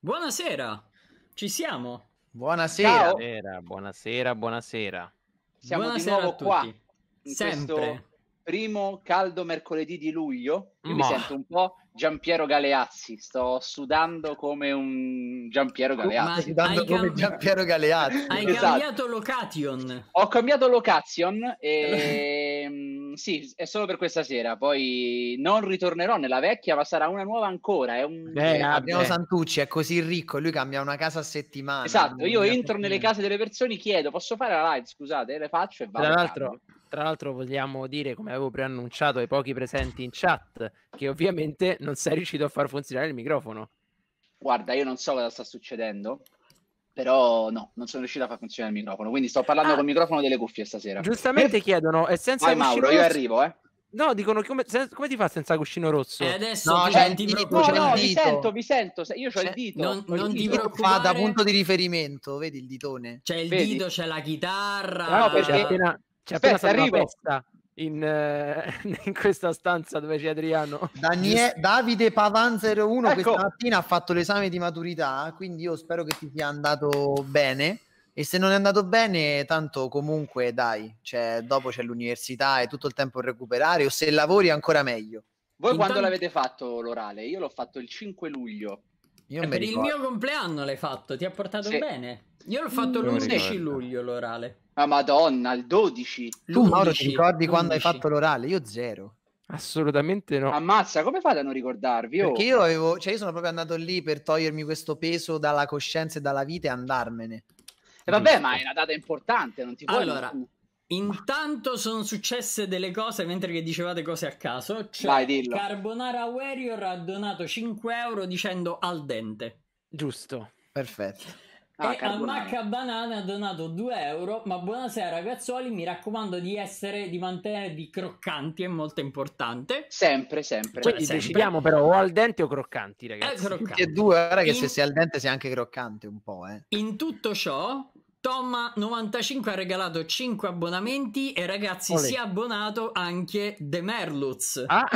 Buonasera, ci siamo. Buonasera, buonasera, buonasera, buonasera. Siamo buonasera di nuovo qua. In Sempre. questo primo caldo mercoledì di luglio. Io Ma... mi sento un po' Giampiero Galeazzi, sto sudando come un Giampiero Galeazzi. Ma sudando come cam... Giampiero Galeazzi. Hai esatto. cambiato location. Ho cambiato location e sì, è solo per questa sera. Poi non ritornerò nella vecchia, ma sarà una nuova ancora. È un... Beh, eh, abbiamo eh. Santucci, è così ricco. Lui cambia una casa a settimana. Esatto. Io entro settimana. nelle case delle persone, chiedo, posso fare la live? Scusate, le faccio e vado. Tra l'altro, tra l'altro, vogliamo dire, come avevo preannunciato ai pochi presenti in chat, che ovviamente non sei riuscito a far funzionare il microfono. Guarda, io non so cosa sta succedendo però no, non sono riuscito a far funzionare il microfono, quindi sto parlando ah. col microfono delle cuffie stasera. Giustamente eh. chiedono, e senza Vai, cuscino Mauro, rosso... io arrivo, eh. No, dicono come, se, come ti fa senza cuscino rosso? E eh, adesso no, cioè, ti no, no, vi sento, vi sento, io ho il dito. Non, non il dito ti preoccupare. Fa da punto di riferimento, vedi il ditone. C'è il vedi? dito, c'è la chitarra. No, perché... C'è appena, c'è appena Aspetta, arrivo in, eh, in, questa stanza dove c'è Adriano. Danie- Davide Pavan01 ecco. questa mattina ha fatto l'esame di maturità, quindi io spero che ti sia andato bene. E se non è andato bene, tanto comunque dai, cioè, dopo c'è l'università e tutto il tempo a recuperare, o se lavori ancora meglio. Voi Intanto... quando l'avete fatto l'orale? Io l'ho fatto il 5 luglio. Io eh, per ricordo. il mio compleanno l'hai fatto, ti ha portato sì. bene. Io l'ho fatto mm, l'11 luglio l'orale. Ah, madonna, il 12. Tu, Mauro, ti ricordi quando hai fatto l'orale? Io zero. Assolutamente no. Ammazza, come fate a non ricordarvi? Oh? Perché io avevo, cioè io sono proprio andato lì per togliermi questo peso dalla coscienza e dalla vita e andarmene. E vabbè, Giusto. Mm. ma è una data importante, non ti puoi Allora, Intanto sono successe delle cose mentre che dicevate cose a caso. Cioè, Vai, dillo. Carbonara Warrior ha donato 5 euro dicendo al dente. Giusto, perfetto. Ah, a al Macca Banana ha donato 2 euro. Ma buonasera, ragazzuoli. Mi raccomando di essere, di mantenervi croccanti, è molto importante. Sempre, sempre. Quindi sempre. decidiamo però o al dente o croccanti, ragazzi. È eh, croccanti. E due, ora che in... se sei al dente sei anche croccante un po'. Eh. In tutto ciò, Tomma95 ha regalato 5 abbonamenti e ragazzi Olè. si è abbonato anche The Merluz. Ah,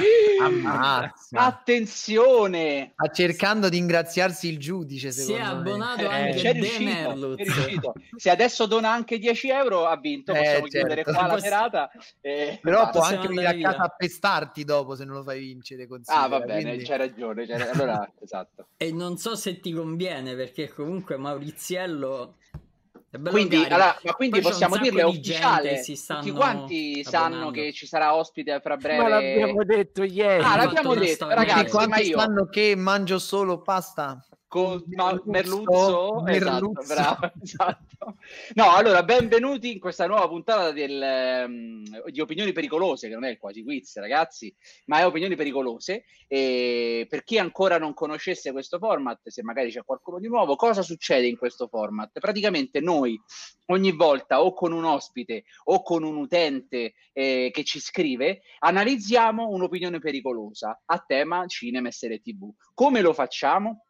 ah Attenzione! Sta cercando di ingraziarsi il giudice, Si è me. abbonato eh, anche De riuscito, Merluz. Se adesso dona anche 10 euro ha vinto, eh, possiamo eh, chiudere qua la serata. E... Però può anche venire a casa a pestarti dopo se non lo fai vincere. Ah va bene, quindi... c'hai ragione. C'è... Allora, esatto. E non so se ti conviene perché comunque Mauriziello quindi, allora, ma quindi Poi possiamo dirle ufficiale, di tutti quanti sanno che ci sarà ospite fra breve. Ma l'abbiamo detto ieri. Ah, l'abbiamo detto, ragazzi, ma io... sanno che mangio solo pasta? con Merluzzo, Merluzzo, Merluzzo. Esatto, bravo, esatto. No, allora, benvenuti in questa nuova puntata del, um, di Opinioni Pericolose, che non è il quasi quiz, ragazzi, ma è Opinioni Pericolose. E per chi ancora non conoscesse questo format, se magari c'è qualcuno di nuovo, cosa succede in questo format? Praticamente noi ogni volta o con un ospite o con un utente eh, che ci scrive, analizziamo un'opinione pericolosa a tema cinema e serie tv. Come lo facciamo?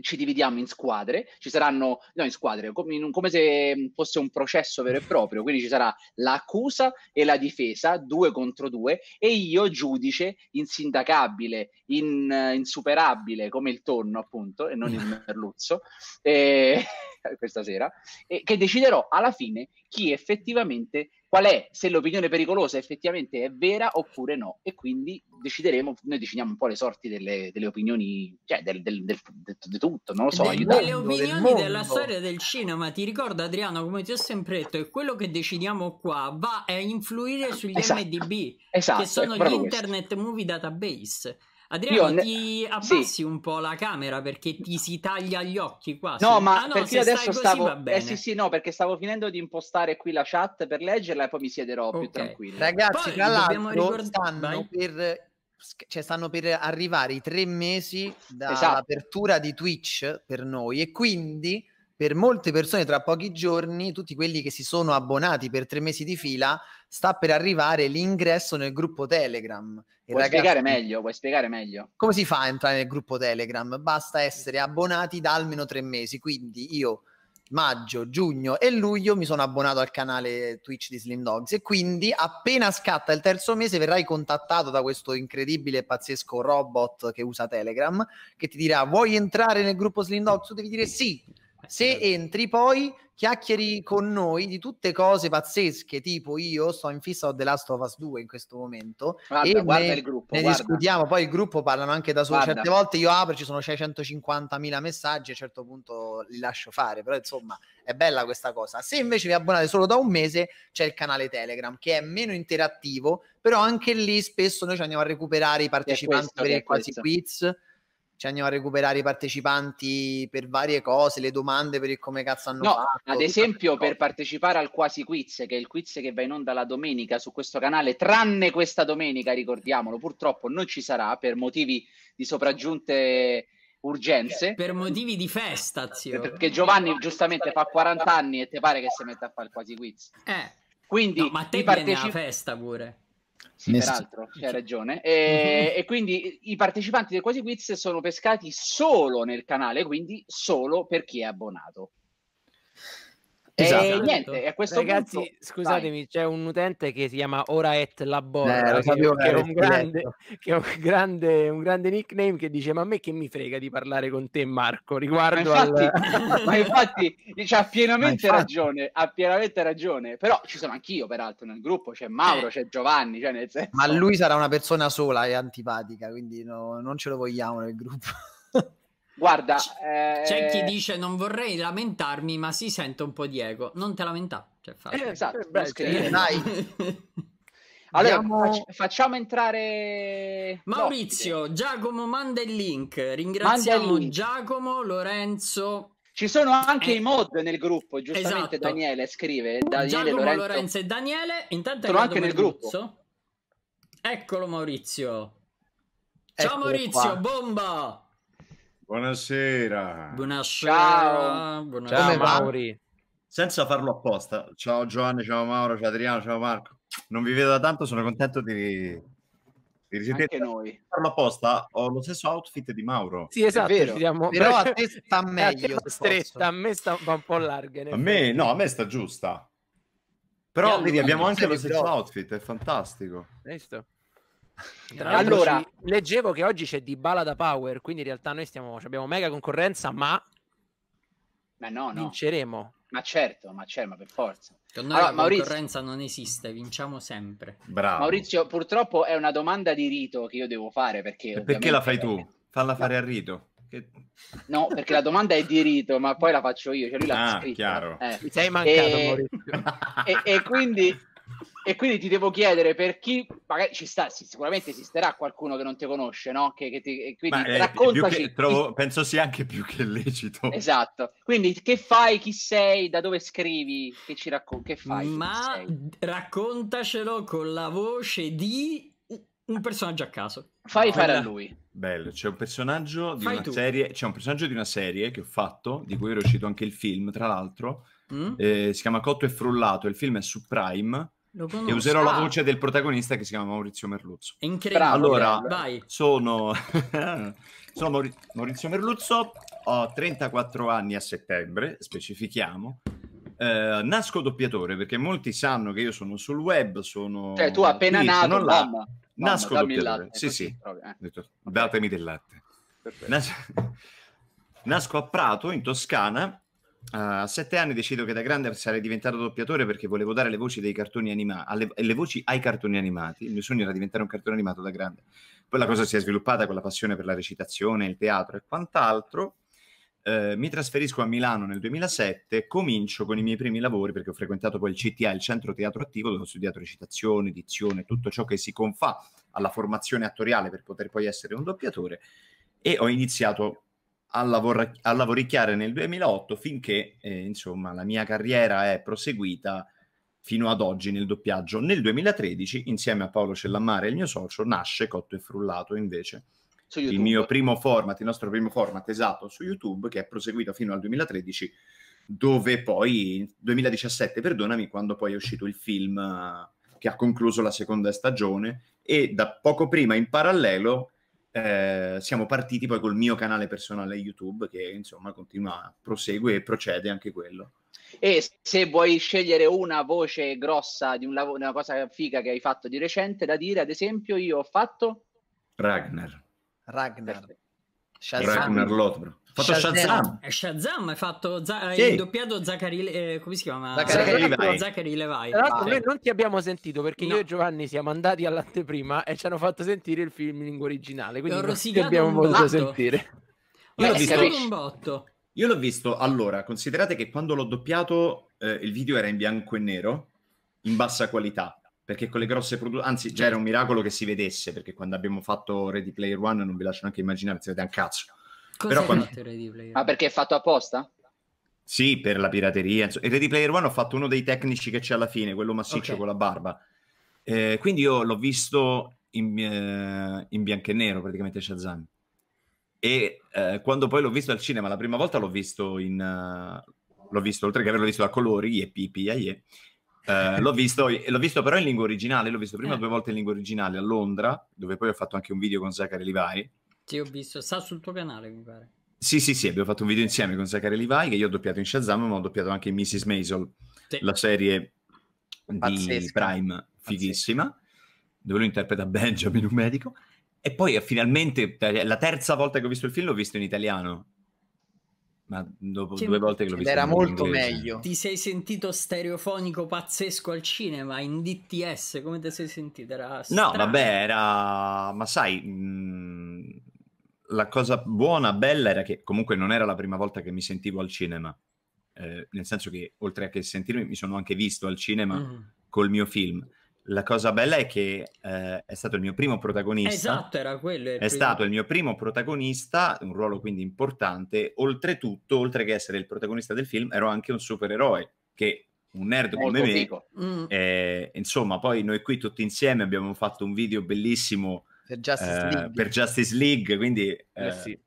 ci dividiamo in squadre, ci saranno, no in squadre, come, in, come, se mm, fosse un processo vero e proprio, quindi ci sarà l'accusa e la difesa, due contro due, e io giudice insindacabile, in, uh, insuperabile, come il tonno appunto, e non il merluzzo, eh, questa sera, e, che deciderò alla fine chi effettivamente qual è se l'opinione pericolosa effettivamente è vera oppure no e quindi decideremo noi decidiamo un po' le sorti delle, delle opinioni cioè del, del, del, di tutto non lo so del, delle opinioni della storia del cinema ti ricordo Adriano come ti ho sempre detto è quello che decidiamo qua va a influire sugli esatto, MDB esatto, che sono gli questo. Internet Movie Database Adriano, Io, ti abbassi sì. un po' la camera perché ti si taglia gli occhi qua. No, ma ah, no, perché adesso stavo... Eh sì, sì, no, perché stavo finendo di impostare qui la chat per leggerla e poi mi siederò okay. più tranquillo. Ragazzi, poi, tra l'altro, stanno per... Cioè, stanno per arrivare i tre mesi dall'apertura esatto. di Twitch per noi e quindi per molte persone tra pochi giorni, tutti quelli che si sono abbonati per tre mesi di fila, sta per arrivare l'ingresso nel gruppo Telegram. E puoi ragazzi, spiegare meglio, puoi spiegare meglio. Come si fa a entrare nel gruppo Telegram? Basta essere abbonati da almeno tre mesi, quindi io maggio, giugno e luglio mi sono abbonato al canale Twitch di Slim Dogs e quindi appena scatta il terzo mese verrai contattato da questo incredibile e pazzesco robot che usa Telegram che ti dirà vuoi entrare nel gruppo Slim Dogs? Tu devi dire sì se esatto. entri poi chiacchieri con noi di tutte cose pazzesche, tipo io sto in fissa ho The Last of Us 2 in questo momento guarda, e guarda ne, il gruppo, ne guarda. discutiamo, poi il gruppo parlano anche da solo, certe volte io apro ci sono 650.000 messaggi a un certo punto li lascio fare, però insomma è bella questa cosa. Se invece vi abbonate solo da un mese c'è il canale Telegram che è meno interattivo, però anche lì spesso noi ci andiamo a recuperare i partecipanti questo, per quasi quiz ci andiamo a recuperare i partecipanti per varie cose, le domande per il come cazzo hanno no, fatto. Ad esempio, per partecipare al quasi quiz, che è il quiz che va in onda la domenica su questo canale, tranne questa domenica, ricordiamolo, purtroppo non ci sarà per motivi di sopraggiunte urgenze. Per motivi di festa, zio. Perché Giovanni giustamente fa 40 anni e ti pare che si metta a fare il quasi quiz. Eh. Quindi, no, ma te parteci- festa pure. Sì, Ness- peraltro, c'è ragione. E, mhm. e, quindi i partecipanti del Quasi Quiz sono pescati solo nel canale, quindi solo per chi è abbonato. Eh, esatto. esatto. E niente, a questo Ragazzi, punto, scusatemi, vai. c'è un utente che si chiama Oraet Labora, eh, che, che, che, è un grande, un grande, nickname che dice ma a me che mi frega di parlare con te Marco riguardo ma infatti, al... ma infatti dice, ha pienamente infatti. ragione, ha pienamente ragione, però ci sono anch'io peraltro nel gruppo, c'è Mauro, eh. c'è Giovanni, cioè nel senso... Ma lui sarà una persona sola e antipatica, quindi no, non ce lo vogliamo nel gruppo. Guarda, eh... c'è chi dice non vorrei lamentarmi, ma si sente un po' Diego. Non te lamentare, cioè, eh, esatto, eh, beh, scrive, dai. allora, Andiamo... facciamo entrare Maurizio, Giacomo manda il link. Ringraziamo il link. Giacomo, Lorenzo. Ci sono anche eh. i mod nel gruppo, giustamente esatto. Daniele scrive, Daniele Giacomo, Lorenzo. Lorenzo e Daniele. Intanto sono anche nel gruppo. Eccolo Maurizio. Ciao Eccolo Maurizio, qua. bomba! Buonasera. Buonasera. Ciao, Buonasera. Ciao Mauri. Senza farlo apposta. Ciao Giovanni, ciao Mauro, ciao Adriano, ciao Marco. Non vi vedo da tanto, sono contento di, di risentirti. Anche noi. Farlo apposta, ho lo stesso outfit di Mauro. Sì, esatto. Siamo... Però a te sta meglio. A stretta, a me sta un po' larga. A me, no, a me sta giusta. Però, vedi, abbiamo anche lo stesso outfit, è fantastico. visto? Tra allora, leggevo che oggi c'è di bala da power, quindi in realtà noi stiamo, abbiamo mega concorrenza, ma, ma no, no. vinceremo. Ma certo, ma c'è, certo, ma per forza. Con noi allora, la concorrenza non esiste, vinciamo sempre. Bravo. Maurizio, purtroppo è una domanda di rito che io devo fare perché... Perché la fai tu? Falla fare no. a rito. Che... No, perché la domanda è di rito, ma poi la faccio io, cioè lui ah, scritta. chiaro. Eh. Mi sei mancato, e... Maurizio. e, e quindi e quindi ti devo chiedere per chi magari ci sta, sì, sicuramente esisterà qualcuno che non ti conosce, no? Che, che ti, quindi Ma, eh, raccontaci. Che, trovo, penso sia anche più che lecito. Esatto. Quindi che fai, chi sei, da dove scrivi, che ci racconti, che fai? Ma raccontacelo con la voce di un personaggio a caso. Fai fare bella. a lui. Bello, c'è un personaggio di una serie, c'è un personaggio di una serie che ho fatto, di cui era uscito anche il film, tra l'altro. Mm? Eh, si chiama Cotto e Frullato, il film è su Prime e userò la ah. voce del protagonista che si chiama Maurizio Merluzzo. È incredibile. Allora, Vai. sono, sono Maur- Maurizio Merluzzo, ho 34 anni a settembre, specifichiamo. Eh, nasco doppiatore perché molti sanno che io sono sul web, sono... Cioè tu appena qui, nato, mamma, là. mamma, doppiatore. sì, sì, proprio, eh. datemi del latte. Perfetto. Nasco a Prato, in Toscana, a sette anni decido che da grande sarei diventato doppiatore perché volevo dare le voci, anima- alle- le voci ai cartoni animati. Il mio sogno era diventare un cartone animato da grande. Poi la cosa si è sviluppata con la passione per la recitazione, il teatro e quant'altro. Eh, mi trasferisco a Milano nel 2007, comincio con i miei primi lavori perché ho frequentato poi il CTA, il Centro Teatro Attivo, dove ho studiato recitazione, dizione, tutto ciò che si confà alla formazione attoriale per poter poi essere un doppiatore e ho iniziato a, lavora- a lavoricchiare nel 2008 finché eh, insomma la mia carriera è proseguita fino ad oggi nel doppiaggio. Nel 2013, insieme a Paolo Cellammare e il mio socio, nasce Cotto e Frullato invece. Il mio primo format, il nostro primo format esatto su YouTube, che è proseguito fino al 2013, dove poi, 2017, perdonami, quando poi è uscito il film eh, che ha concluso la seconda stagione e da poco prima in parallelo Ehm, siamo partiti poi col mio canale personale YouTube che insomma continua, prosegue e procede anche quello. E se vuoi scegliere una voce grossa di un lavoro, una cosa figa che hai fatto di recente da dire, ad esempio, io ho fatto Ragnar. Ragnar. Perfetto. Shazam. Ragnar Lothbrok. Fatto Shazam. Shazam. hai fatto za- sì. hai doppiato Zachary, eh, come si chiama? Zachary, Levi. Tra l'altro, noi non ti abbiamo sentito perché no. io e Giovanni siamo andati all'anteprima e ci hanno fatto sentire il film in lingua originale. Quindi non ti abbiamo potuto sentire. Io l'ho, visto, un botto. io l'ho visto. Allora, considerate che quando l'ho doppiato eh, il video era in bianco e nero, in bassa qualità perché con le grosse produzioni, anzi già era certo. un miracolo che si vedesse, perché quando abbiamo fatto Ready Player One non vi lascio neanche immaginare, si vede un cazzo. Cos'è Però quando... Ah, perché è fatto apposta? Sì, per la pirateria. E Ready Player One ho fatto uno dei tecnici che c'è alla fine, quello massiccio okay. con la barba. Eh, quindi io l'ho visto in, eh, in, bianco e nero, praticamente Shazam. E eh, quando poi l'ho visto al cinema, la prima volta l'ho visto in... Uh, l'ho visto, oltre che averlo visto a colori, e PPIE, eh, l'ho, visto, l'ho, visto, però in lingua originale, l'ho visto prima eh. due volte in lingua originale a Londra, dove poi ho fatto anche un video con Zachary Levi. Sì, ho visto, sta sul tuo canale mi pare. Sì, sì, sì, abbiamo fatto un video insieme con Zachary Levi che io ho doppiato in Shazam, ma ho doppiato anche in Mrs. Maisel, sì. la serie Pazzesca. di Prime, fighissima, Pazzesca. dove lui interpreta Benjamin, un medico. E poi eh, finalmente, la terza volta che ho visto il film, l'ho visto in italiano ma dopo che cioè, due volte che l'ho visto. Era molto meglio. Ti sei sentito stereofonico pazzesco al cinema, in DTS, come ti sei sentito? Era no, vabbè, era... Ma sai, mh, mm, la cosa buona, bella, era che comunque non era la prima volta che mi sentivo al cinema. Eh, nel senso che, oltre a che sentirmi, mi sono anche visto al cinema mm. col mio film la cosa bella è che eh, è stato il mio primo protagonista. Esatto, era quello. È primo... stato il mio primo protagonista, un ruolo quindi importante. Oltretutto, oltre che essere il protagonista del film, ero anche un supereroe che un nerd Molto come figo. me. Mm. Eh, insomma, poi noi qui tutti insieme abbiamo fatto un video bellissimo per Justice, eh, League. Per Justice League. quindi eh eh, sì.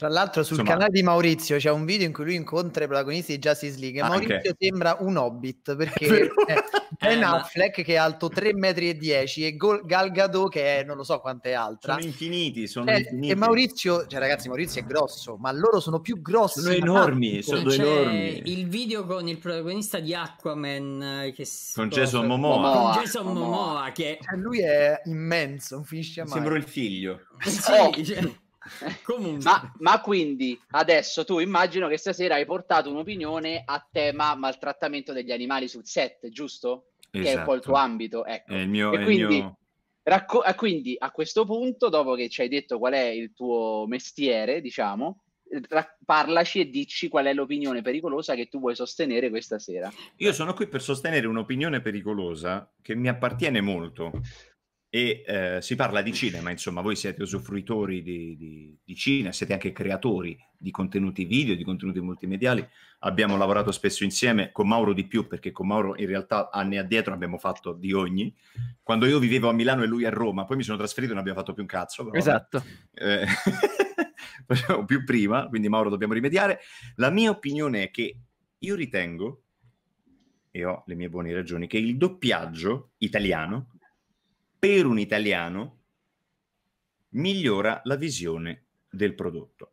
Tra l'altro sul Insomma, canale di Maurizio c'è un video in cui lui incontra i protagonisti di Justice League. Ah, Maurizio anche. sembra un hobbit perché è Ben eh, Affleck che è alto 3,10 metri e 10, e Gal Gadot che è non lo so quanto è alta. Sono infiniti, sono eh, infiniti. E Maurizio, cioè ragazzi Maurizio è grosso, ma loro sono più grossi. Sono enormi, sono due enormi. Il video con il protagonista di Aquaman eh, che si con Jason Momoa. Momoa. Con Jason Momoa, Momoa che... Cioè, lui è immenso, non finisce mai. Sembra il figlio. sì, oh. cioè... Comunque. Ma, ma, quindi adesso tu immagino che stasera hai portato un'opinione a tema maltrattamento degli animali sul set, giusto? Esatto. Che è un po' il esatto. tuo ambito, ecco. È il mio, e quindi, mio... racco- ah, quindi a questo punto, dopo che ci hai detto qual è il tuo mestiere, diciamo, ra- parlaci e dici qual è l'opinione pericolosa che tu vuoi sostenere questa sera. Io sono qui per sostenere un'opinione pericolosa che mi appartiene molto e eh, si parla di cinema, insomma, voi siete usufruitori di, di, di, cinema, siete anche creatori di contenuti video, di contenuti multimediali. Abbiamo lavorato spesso insieme con Mauro di più, perché con Mauro in realtà anni addietro abbiamo fatto di ogni. Quando io vivevo a Milano e lui a Roma, poi mi sono trasferito e non abbiamo fatto più un cazzo. Però, esatto. Eh, più prima, quindi Mauro dobbiamo rimediare. La mia opinione è che io ritengo, e ho le mie buone ragioni, che il doppiaggio italiano per un italiano migliora la visione del prodotto.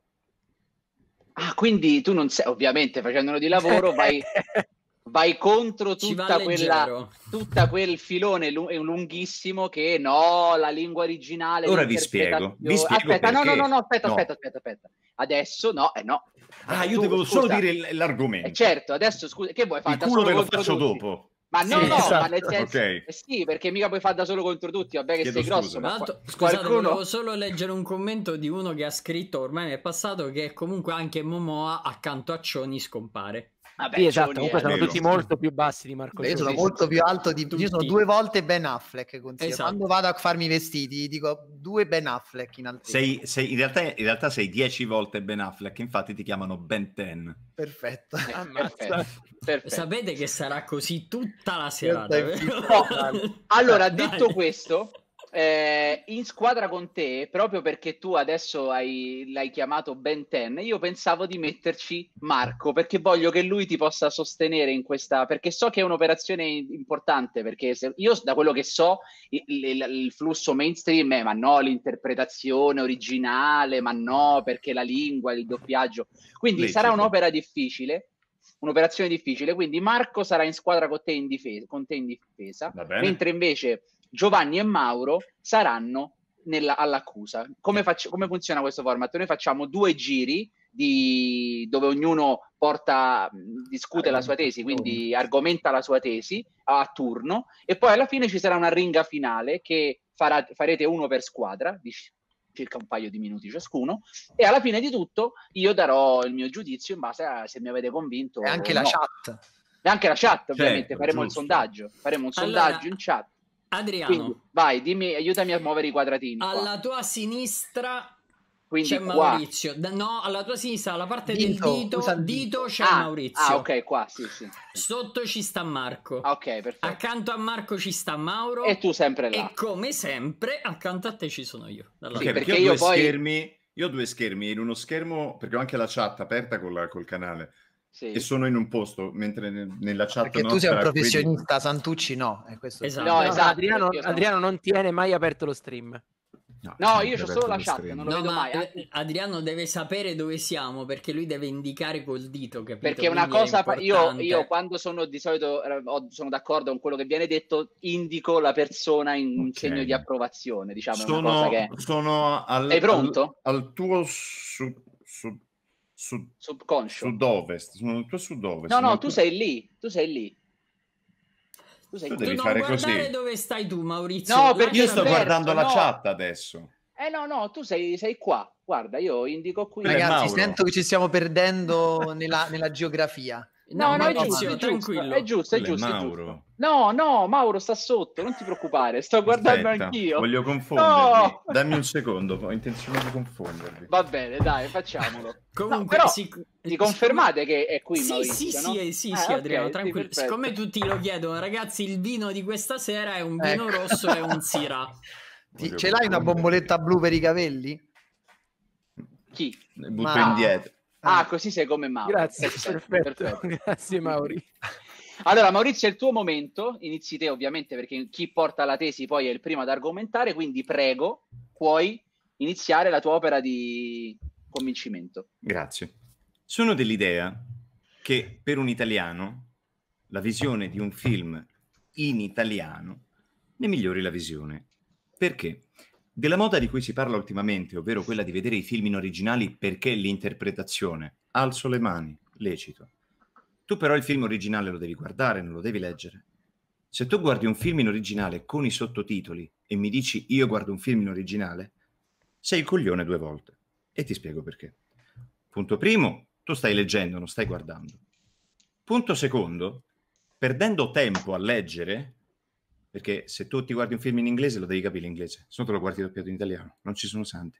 Ah, quindi tu non sei, ovviamente facendolo di lavoro, vai, vai contro tutta quella, tutta quel filone lunghissimo che no, la lingua originale. Ora vi spiego. Vi spiego aspetta, no, no, no, no, aspetta, no. aspetta, aspetta, aspetta. Adesso no, eh no. Ah, tu, io devo solo dire l'argomento. Eh, certo, adesso scusa, che vuoi fare? Il culo ve lo faccio dopo. Ma no, sì, no, esatto. ma nel senso, okay. Eh sì, perché mica puoi fare da solo contro tutti, vabbè che Chiedo sei grosso. Ma Tanto, scusate, qualcuno... volevo solo leggere un commento di uno che ha scritto ormai nel passato che comunque anche Momoa accanto a Cioni scompare. Vabbè, sì, esatto, comunque eh, sono tutti molto più bassi di Marco Beh, Io sono molto più alto di tutti. Io sono due volte Ben Affleck, esatto. Quando vado a farmi i vestiti dico due Ben Affleck in altezza. Sei, sei, in, realtà, in, realtà, sei dieci volte Ben Affleck, infatti ti chiamano Ben Ten. Perfetto. Eh, perfetto. perfetto. Sapete che sarà così tutta la serata. allora, detto questo eh, in squadra con te, proprio perché tu adesso hai, l'hai chiamato Ben Ten, io pensavo di metterci Marco, perché voglio che lui ti possa sostenere in questa, perché so che è un'operazione importante, perché se, io da quello che so il, il, il flusso mainstream è ma no, l'interpretazione originale, ma no, perché la lingua, il doppiaggio, quindi Legge, sarà un'opera difficile un'operazione difficile. Quindi Marco sarà in squadra con te in difesa, te in difesa mentre invece Giovanni e Mauro saranno nella, all'accusa. Come, faccio, come, funziona questo format? Noi facciamo due giri di, dove ognuno porta, discute la sua tesi, quindi argomenta la sua tesi a, a turno e poi alla fine ci sarà una ringa finale che farà, farete uno per squadra di circa un paio di minuti ciascuno e alla fine di tutto io darò il mio giudizio in base a se mi avete convinto. E anche la no. chat. E anche la chat, ovviamente, certo, faremo giusto. il sondaggio, faremo un allora... sondaggio in chat Adriano. Quindi, vai, dimmi, aiutami a muovere i quadratini. Alla qua. tua sinistra Quindi c'è qua. Maurizio. No, alla tua sinistra, alla parte dito, del dito, dito, dito c'è ah, Maurizio. Ah, ok, qua, sì, sì. Sotto ci sta Marco. Ah, ok, perfetto. Accanto a Marco ci sta Mauro. E tu sempre là. E come sempre, accanto a te ci sono io. Dalla sì, perché, perché io, io poi... Schermi, io ho due schermi, in uno schermo, perché ho anche la chat aperta col, col canale sì. che sono in un posto, mentre nella chat Perché nostra, tu sei un professionista, quindi... Santucci no. Esatto. no esatto, Adriano, Adriano non tiene mai aperto lo stream. No, no io ho solo la chat, non lo no, vedo mai. Eh, Adriano deve sapere dove siamo perché lui deve indicare col dito. Capito? Perché una Quindi cosa, io, io, quando sono di solito eh, sono d'accordo con quello che viene detto, indico la persona in un okay. segno di approvazione. Diciamo, sono, una cosa che... sono al, Sei pronto? Al, al tuo su, su, sud, subconscio. Sud-ovest, tu sud-ovest. No, no, tu sei lì, tu sei lì. Tu, sei tu devi tu fare così. dove stai tu, Maurizio. No, perché io sto verso, guardando no. la chat adesso. Eh no, no, tu sei, sei qua. Guarda, io indico qui. Ragazzi, sento che ci stiamo perdendo nella, nella geografia. No, no, no è, giusto, è, giusto, è giusto, è giusto, è giusto, No, no, Mauro sta sotto, non ti preoccupare, sto guardando Aspetta, anch'io. Voglio confondervi. No! Dammi un secondo, ho intenzione di confondermi. Va bene, dai, facciamolo. Comunque, no, però si... ti confermate che è qui sì, Maurizio, Sì, no? sì, eh, sì, ah, sì eh, okay, tranquillo. Sì, Siccome tutti lo chiedono, ragazzi, il vino di questa sera è un vino ecco. rosso e un sirà. ce l'hai una bomboletta blu per i capelli? Chi? butto Ma... indietro. Ah, eh. così sei come Mauro. Grazie, perfetto. perfetto. Grazie Mauri. Allora Maurizio è il tuo momento, inizi te ovviamente perché chi porta la tesi poi è il primo ad argomentare, quindi prego, puoi iniziare la tua opera di convincimento. Grazie. Sono dell'idea che per un italiano la visione di un film in italiano ne migliori la visione. Perché? Della moda di cui si parla ultimamente, ovvero quella di vedere i film in originali perché l'interpretazione. Alzo le mani, lecito. Tu però il film originale lo devi guardare, non lo devi leggere. Se tu guardi un film in originale con i sottotitoli e mi dici io guardo un film in originale, sei il coglione due volte. E ti spiego perché. Punto primo, tu stai leggendo, non stai guardando. Punto secondo, perdendo tempo a leggere, perché se tu ti guardi un film in inglese lo devi capire l'inglese, se no te lo guardi doppiato in italiano, non ci sono santi.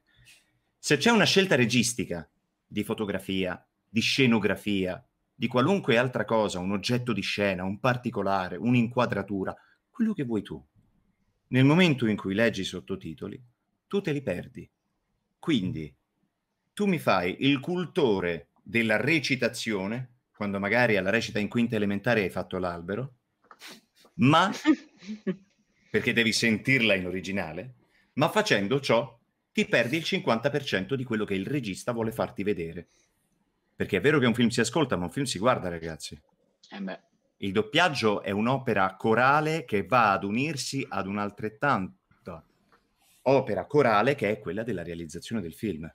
Se c'è una scelta registica di fotografia, di scenografia, di qualunque altra cosa, un oggetto di scena, un particolare, un'inquadratura, quello che vuoi tu. Nel momento in cui leggi i sottotitoli, tu te li perdi. Quindi tu mi fai il cultore della recitazione, quando magari alla recita in quinta elementare hai fatto l'albero, ma perché devi sentirla in originale, ma facendo ciò ti perdi il 50% di quello che il regista vuole farti vedere. Perché è vero che un film si ascolta, ma un film si guarda, ragazzi. Eh il doppiaggio è un'opera corale che va ad unirsi ad un'altrettanta opera corale che è quella della realizzazione del film.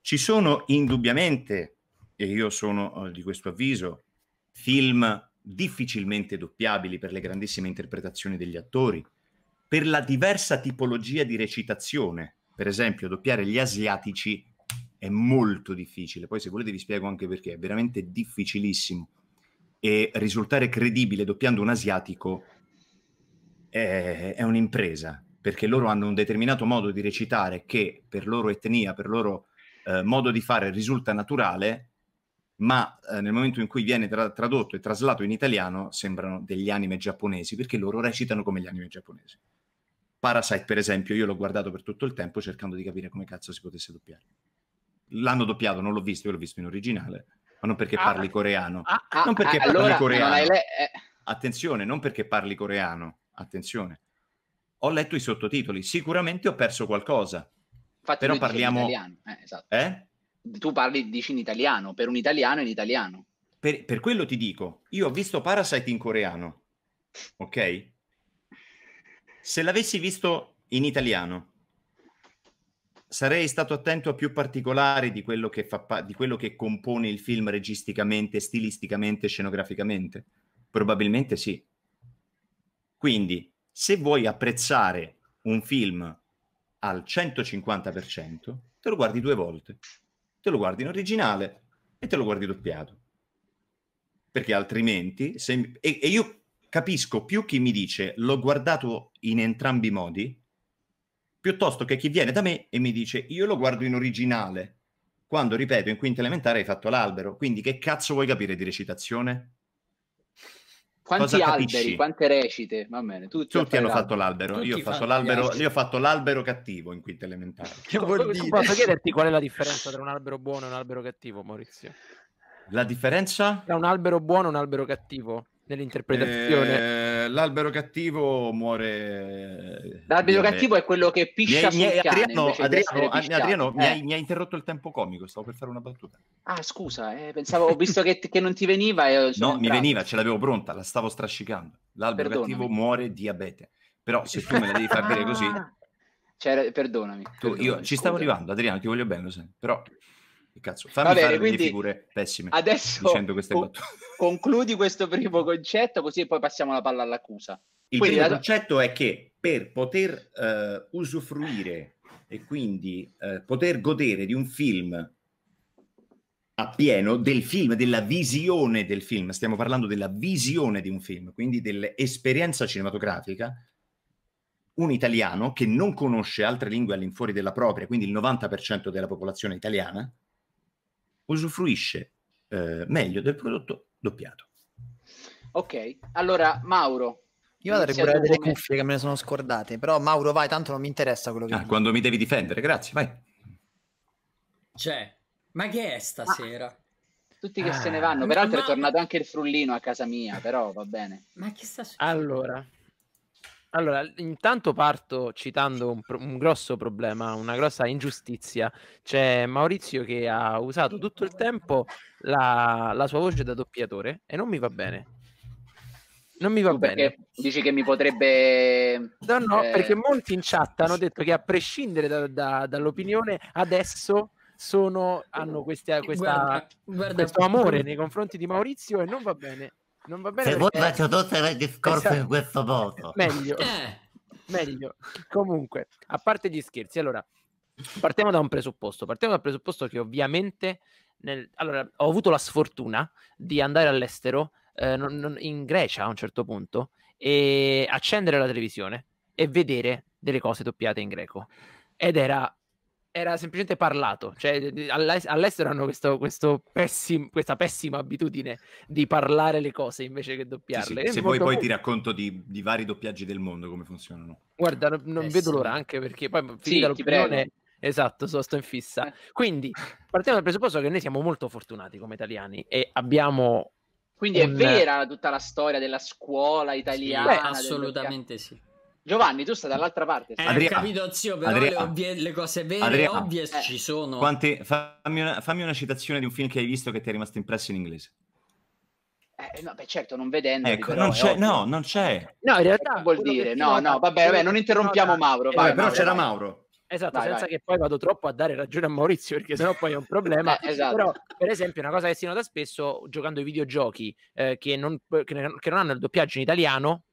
Ci sono indubbiamente, e io sono eh, di questo avviso, film difficilmente doppiabili per le grandissime interpretazioni degli attori, per la diversa tipologia di recitazione. Per esempio, doppiare gli asiatici è molto difficile. Poi, se volete, vi spiego anche perché. È veramente difficilissimo. E risultare credibile doppiando un asiatico è, è un'impresa, perché loro hanno un determinato modo di recitare che per loro etnia, per loro eh, modo di fare risulta naturale, ma eh, nel momento in cui viene tra- tradotto e traslato in italiano sembrano degli anime giapponesi, perché loro recitano come gli anime giapponesi. Parasite, per esempio, io l'ho guardato per tutto il tempo cercando di capire come cazzo si potesse doppiare. L'hanno doppiato, non l'ho visto, io l'ho visto in originale, ma non perché ah, parli ah, coreano. Ah, ah, non perché ah, parli allora, coreano. Non le... Attenzione, non perché parli coreano, attenzione. Ho letto i sottotitoli, sicuramente ho perso qualcosa. Infatti però parliamo... Italiano. Eh, esatto. eh? tu parli, dici in italiano, per un italiano è in italiano. Per, per quello ti dico, io ho visto Parasite in coreano, ok? Se l'avessi visto in italiano, sarei stato attento a più particolari di quello che, fa, di quello che compone il film registicamente, stilisticamente, scenograficamente? Probabilmente sì. Quindi, se vuoi apprezzare un film al 150%, te lo guardi due volte te lo guardi in originale e te lo guardi doppiato. Perché altrimenti, se, e, e io capisco più chi mi dice l'ho guardato in entrambi i modi, piuttosto che chi viene da me e mi dice io lo guardo in originale, quando ripeto in quinta elementare hai fatto l'albero, quindi che cazzo vuoi capire di recitazione? Quanti alberi, quante recite, va bene. Tutti, tutti hanno fatto l'albero, tutti io ho fatto l'albero, io ho fatto l'albero cattivo in quinta elementare. Che vuol dire? Posso chiederti qual è la differenza tra un albero buono e un albero cattivo, Maurizio? La differenza? Tra un albero buono e un albero cattivo? nell'interpretazione. Eh, l'albero cattivo muore. Eh, l'albero muore. cattivo è quello che piscia mi hai, mi, Adriano, Adriano, Adriano eh. mi, hai, eh. mi, hai, interrotto il tempo comico, stavo per fare una battuta. Ah, scusa, eh, pensavo, ho visto che, che, non ti veniva. no, mi veniva, ce l'avevo pronta, la stavo strascicando. L'albero Perdonami. cattivo muore diabete. Però se tu me la devi far vedere così... Ah. Cioè, perdonami, perdonami. Tu, io scusa. ci stavo arrivando, Adriano, ti voglio bene, però cazzo, fammi Va bene, fare delle figure pessime adesso dicendo queste co- battute. Concludi questo primo concetto, così poi passiamo la palla all'accusa. Il quindi, primo la... concetto è che per poter eh, usufruire e quindi eh, poter godere di un film appieno del film, della visione del film, stiamo parlando della visione di un film, quindi dell'esperienza cinematografica, un italiano che non conosce altre lingue all'infuori della propria, quindi il 90% della popolazione italiana, usufruisce eh, meglio del prodotto doppiato. Ok, allora Mauro. Io avrei pure delle come... cuffie che me ne sono scordate, però Mauro vai, tanto non mi interessa quello che... Ah, quando mi devi difendere, grazie, vai. Cioè, ma che è stasera? Ah tutti che ah, se ne ah, vanno. Peraltro ma... è tornato anche il frullino a casa mia, però va bene. Ma che sta succedendo? Allora, allora, intanto parto citando un, pro- un, grosso problema, una grossa ingiustizia. C'è Maurizio che ha usato tutto il tempo la, la sua voce da doppiatore e non mi va bene. Non mi va bene. Dici che mi potrebbe... No, no, eh... perché molti in chat hanno detto che a prescindere da, da, dall'opinione, adesso sono, hanno questa, questa, guarda, guarda, questo amore nei confronti di Maurizio e non va bene. Non va bene. Se perché... voi faccio il discorso esatto. in questo modo. Meglio. Eh. Meglio. Comunque, a parte gli scherzi, allora, partiamo da un presupposto. Partiamo dal presupposto che ovviamente... Nel... Allora, ho avuto la sfortuna di andare all'estero, eh, non, non, in Grecia a un certo punto, e accendere la televisione e vedere delle cose doppiate in greco. Ed era era semplicemente parlato. Cioè, all'estero hanno questo, questo pessim- questa pessima abitudine di parlare le cose invece che doppiarle. Sì, sì. Se vuoi, poi ti racconto di, di, vari doppiaggi del mondo come funzionano. Guarda, non, eh, vedo sì. l'ora anche perché poi finita l'opinione. Esatto, so, sto in fissa. Eh. Quindi partiamo dal presupposto che noi siamo molto fortunati come italiani e abbiamo. Quindi un... è vera tutta la storia della scuola italiana. Beh, assolutamente sì. Giovanni, tu stai dall'altra parte. Eh, Adria, capito, zio, però Adria, le, ovvie, le, cose vere Adria, ovvie eh. ci sono. Quanti, fammi, una, fammi, una, citazione di un film che hai visto che ti è rimasto impresso in inglese. Eh, no, beh, certo, non vedendo. Ecco, non c'è, no, non c'è. No, in realtà non vuol dire, no, no, vabbè, vabbè, non interrompiamo no, Mauro. Vai, eh, però Mauro, c'era vai. Mauro. Esatto, vai, senza vai. che poi vado troppo a dare ragione a Maurizio, perché sennò poi è un problema. eh, esatto. Però, per esempio, una cosa che si nota spesso giocando ai videogiochi eh, che, non, che, che non hanno il doppiaggio in italiano,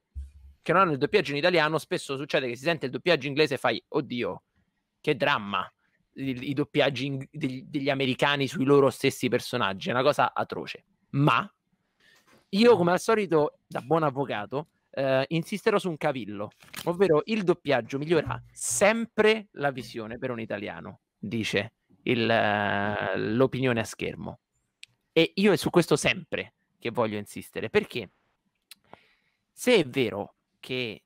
che non hanno il doppiaggio in italiano, spesso succede che si sente il doppiaggio inglese e fai, oddio, che dramma, i, i doppiaggi in, degli, degli americani sui loro stessi personaggi, è una cosa atroce. Ma io, come al solito, da buon avvocato, Uh, insisterò su un cavillo, ovvero il doppiaggio migliora sempre la visione per un italiano, dice il, uh, l'opinione a schermo. E io è su questo sempre che voglio insistere, perché se è vero che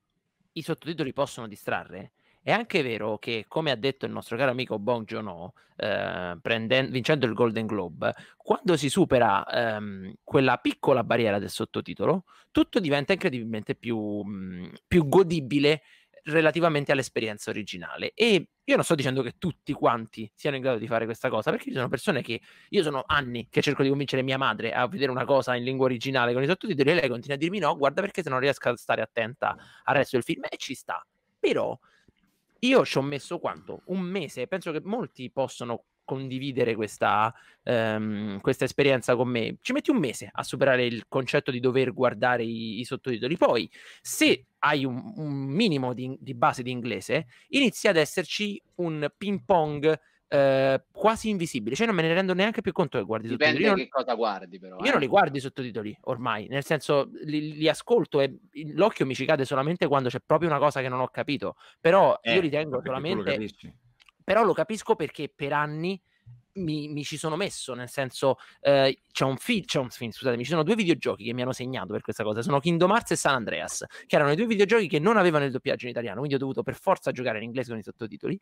i sottotitoli possono distrarre, è anche vero che, come ha detto il nostro caro amico Bong Joon-ho, eh, prenden- vincendo il Golden Globe, quando si supera ehm, quella piccola barriera del sottotitolo, tutto diventa incredibilmente più, mh, mm, più godibile relativamente all'esperienza originale. E io non sto dicendo che tutti quanti siano in grado di fare questa cosa, perché ci sono persone che io sono anni che cerco di convincere mia madre a vedere una cosa in lingua originale con i sottotitoli e lei continua a dirmi no, guarda perché se non riesco a stare attenta al resto del film e ci sta. Però io ci ho messo quanto? Un mese, penso che molti possono condividere questa, ehm, questa esperienza con me, ci metti un mese a superare il concetto di dover guardare i, i sottotitoli. Poi, se hai un, un minimo di, di, base di inglese, inizia ad esserci un ping pong. Eh, quasi invisibile, cioè non me ne rendo neanche più conto che guardi i sottotitoli. Dipende che cosa guardi, però. Io eh. non li guardo i sottotitoli ormai, nel senso li, li, ascolto e l'occhio mi ci cade solamente quando c'è proprio una cosa che non ho capito, però eh, io li tengo solamente però lo capisco perché per anni mi, mi ci sono messo, nel senso eh, c'è un film, c'è scusatemi, ci sono due videogiochi che mi hanno segnato per questa cosa, sono Kingdom Hearts e San Andreas, che erano i due videogiochi che non avevano il doppiaggio in italiano, quindi ho dovuto per forza giocare in inglese con i sottotitoli.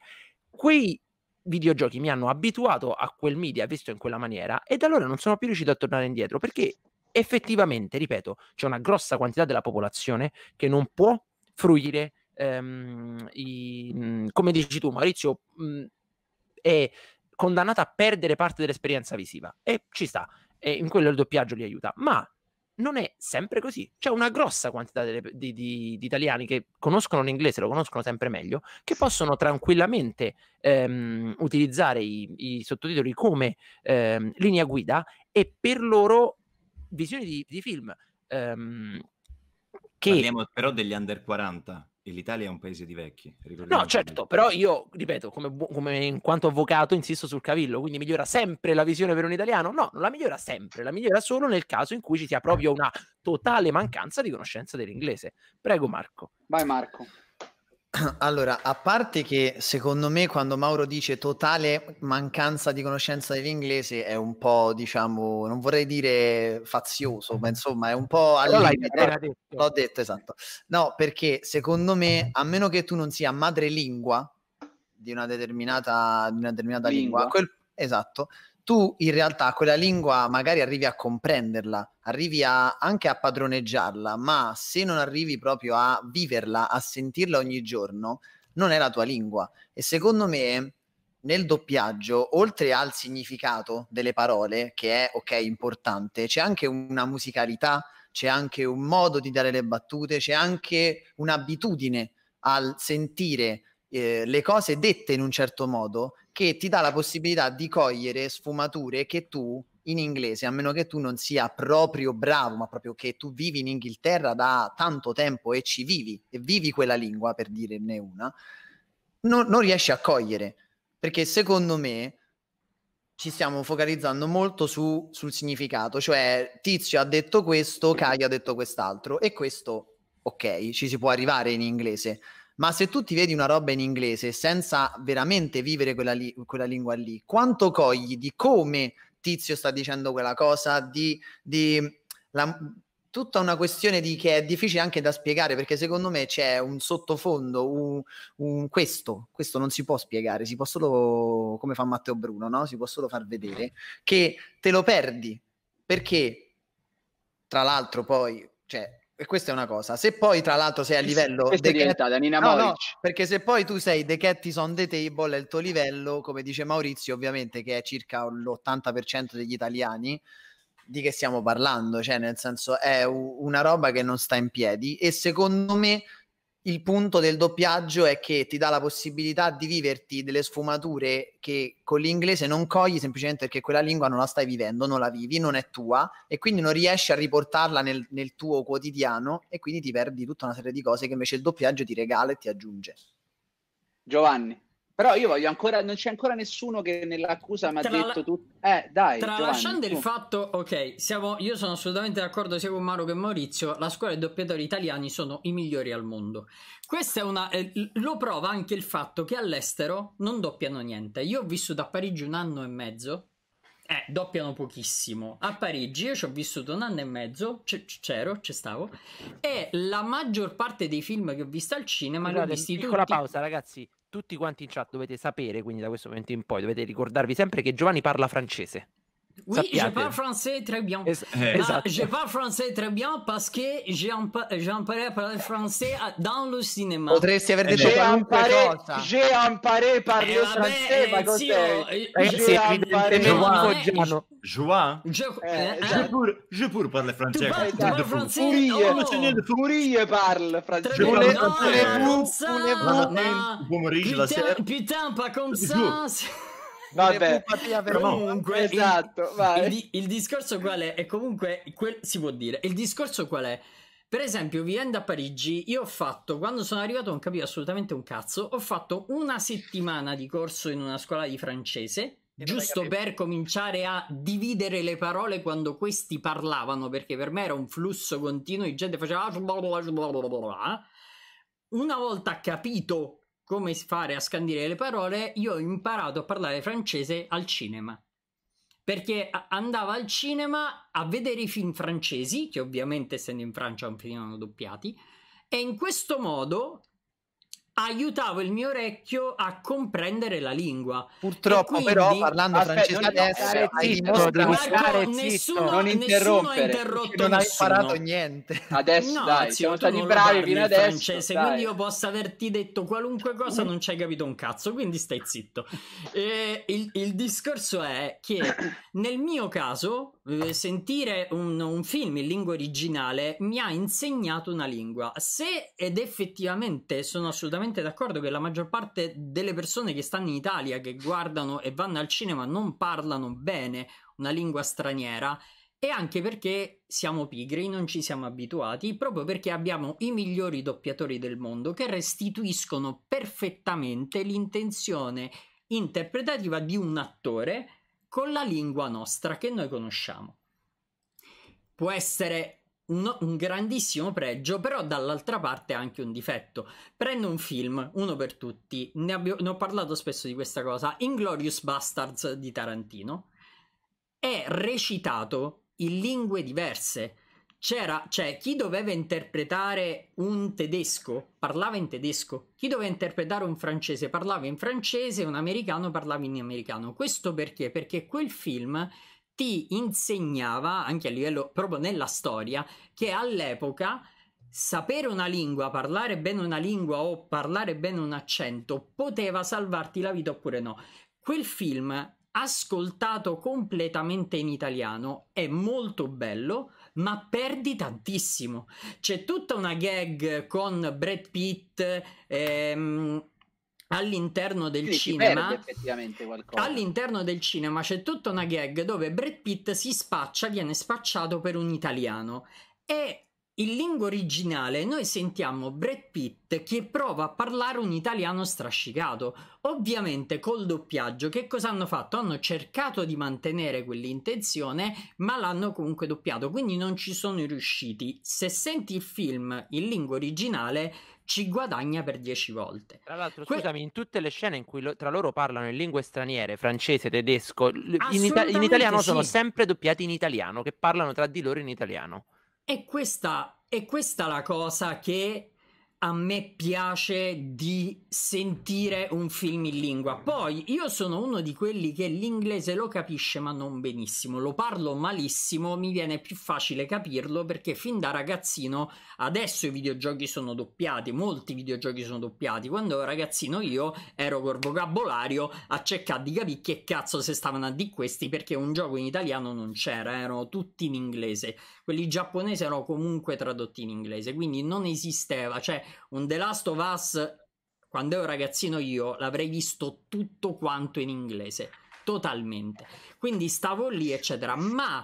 Quei videogiochi mi hanno abituato a quel media visto in quella maniera e da allora non sono più riuscito a tornare indietro perché effettivamente, ripeto, c'è una grossa quantità della popolazione che non può fruire ehm, i, mhmm, come dici tu Maurizio, mh, mhmm, è condannata a perdere parte dell'esperienza visiva e ci sta, e in quello il doppiaggio li aiuta, ma non è sempre così. C'è una grossa quantità delle, di, di, di, italiani che conoscono l'inglese, lo conoscono sempre meglio, che possono tranquillamente ehm, utilizzare i, i, sottotitoli come ehm, linea guida e per loro visioni di, di film. Ehm, che... Parliamo però degli under 40 l'Italia è un paese di vecchi. No, certo, però io, ripeto, come, come, in quanto avvocato insisto sul cavillo, quindi migliora sempre la visione per un italiano? No, non la migliora sempre, la migliora solo nel caso in cui ci sia proprio una totale mancanza di conoscenza dell'inglese. Prego Marco. Vai Marco. Allora, a parte che secondo me quando Mauro dice totale mancanza di conoscenza dell'inglese è un po', diciamo, non vorrei dire fazioso, ma insomma è un po' al limite. L'ho detto, esatto. No, perché secondo me, a meno che tu non sia madrelingua di una determinata, di una determinata lingua, lingua quel, esatto, tu in realtà quella lingua magari arrivi a comprenderla, arrivi a, anche a padroneggiarla, ma se non arrivi proprio a viverla, a sentirla ogni giorno, non è la tua lingua. E secondo me nel doppiaggio, oltre al significato delle parole, che è ok, importante, c'è anche una musicalità, c'è anche un modo di dare le battute, c'è anche un'abitudine al sentire eh, le cose dette in un certo modo che ti dà la possibilità di cogliere sfumature che tu in inglese, a meno che tu non sia proprio bravo, ma proprio che tu vivi in Inghilterra da tanto tempo e ci vivi e vivi quella lingua, per dirne una, non, non riesci a cogliere. Perché secondo me ci stiamo focalizzando molto su, sul significato, cioè Tizio ha detto questo, Caio ha detto quest'altro e questo, ok, ci si può arrivare in inglese ma se tu ti vedi una roba in inglese senza veramente vivere quella, li- quella lingua lì, quanto cogli di come tizio sta dicendo quella cosa, di, di la, tutta una questione di, che è difficile anche da spiegare perché secondo me c'è un sottofondo, un, un questo, questo non si può spiegare, si può solo, come fa Matteo Bruno, no? si può solo far vedere, che te lo perdi perché tra l'altro poi, cioè, e questa è una cosa. Se poi, tra l'altro, sei a livello. Questa è diventata cat... Nina no, no, perché se poi tu sei The Cat is on the table, è il tuo livello, come dice Maurizio, ovviamente, che è circa l'80% degli italiani. Di che stiamo parlando? Cioè, nel senso, è una roba che non sta in piedi. E secondo me il punto del doppiaggio è che ti dà la possibilità di viverti delle sfumature che con l'inglese non cogli semplicemente perché quella lingua non la stai vivendo, non la vivi, non è tua e quindi non riesci a riportarla nel, nel tuo quotidiano e quindi ti perdi tutta una serie di cose che invece il doppiaggio ti regala e ti aggiunge. Giovanni. Però io voglio ancora, non c'è ancora nessuno che nell'accusa mi ha detto la... tu. Eh, dai. Tralasciando il fatto, ok, siamo, io sono assolutamente d'accordo sia con Mauro che Maurizio. La scuola dei doppiatori italiani sono i migliori al mondo. Questa è una. Eh, lo prova anche il fatto che all'estero non doppiano niente. Io ho vissuto a Parigi un anno e mezzo. Eh, doppiano pochissimo. A Parigi io ci ho vissuto un anno e mezzo, c- c'ero, ci stavo, e la maggior parte dei film che ho visto al cinema Guardate, li ho visti piccola tutti. Piccola pausa, ragazzi tutti quanti in chat dovete sapere, quindi da questo momento in poi dovete ricordarvi sempre che Giovanni parla francese. Oui, je parle français très bien. j'ai eh. je parle français très bien parce que j'ai emparé parler français dans le cinéma. Potresti J'ai eh, français, eh, oh, Je, je, pour, je parler français. Tu parles, français? parle français. Oh. Putain, pas comme ça. Vabbè, comunque, comunque esatto, il, il, il, discorso qual è? E comunque quel, si può dire. Il discorso qual è? Per esempio, vivendo a Parigi, io ho fatto, quando sono arrivato non capivo assolutamente un cazzo, ho fatto una settimana di corso in una scuola di francese, e giusto per cominciare a dividere le parole quando questi parlavano, perché per me era un flusso continuo di gente faceva... Una volta capito come fare a scandire le parole, io ho imparato a parlare francese al cinema. Perché andavo al cinema a vedere i film francesi, che ovviamente essendo in Francia non finivano doppiati, e in questo modo aiutavo il mio orecchio a comprendere la lingua. Purtroppo, quindi... però, parlando francese adesso, hai dimostrato Marco, nessuno, non interrompere, nessuno non hai imparato niente. Adesso, no, dai, siamo stati bravi fino adesso. Francese, quindi io posso averti detto qualunque cosa, non ci hai capito un cazzo, quindi stai zitto. Eh, il, il discorso è che nel mio caso eh, sentire un, un, film in lingua originale mi ha insegnato una lingua. Se ed effettivamente sono assolutamente d'accordo che la maggior parte delle persone che stanno in Italia, che guardano e vanno al cinema, non parlano bene una lingua straniera. è anche perché siamo pigri, non ci siamo abituati, proprio perché abbiamo i migliori doppiatori del mondo che restituiscono perfettamente l'intenzione interpretativa di un attore con la lingua nostra che noi conosciamo. Può essere no, un grandissimo pregio, però dall'altra parte anche un difetto. Prendo un film, uno per tutti, ne, abbio, ne ho parlato spesso di questa cosa, Inglorious Bastards di Tarantino, è recitato in lingue diverse c'era, cioè, chi doveva interpretare un tedesco parlava in tedesco, chi doveva interpretare un francese parlava in francese, un americano parlava in americano. Questo perché? Perché quel film ti insegnava, anche a livello proprio nella storia, che all'epoca sapere una lingua, parlare bene una lingua o parlare bene un accento poteva salvarti la vita oppure no. Quel film ascoltato completamente in italiano è molto bello ma perdi tantissimo. C'è tutta una gag con Brad Pitt. Ehm, all'interno del sì, cinema all'interno del cinema c'è tutta una gag dove Brad Pitt si spaccia viene spacciato per un italiano e in lingua originale noi sentiamo Brad Pitt che prova a parlare un italiano strascicato. Ovviamente col doppiaggio che cosa hanno fatto? Hanno cercato di mantenere quell'intenzione ma l'hanno comunque doppiato, quindi non ci sono riusciti. Se senti il film in lingua originale ci guadagna per dieci volte. Tra l'altro, que- scusami, in tutte le scene in cui lo- tra loro parlano in lingue straniere, francese, tedesco, in, ita- in italiano sì. sono sempre doppiati in italiano, che parlano tra di loro in italiano. E questa è questa la cosa che a me piace di sentire un film in lingua. Poi io sono uno di quelli che l'inglese lo capisce ma non benissimo, lo parlo malissimo, mi viene più facile capirlo perché fin da ragazzino adesso i videogiochi sono doppiati, molti videogiochi sono doppiati. Quando ero ragazzino io ero col vocabolario a cercare di capire che cazzo se stavano a di questi perché un gioco in italiano non c'era, erano tutti in inglese quelli giapponesi erano comunque tradotti in inglese, quindi non esisteva, cioè un The Last of Us quando ero ragazzino io l'avrei visto tutto quanto in inglese, totalmente. Quindi stavo lì, eccetera, ma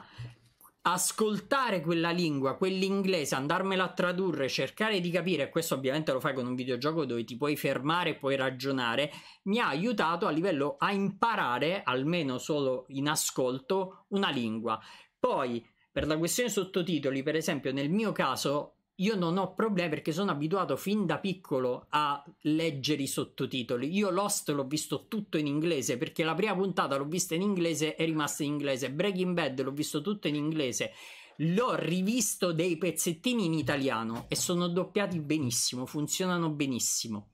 ascoltare quella lingua, quell'inglese, andarmela a tradurre, cercare di capire, questo ovviamente lo fai con un videogioco dove ti puoi fermare e puoi ragionare, mi ha aiutato a livello a imparare, almeno solo in ascolto, una lingua. Poi per la questione sottotitoli, per esempio, nel mio caso io non ho problemi perché sono abituato fin da piccolo a leggere i sottotitoli. Io Lost l'ho visto tutto in inglese perché la prima puntata l'ho vista in inglese e è rimasta in inglese. Breaking Bad l'ho visto tutto in inglese. L'ho rivisto dei pezzettini in italiano e sono doppiati benissimo, funzionano benissimo.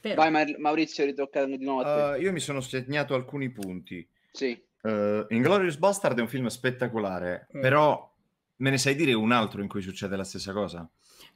Però... Vai Maurizio, ritocca di nuovo A uh, io mi sono segnato alcuni punti. Sì. Uh, eh, Inglorious Bastard è un film spettacolare, mm. però me ne sai dire un altro in cui succede la stessa cosa?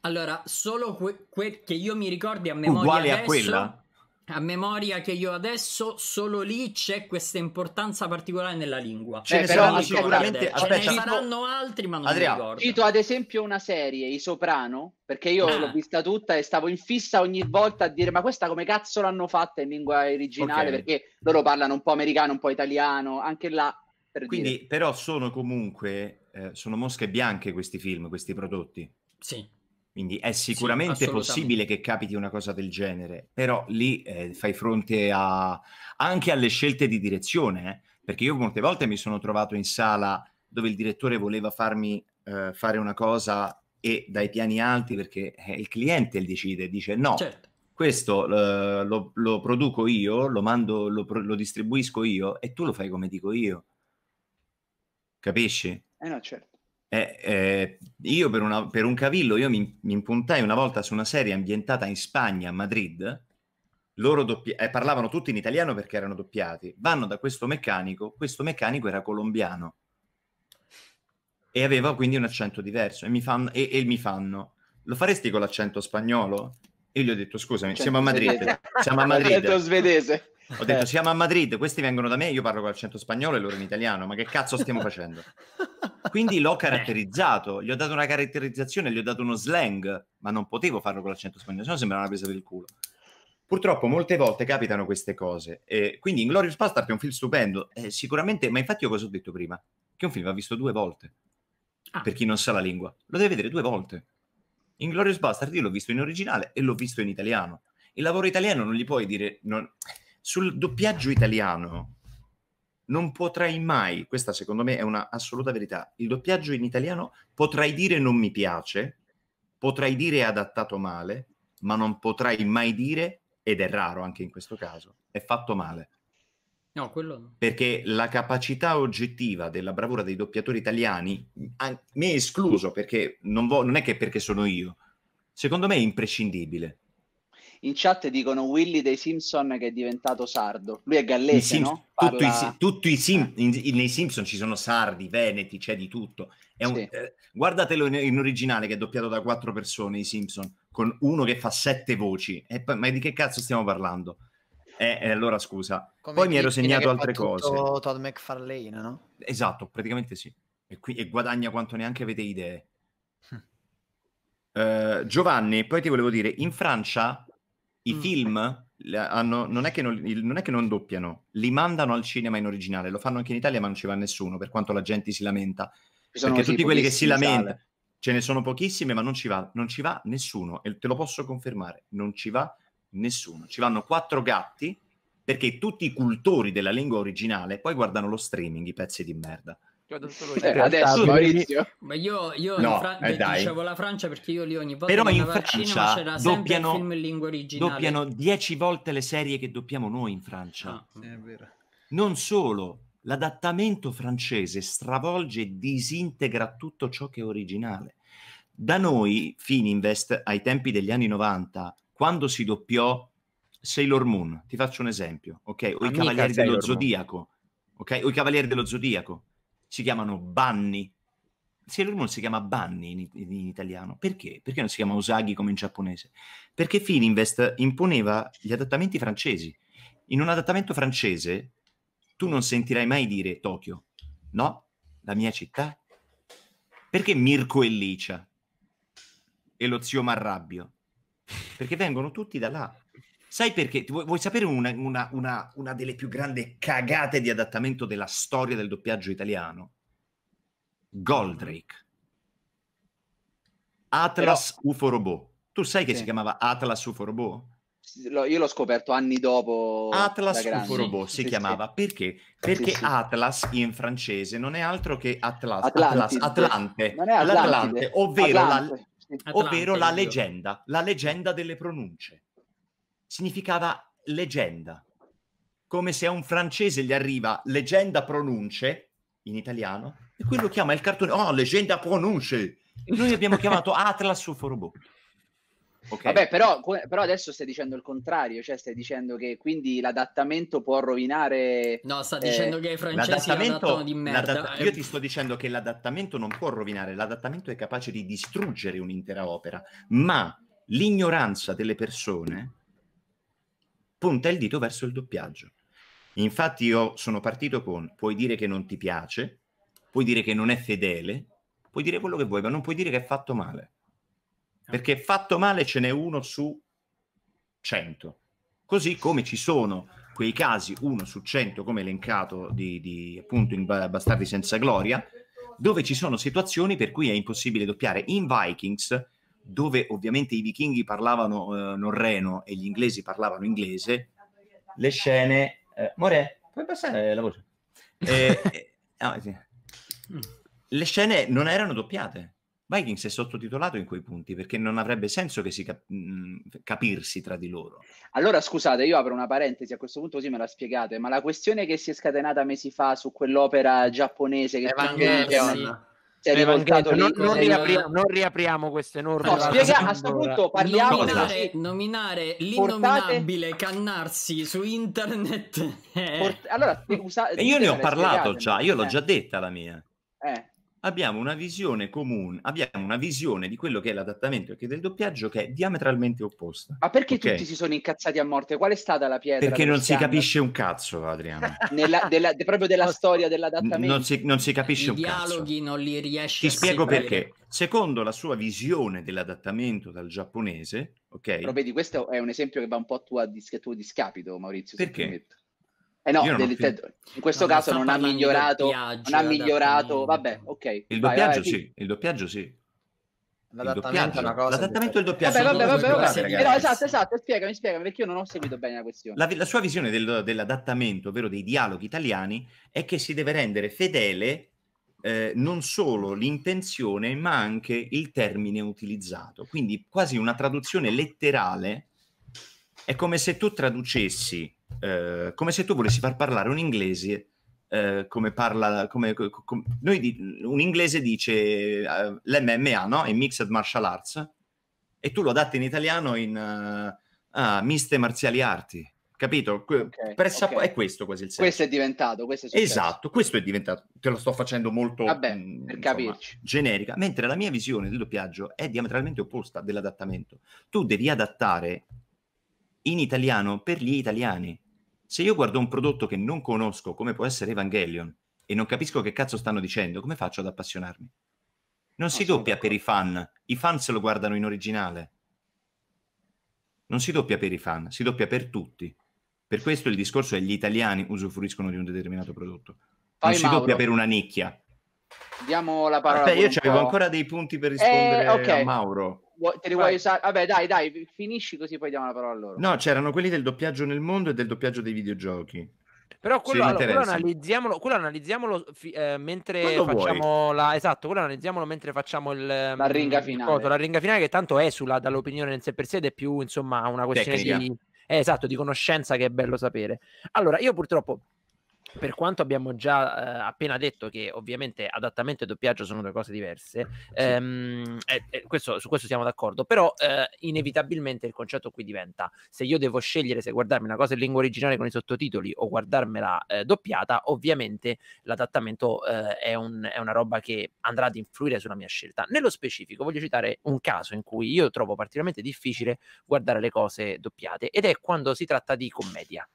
Allora, solo que- que- che io mi ricordi a memoria Uguale adesso... a quella? a memoria che io adesso, solo lì c'è questa importanza particolare nella lingua. Ce eh, ne saranno sicuramente aspetta, ce ne saranno altri, ma non Adriano. mi ricordo. Cito ad esempio una serie, I Soprano, perché io ah. l'ho vista tutta e stavo in fissa ogni volta a dire "Ma questa come cazzo l'hanno fatta in lingua originale?" Okay. perché loro parlano un po' americano, un po' italiano, anche là per Quindi dire. però sono comunque eh, sono mosche bianche questi film, questi prodotti. Sì. Quindi è sicuramente sì, possibile che capiti una cosa del genere, però lì eh, fai fronte a, anche alle scelte di direzione, eh? perché io molte volte mi sono trovato in sala dove il direttore voleva farmi eh, fare una cosa e dai piani alti perché eh, il cliente il decide, dice no, certo. questo eh, lo, lo, produco io, lo mando, lo, lo distribuisco io e tu lo fai come dico io. Capisci? Eh no, certo. Eh, eh, io per, una, per, un cavillo mi, mi, impuntai una volta su una serie ambientata in Spagna, a Madrid. Loro doppi- eh, parlavano tutti in italiano perché erano doppiati. Vanno da questo meccanico, questo meccanico era colombiano e aveva quindi un accento diverso. E mi fanno, e, e mi fanno lo faresti con l'accento spagnolo? E io gli ho detto, scusami, siamo a Madrid, siamo a Madrid. svedese. Ho detto siamo certo. a Madrid, questi vengono da me, io parlo con l'accento spagnolo e loro in italiano, ma che cazzo stiamo facendo? Quindi l'ho caratterizzato, gli ho dato una caratterizzazione, gli ho dato uno slang, ma non potevo farlo con l'accento spagnolo, se no sembrava una presa del culo. Purtroppo molte volte capitano queste cose, eh, quindi Inglorious Bastard è un film stupendo, eh, sicuramente, ma infatti io cosa ho detto prima? Che un film va visto due volte, ah. per chi non sa la lingua, lo deve vedere due volte. Inglorious Bastard io l'ho visto in originale e l'ho visto in italiano. Il lavoro italiano non gli puoi dire... Non... Sul doppiaggio italiano non potrai mai, questa secondo me è una assoluta verità, il doppiaggio in italiano potrai dire non mi piace, potrai dire è adattato male, ma non potrai mai dire, ed è raro anche in questo caso, è fatto male. No, quello no. Perché la capacità oggettiva della bravura dei doppiatori italiani, me escluso, perché non, vo- non è che perché sono io, secondo me è imprescindibile in chat dicono Willy dei Simpson che è diventato sardo. Lui è gallese, Sim- no? Parla... Tutti i, Sim- eh. in, nei Simpson ci sono sardi, veneti, c'è di tutto. Un, sì. eh, guardatelo in, in, originale che è doppiato da quattro persone, i Simpson, con uno che fa sette voci. E, ma di che cazzo stiamo parlando? Eh, eh, allora scusa. Come Poi mi ero segnato altre cose. Todd McFarlane, no? Esatto, praticamente sì. E, qui, e guadagna quanto neanche avete idee. Uh, Giovanni, poi ti volevo dire, in Francia i mm. film hanno, non, è non, non, è che non, doppiano, li mandano al cinema in originale, lo fanno anche in Italia ma non ci va nessuno, per quanto la gente si lamenta. Perché tutti quelli che si lamentano, ce ne sono pochissime ma non ci va, non ci va nessuno, e te lo posso confermare, non ci va nessuno. Ci vanno quattro gatti perché tutti i cultori della lingua originale poi guardano lo streaming, i pezzi di merda eh, adesso Maurizio. Ma io, io no, Fran- eh, dicevo la Francia perché io lì ogni volta Però in Francia cinema, doppiano, in doppiano, dieci volte le serie che doppiamo noi in Francia. Ah, non solo, l'adattamento francese stravolge e disintegra tutto ciò che è originale. Da noi, Fininvest, ai tempi degli anni 90, quando si doppiò Sailor Moon, ti faccio un esempio, ok? O Amica i Cavalieri dello Zodiaco, ok? O i Cavalieri dello Zodiaco si chiamano banni. Sailor Moon si chiama Banni in, in, in, italiano. Perché? Perché non si chiama Usagi come in giapponese? Perché Fininvest imponeva gli adattamenti francesi. In un adattamento francese tu non sentirai mai dire Tokyo, no? La mia città? Perché Mirko e Licia e lo zio Marrabbio? Perché vengono tutti da là. Sai perché? Vuoi, vuoi sapere una, una, una, una, delle più grandi cagate di adattamento della storia del doppiaggio italiano? Goldrake. Atlas Però... UFO Robot. Tu sai che sì. si chiamava Atlas UFO Robot? io l'ho scoperto anni dopo Atlas UFO Robot si sì, chiamava sì. perché? Perché sì, Atlas in francese non è altro che Atlas, Atlantis, Atlas Atlante, Atlante ovvero, la, ovvero la, leggenda, la leggenda delle pronunce significava leggenda. Come se a un francese gli arriva leggenda pronunce in italiano e quello chiama il cartone oh leggenda pronunce. Noi abbiamo chiamato Atlas su Forobot. Okay. Vabbè, però, però, adesso stai dicendo il contrario, cioè stai dicendo che quindi l'adattamento può rovinare. No, sta eh, dicendo eh, che i francesi l'adattamento, di merda. L'adatta- eh, io ti sto dicendo che l'adattamento non può rovinare, l'adattamento è capace di distruggere un'intera opera, ma l'ignoranza delle persone punta il dito verso il doppiaggio. Infatti io sono partito con puoi dire che non ti piace, puoi dire che non è fedele, puoi dire quello che vuoi, ma non puoi dire che è fatto male. Ah. Perché fatto male ce n'è uno su cento. Così come ci sono quei casi, uno su cento, come elencato di, di appunto in Bastardi senza gloria, dove ci sono situazioni per cui è impossibile doppiare. In Vikings dove ovviamente i vichinghi parlavano eh, norreno e gli inglesi parlavano inglese, le scene... Eh, More, puoi passare la voce? Eh, eh, no, ah, sì. Mm. Le scene non erano doppiate. Vikings è sottotitolato in quei punti perché non avrebbe senso che si cap- mm, capirsi tra di loro. Allora scusate, io apro una parentesi, a questo punto così me la spiegate, ma la questione che si è scatenata mesi fa su quell'opera giapponese che Evangelion si è cioè, non, non, riapriamo, non, riapriamo, queste norme. No, spiega, a questo punto parliamo nominare, di... nominare l'innominabile cannarsi su internet. Port... Allora, usa... io ne ho parlato già, io l'ho già detta la mia. Eh abbiamo una visione comune, abbiamo una visione di quello che è l'adattamento e che del doppiaggio che è diametralmente opposta. Ma perché okay? tutti si sono incazzati a morte? Qual è stata la pietra? Perché non si capisce un cazzo, Adriano. Nella, della, de, proprio della storia dell'adattamento. Non si, non si capisce I un cazzo. I dialoghi non li riesce Ti spiego seguire. perché. Secondo la sua visione dell'adattamento dal giapponese, ok? Però vedi, questo è un esempio che va un po' a tuo, tuo discapito, Maurizio. Perché? Eh no, del, più... Cioè, in questo no, caso non ha migliorato, non ha migliorato, vabbè, ok. Il doppiaggio vai, sì, il doppiaggio sì. L'adattamento, una cosa L'adattamento e il doppiaggio. Vabbè, esatto, esatto, spiegami, spiegami, perché io non ho seguito bene la questione. La, la sua visione del, dell'adattamento, ovvero dei dialoghi italiani, è che si deve rendere fedele eh, non solo l'intenzione, ma anche il termine utilizzato. Quindi quasi una traduzione letterale è come se tu traducessi, eh, come se tu volessi far parlare un inglese eh, come parla, come, come, di, un inglese dice uh, eh, l'MMA, no? È Mixed Martial Arts, e tu lo adatta in italiano in uh, uh, Miste Marziali Arti capito? Okay, sap- okay. È questo quasi il senso. Questo è diventato, questo è Esatto, questo è diventato, te lo sto facendo molto Vabbè, mh, mm, per Insomma, generica, mentre la mia visione del doppiaggio è diametralmente opposta dell'adattamento. Tu devi adattare in italiano per gli italiani. Se io guardo un prodotto che non conosco, come può essere Evangelion, e non capisco che cazzo stanno dicendo, come faccio ad appassionarmi? Non si ah, doppia per i fan, i fan se lo guardano in originale. Non si doppia per i fan, si doppia per tutti. Per questo il discorso è che gli italiani usufruiscono di un determinato prodotto. non Mauro. si doppia per una nicchia. Diamo la parola. Aspetta, io avevo ancora dei punti per rispondere eh, okay. a Mauro te li vuoi usare? Vabbè, dai, dai, finisci così poi diamo la parola a loro. No, c'erano quelli del doppiaggio nel mondo e del doppiaggio dei videogiochi. Però quello, allora, quello analizziamolo, quello analizziamolo eh, mentre Quando facciamo vuoi. la esatto, quello analizziamolo mentre facciamo il, la ringa mm, finale. Foto, la ringa finale che tanto esula dall'opinione nel sé per sé ed è più, insomma, una questione Tecnica. di eh, esatto, di conoscenza che è bello sapere. Allora, io purtroppo per quanto abbiamo già eh, appena detto che ovviamente adattamento e doppiaggio sono due cose diverse, ehm, eh, questo, su questo siamo d'accordo, però eh, inevitabilmente il concetto qui diventa se io devo scegliere se guardarmi una cosa in lingua originale con i sottotitoli o guardarmela eh, doppiata, ovviamente l'adattamento eh, è, un, è, una roba che andrà ad influire sulla mia scelta. Nello specifico voglio citare un caso in cui io trovo particolarmente difficile guardare le cose doppiate ed è quando si tratta di commedia.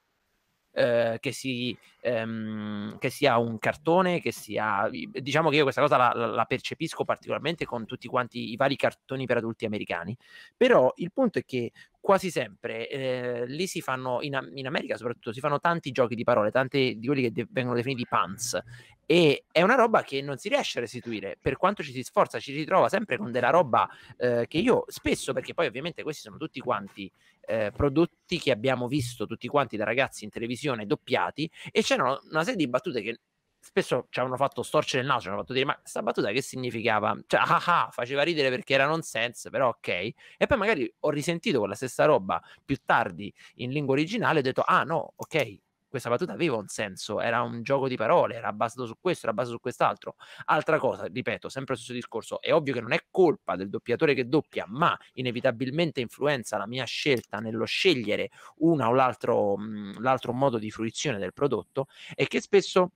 Eh, che, si, ehm, che sia un cartone, che sia... Diciamo che io questa cosa la, la, percepisco particolarmente con tutti quanti i vari cartoni per adulti americani, però il punto è che quasi sempre eh, lì si fanno in, in, America soprattutto si fanno tanti giochi di parole tanti di quelli che de- vengono definiti puns e è una roba che non si riesce a restituire per quanto ci si sforza ci si ritrova sempre con della roba eh, che io spesso perché poi ovviamente questi sono tutti quanti eh, prodotti che abbiamo visto tutti quanti da ragazzi in televisione doppiati e c'erano una serie di battute che spesso ci avevano fatto storcere il naso, ci hanno fatto dire ma questa battuta che significava? Cioè, ah, ah ah, faceva ridere perché era nonsense, però ok. E poi magari ho risentito quella stessa roba più tardi in lingua originale e ho detto ah no, ok, questa battuta aveva un senso, era un gioco di parole, era basato su questo, era basato su quest'altro. Altra cosa, ripeto, sempre lo stesso discorso, è ovvio che non è colpa del doppiatore che doppia, ma inevitabilmente influenza la mia scelta nello scegliere una o l'altro, mh, mm, l'altro modo di fruizione del prodotto e che spesso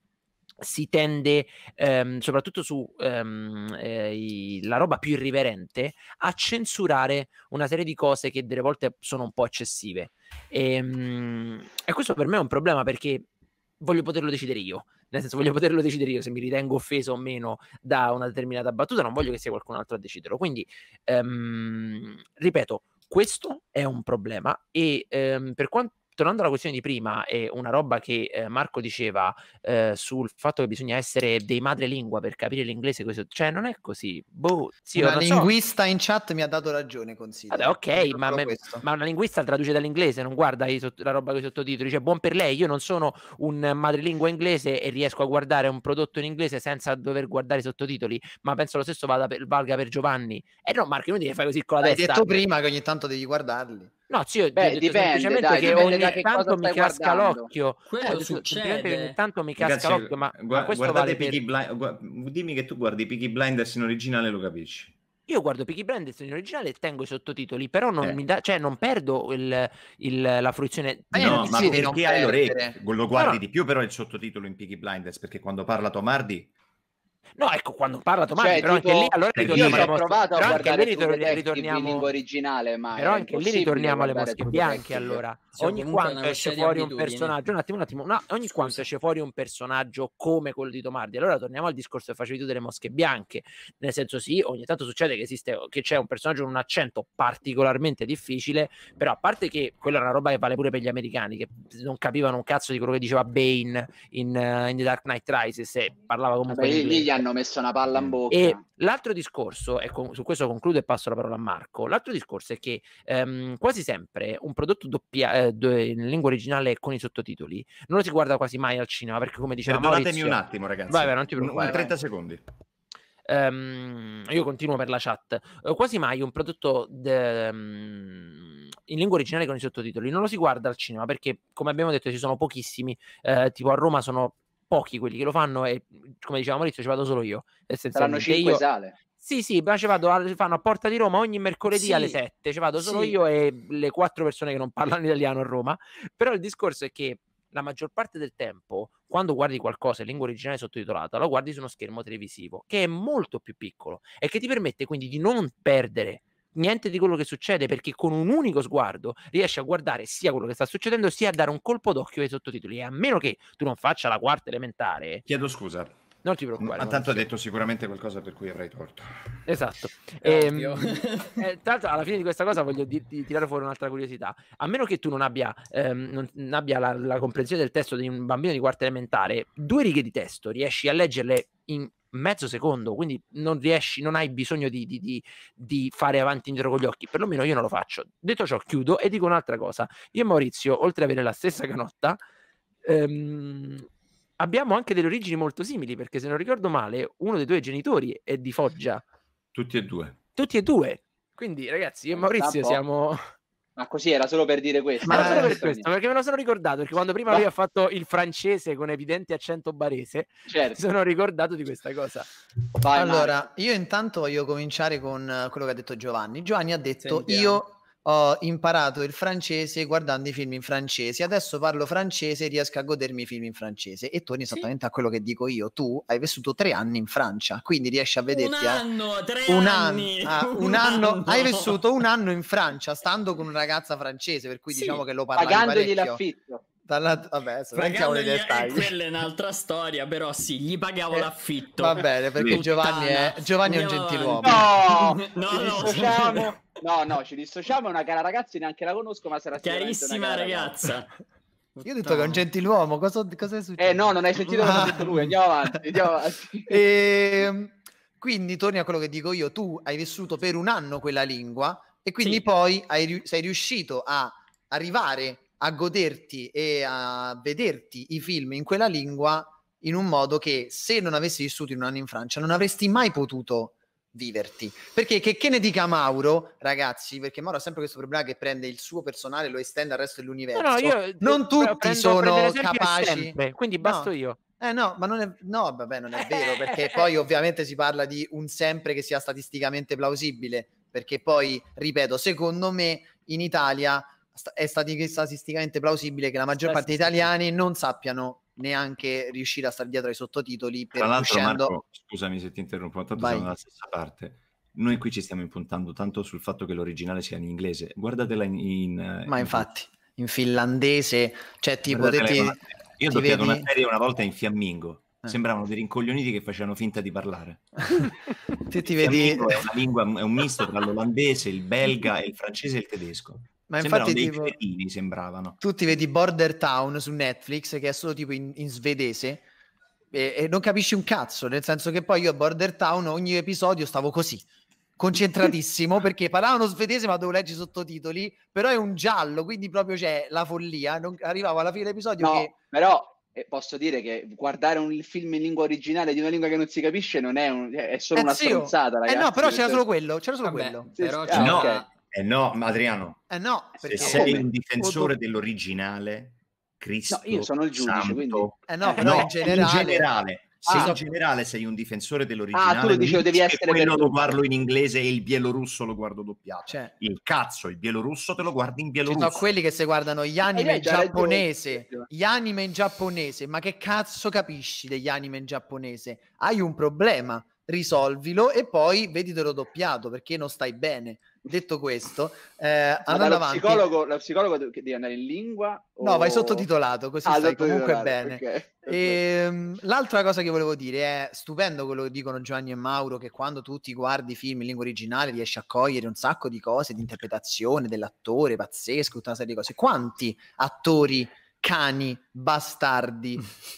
si tende, ehm, soprattutto su ehm, eh, i, la roba più irriverente, a censurare una serie di cose che delle volte sono un po' eccessive. E, ehm, mh, e, questo per me è un problema perché voglio poterlo decidere io. Nel senso, voglio poterlo decidere io se mi ritengo offeso o meno da una determinata battuta, non voglio che sia qualcun altro a deciderlo. Quindi, ehm, ripeto, questo è un problema e ehm, per quanto tornando alla questione di prima, è una roba che eh, Marco diceva eh, sul fatto che bisogna essere dei madrelingua per capire l'inglese, questo, cioè non è così. Boh, zio, una linguista so. in chat mi ha dato ragione, consiglio. Vabbè, ok, ma, me, ma, una linguista traduce dall'inglese, non guarda i, la roba con i sottotitoli, cioè buon per lei, io non sono un madrelingua inglese e riesco a guardare un prodotto in inglese senza dover guardare i sottotitoli, ma penso lo stesso per, valga per Giovanni. E eh no, Marco, non devi fare così con la Hai testa. Hai detto prima che ogni tanto devi guardarli. No, zio, io Beh, dipende, dai, che ogni che tanto mi casca l'occhio. Quello eh, succede. Ogni tanto mi casca Ragazzi, l'occhio, ma, gua- ma questo vale per... Blind, gu- dimmi che tu guardi Peaky Blinders in originale lo capisci. Io guardo Peaky Blinders in originale e tengo i sottotitoli, però non, eh. mi da, cioè, non perdo il, il, la fruizione. Eh, no, ma perché hai l'orecchio? Lo guardi però... di più però il sottotitolo in Peaky Blinders, perché quando parla Tomardi No, ecco, quando parla Tommaso, cioè, però tipo, anche lì allora ritorniamo io ho provato Però anche lì ritorniamo alle mosche bianche allora ogni quanto esce fuori un personaggio, un attimo, un attimo, no, ogni Scusa. quanto esce fuori un personaggio come quello di Tomardi. Allora torniamo al discorso che facevi tu delle mosche bianche, nel senso sì, ogni tanto succede che, esiste, che c'è un personaggio con un accento particolarmente difficile, però a parte che quella è una roba che vale pure per gli americani, che non capivano un cazzo di quello che diceva Bane in, uh, in The Dark Knight Rises e parlava comunque... Vabbè, lì gli hanno messo una palla in mm. bocca. E l'altro discorso, e con, su questo concludo e passo la parola a Marco, l'altro discorso è che um, quasi sempre un prodotto doppia, eh, in lingua originale con i sottotitoli, non lo si guarda quasi mai al cinema perché come diceva Maurizio... un attimo ragazzi, vai, vai, non ti preoccupare, un, 30 vai. secondi. Um, io continuo per la chat, eh, quasi mai un prodotto de, um, in lingua originale con i sottotitoli non lo si guarda al cinema perché, come abbiamo detto, ci sono pochissimi, uh, tipo a Roma sono pochi quelli che lo fanno e come diceva Maurizio ci vado solo io. Saranno 5 io... sale. Sì, sì, ma ci vado, a, fanno a Porta di Roma ogni mercoledì sì, alle 7, ci vado solo sì. io e le quattro persone che non parlano italiano a Roma, però il discorso è che la maggior parte del tempo, quando guardi qualcosa in lingua originale sottotitolata, lo guardi su uno schermo televisivo, che è molto più piccolo e che ti permette quindi di non perdere niente di quello che succede perché con un unico sguardo riesci a guardare sia quello che sta succedendo sia a dare un colpo d'occhio ai sottotitoli e a meno che tu non faccia la quarta elementare chiedo scusa non ti preoccupare. Ma tanto ha detto sicuramente qualcosa per cui avrai torto. Esatto. E, ehm, eh, tra l'altro, alla fine di questa cosa voglio di, di tirare fuori un'altra curiosità. A meno che tu non abbia, ehm, non, abbia la, la, comprensione del testo di un bambino di quarta elementare, due righe di testo riesci a leggerle in mezzo secondo, quindi non riesci, non hai bisogno di, di, di fare avanti e indietro con gli occhi, perlomeno io non lo faccio. Detto ciò, chiudo e dico un'altra cosa. Io e Maurizio, oltre ad avere la stessa canotta, ehm, abbiamo anche delle origini molto simili, perché se non ricordo male, uno dei tuoi genitori è di Foggia. Tutti e due. Tutti e due. Quindi, ragazzi, io e Maurizio siamo... Ma così era solo per dire questo. Ma era solo per certo. questo, perché me lo sono ricordato, perché quando prima lui ha fatto il francese con evidente accento barese, certo. mi sono ricordato di questa cosa. Vai, allora, Mario. io intanto voglio cominciare con eh, quello che ha detto Giovanni. Giovanni ha detto Sentiamo. io ho imparato il francese guardando i film in francese. Adesso parlo francese e riesco a godermi i film in francese. E torni esattamente sì. a quello che dico io. Tu hai vissuto tre anni in Francia, quindi riesci a vederti. Un anno, a... tre un anni. An... un, un anno. anno. Hai vissuto un anno in Francia, stando con una ragazza francese, per cui sì. diciamo che lo parlavi Pagandogli parecchio. l'affitto. Dalla... Vabbè, mettiamo nei dettagli. Eh, quella è un'altra storia, però sì, gli pagavo eh, l'affitto. Va bene, perché Giovanni è, Giovanni è, un gentiluomo. No, no, no. No, no, ci dissociamo, è una cara ragazza, e neanche la conosco, ma sarà Carissima ragazza. Io ho detto che è un gentiluomo, cosa, cosa è successo? Eh no, non hai sentito cosa ha detto lui, andiamo avanti, andiamo avanti. E, ehm, quindi torni a quello che dico io, tu hai vissuto per un anno quella lingua e quindi sì. poi hai, sei riuscito a arrivare a goderti e a vederti i film in quella lingua in un modo che se non avessi vissuto in un anno in Francia non avresti mai potuto viverti. Perché che, che, ne dica Mauro, ragazzi, perché Mauro ha sempre questo problema che prende il suo personale e lo estende al resto dell'universo. No, no, io, non tutti prendo, sono capaci. Sempre, quindi basto no. io. Eh no, ma non è, no, vabbè, non è vero, perché poi ovviamente si parla di un sempre che sia statisticamente plausibile, perché poi, ripeto, secondo me in Italia è statisticamente plausibile che la maggior parte degli italiani non sappiano neanche riuscire a stare dietro ai sottotitoli. Per Tra l'altro, uscendo... Marco, scusami se ti interrompo, tanto Vai. siamo dalla stessa parte. Noi qui ci stiamo impuntando tanto sul fatto che l'originale sia in inglese. Guardatela in... in eh, ma in infatti, in finlandese, cioè tipo... Guardatela Io ho doppiato vedi... una serie una volta in fiammingo. Eh. Sembravano dei rincoglioniti che facevano finta di parlare. Se ti vedi... È, lingua, è un misto tra l'olandese, il belga, il francese e il tedesco. Ma infatti tipo, dei sembravano. Tu ti vedi Border Town su Netflix che è solo tipo in, in svedese e, e, non capisci un cazzo, nel senso che poi io a Border Town ogni episodio stavo così, concentratissimo perché parlavano svedese ma dovevo leggere i sottotitoli, però è un giallo, quindi proprio c'è la follia, non, arrivavo alla fine dell'episodio no, che... però eh, posso dire che guardare un film in lingua originale di una lingua che non si capisce non è, un, è solo eh, una sì, oh. stronzata, ragazzi. Eh no, però c'era solo quello, c'era solo Vabbè, quello. Però c'era, ah, no. okay. Eh no, Adriano. Eh no, perché... Se sei un difensore do... dell'originale, Cristo no, io sono il giudice, santo. quindi... Eh no, eh no in generale... In generale se ah, in generale sei un difensore dell'originale, ah, tu dicevo, devi essere quello per... lo parlo in inglese e il bielorusso lo guardo doppiato. Cioè. Il cazzo, il bielorusso te lo guardi in bielorusso. Ci sono quelli che si guardano gli eh, anime in giapponese, gli anime in giapponese, ma che cazzo capisci degli anime in giapponese? Hai un problema, risolvilo e poi veditelo doppiato perché non stai bene. Detto questo, eh, andando avanti. Psicologo, lo psicologo devi andare in lingua? O... No, vai sottotitolato, così ah, stai comunque bene. Okay. E, ehm, l'altra cosa che volevo dire è stupendo quello che dicono Giovanni e Mauro, che quando tu ti guardi film in lingua originale riesci a cogliere un sacco di cose, di interpretazione dell'attore, pazzesco, tutta una serie di cose. Quanti attori cani, bastardi,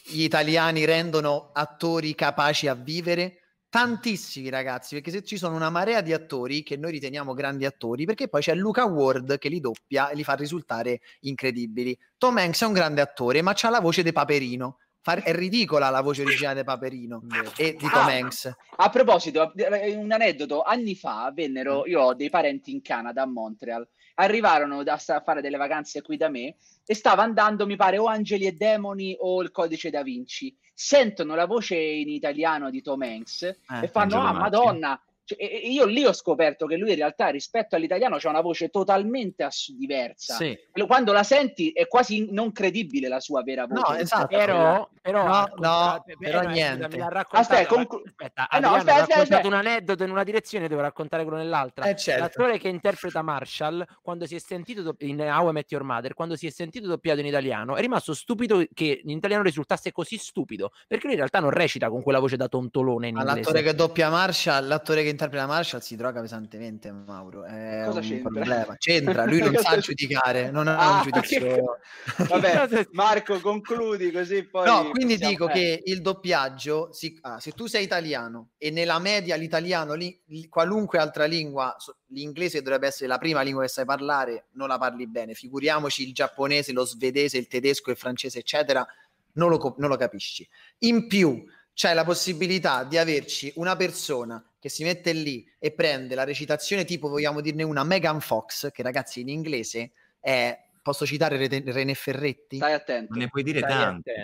gli italiani rendono attori capaci a vivere? tantissimi ragazzi, perché se ci sono una marea di attori che noi riteniamo grandi attori, perché poi c'è Luca Ward che li doppia e li fa risultare incredibili. Tom Hanks è un grande attore, ma c'ha la voce di Paperino. È ridicola la voce originale di Paperino e di ah, Tom ah, Hanks. A proposito, eh, un aneddoto: anni fa vennero, mm. io ho dei parenti in Canada, a Montreal, arrivarono da, a fare delle vacanze qui da me e stava andando, mi pare, o Angeli e Demoni o il codice da Vinci. Sentono la voce in italiano di Tom Hanks eh, e fanno: Ah, Madonna, cioè, io lì ho scoperto che lui in realtà rispetto all'italiano c'è una voce totalmente ass- diversa. Sì. Quando la senti è quasi non credibile la sua vera voce. No, esatto. Però, cioè, però, no, ecco, no, eh, eh, però eh, niente. Aspetta, conclu- aspetta, eh no, aspetta, aspetta, aspetta. un aneddoto in una direzione, devo raccontare quello nell'altra. Eh, certo. L'attore che interpreta Marshall, quando si è sentito do- in How I Met Your Mother, quando si è sentito doppiato in italiano, è rimasto stupito che in italiano risultasse così stupido, perché lui in realtà non recita con quella voce da tontolone in Ma inglese. L'attore che doppia Marshall, l'attore che entra per la Marshall si droga pesantemente Mauro è Cosa un c'entra? problema c'entra lui non sa giudicare non ha ah, un giudizio okay. vabbè Marco concludi così poi no quindi dico eh. che il doppiaggio si, ah, se tu sei italiano e nella media l'italiano li, qualunque altra lingua l'inglese dovrebbe essere la prima lingua che sai parlare non la parli bene figuriamoci il giapponese lo svedese il tedesco il francese eccetera non lo, non lo capisci in più c'è la possibilità di averci una persona che si mette lì e prende la recitazione tipo, vogliamo dirne una, Megan Fox, che ragazzi in inglese è... Posso citare René Ferretti? Stai attento. ne puoi dire tanto.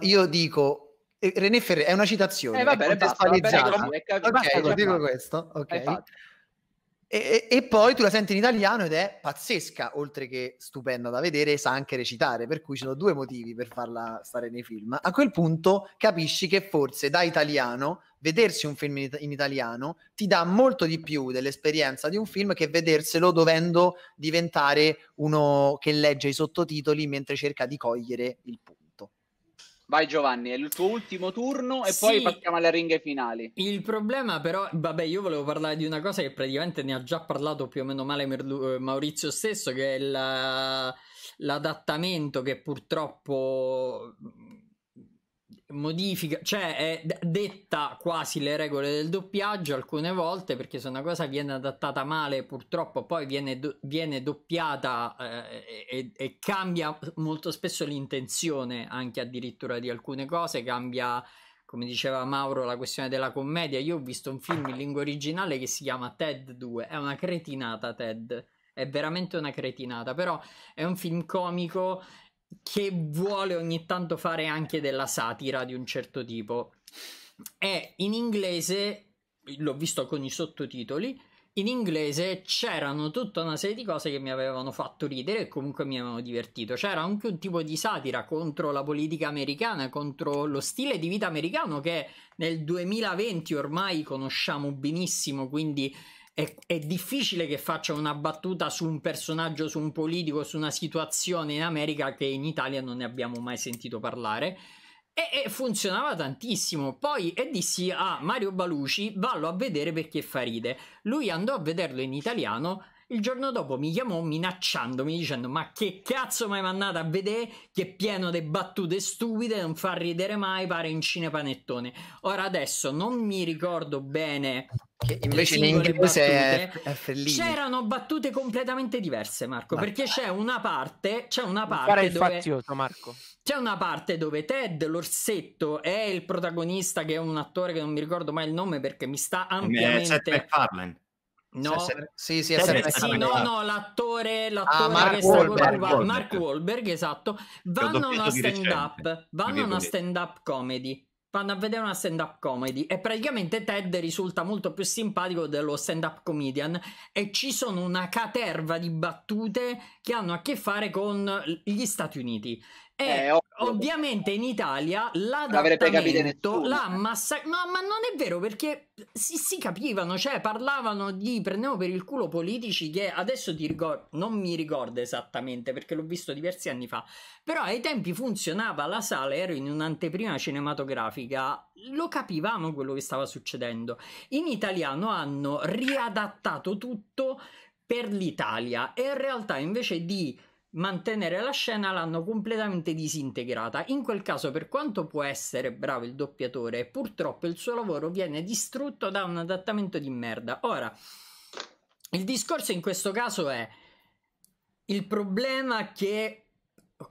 Io dico eh, René Ferretti è una citazione eh, vabbè, è contestualizzata. Basta, vabbè, capito, okay, dico questo. Okay. E, e, poi tu la senti in italiano ed è pazzesca, oltre che stupenda da vedere, sa anche recitare, per cui ci sono due motivi per farla stare nei film. A quel punto capisci che forse da italiano vedersi un film in, it- in, italiano ti dà molto di più dell'esperienza di un film che vederselo dovendo diventare uno che legge i sottotitoli mentre cerca di cogliere il punto. Vai Giovanni, è il tuo ultimo turno e sì. poi passiamo alle ringhe finali. Il problema però, vabbè, io volevo parlare di una cosa che praticamente ne ha già parlato più o meno male Merlu- eh, Maurizio stesso, che è la l'adattamento che purtroppo modifica, cioè è d- detta quasi le regole del doppiaggio alcune volte perché se una cosa viene adattata male purtroppo poi viene, do- viene doppiata eh, e-, e-, cambia molto spesso l'intenzione anche addirittura di alcune cose, cambia come diceva Mauro la questione della commedia, io ho visto un film in lingua originale che si chiama Ted 2, è una cretinata Ted, è veramente una cretinata, però è un film comico che vuole ogni tanto fare anche della satira di un certo tipo. E in inglese, l'ho visto con i sottotitoli, in inglese c'erano tutta una serie di cose che mi avevano fatto ridere e comunque mi avevano divertito. C'era anche un tipo di satira contro la politica americana, contro lo stile di vita americano che nel 2020 ormai conosciamo benissimo, quindi è, è, difficile che faccia una battuta su un personaggio, su un politico, su una situazione in America che in Italia non ne abbiamo mai sentito parlare. E, e funzionava tantissimo. Poi e dissi a ah, Mario Baluci: vallo a vedere perché fa ride. Lui andò a vederlo in italiano. Il giorno dopo mi chiamò minacciandomi dicendo ma che cazzo mi hai mandato a vedere che è pieno di battute stupide, non fa ridere mai, pare in cinepanettone. Ora adesso non mi ricordo bene che invece in inglese è, è Fellini. C'erano battute completamente diverse, Marco, Marco. perché c'è una parte, c'è una parte dove fazioso, Marco. C'è una parte dove Ted l'orsetto è il protagonista che è un attore che non mi ricordo mai il nome perché mi sta eh, ampiamente Seth No, se, sì, sì, è sempre sì, no, esatto. no, l'attore, ah, l'attore ah, Mark che Wahlberg, sta Mark Wahlberg, esatto, vanno a stand up, vanno a una stand up comedy vanno a vedere una stand up comedy e praticamente Ted risulta molto più simpatico dello stand up comedian e ci sono una caterva di battute che hanno a che fare con gli Stati Uniti e eh, ovviamente in Italia l'adattamento l'ha massacrato. No, ma non è vero perché si, si, capivano, cioè parlavano di prendevo per il culo politici che adesso ti ricordo, non mi ricordo esattamente perché l'ho visto diversi anni fa, però ai tempi funzionava la sala, ero in un'anteprima cinematografica, lo capivamo quello che stava succedendo. In italiano hanno riadattato tutto per l'Italia e in realtà invece di mantenere la scena l'hanno completamente disintegrata. In quel caso, per quanto può essere bravo il doppiatore, purtroppo il suo lavoro viene distrutto da un adattamento di merda. Ora, il discorso in questo caso è il problema che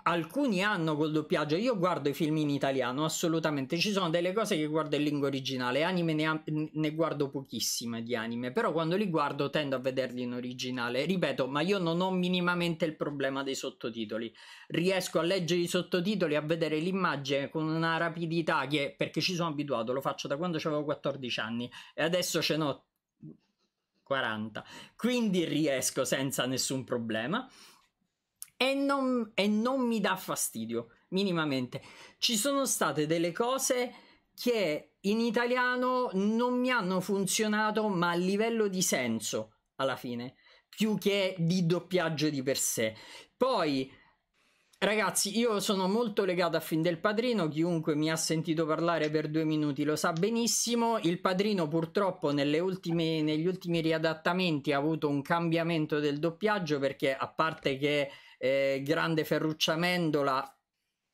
alcuni hanno col doppiaggio. Io guardo i film in italiano, assolutamente. Ci sono delle cose che guardo in lingua originale, anime ne, ne, guardo pochissime di anime, però quando li guardo tendo a vederli in originale. Ripeto, ma io non ho minimamente il problema dei sottotitoli. Riesco a leggere i sottotitoli, a vedere l'immagine con una rapidità che, perché ci sono abituato, lo faccio da quando avevo 14 anni e adesso ce n'ho 40. Quindi riesco senza nessun problema e non, e non mi dà fastidio minimamente. Ci sono state delle cose che in italiano non mi hanno funzionato, ma a livello di senso alla fine, più che di doppiaggio di per sé. Poi Ragazzi, io sono molto legato a Fin del Padrino, chiunque mi ha sentito parlare per due minuti lo sa benissimo. Il Padrino purtroppo ultime, negli ultimi riadattamenti ha avuto un cambiamento del doppiaggio perché a parte che eh, grande Mendola,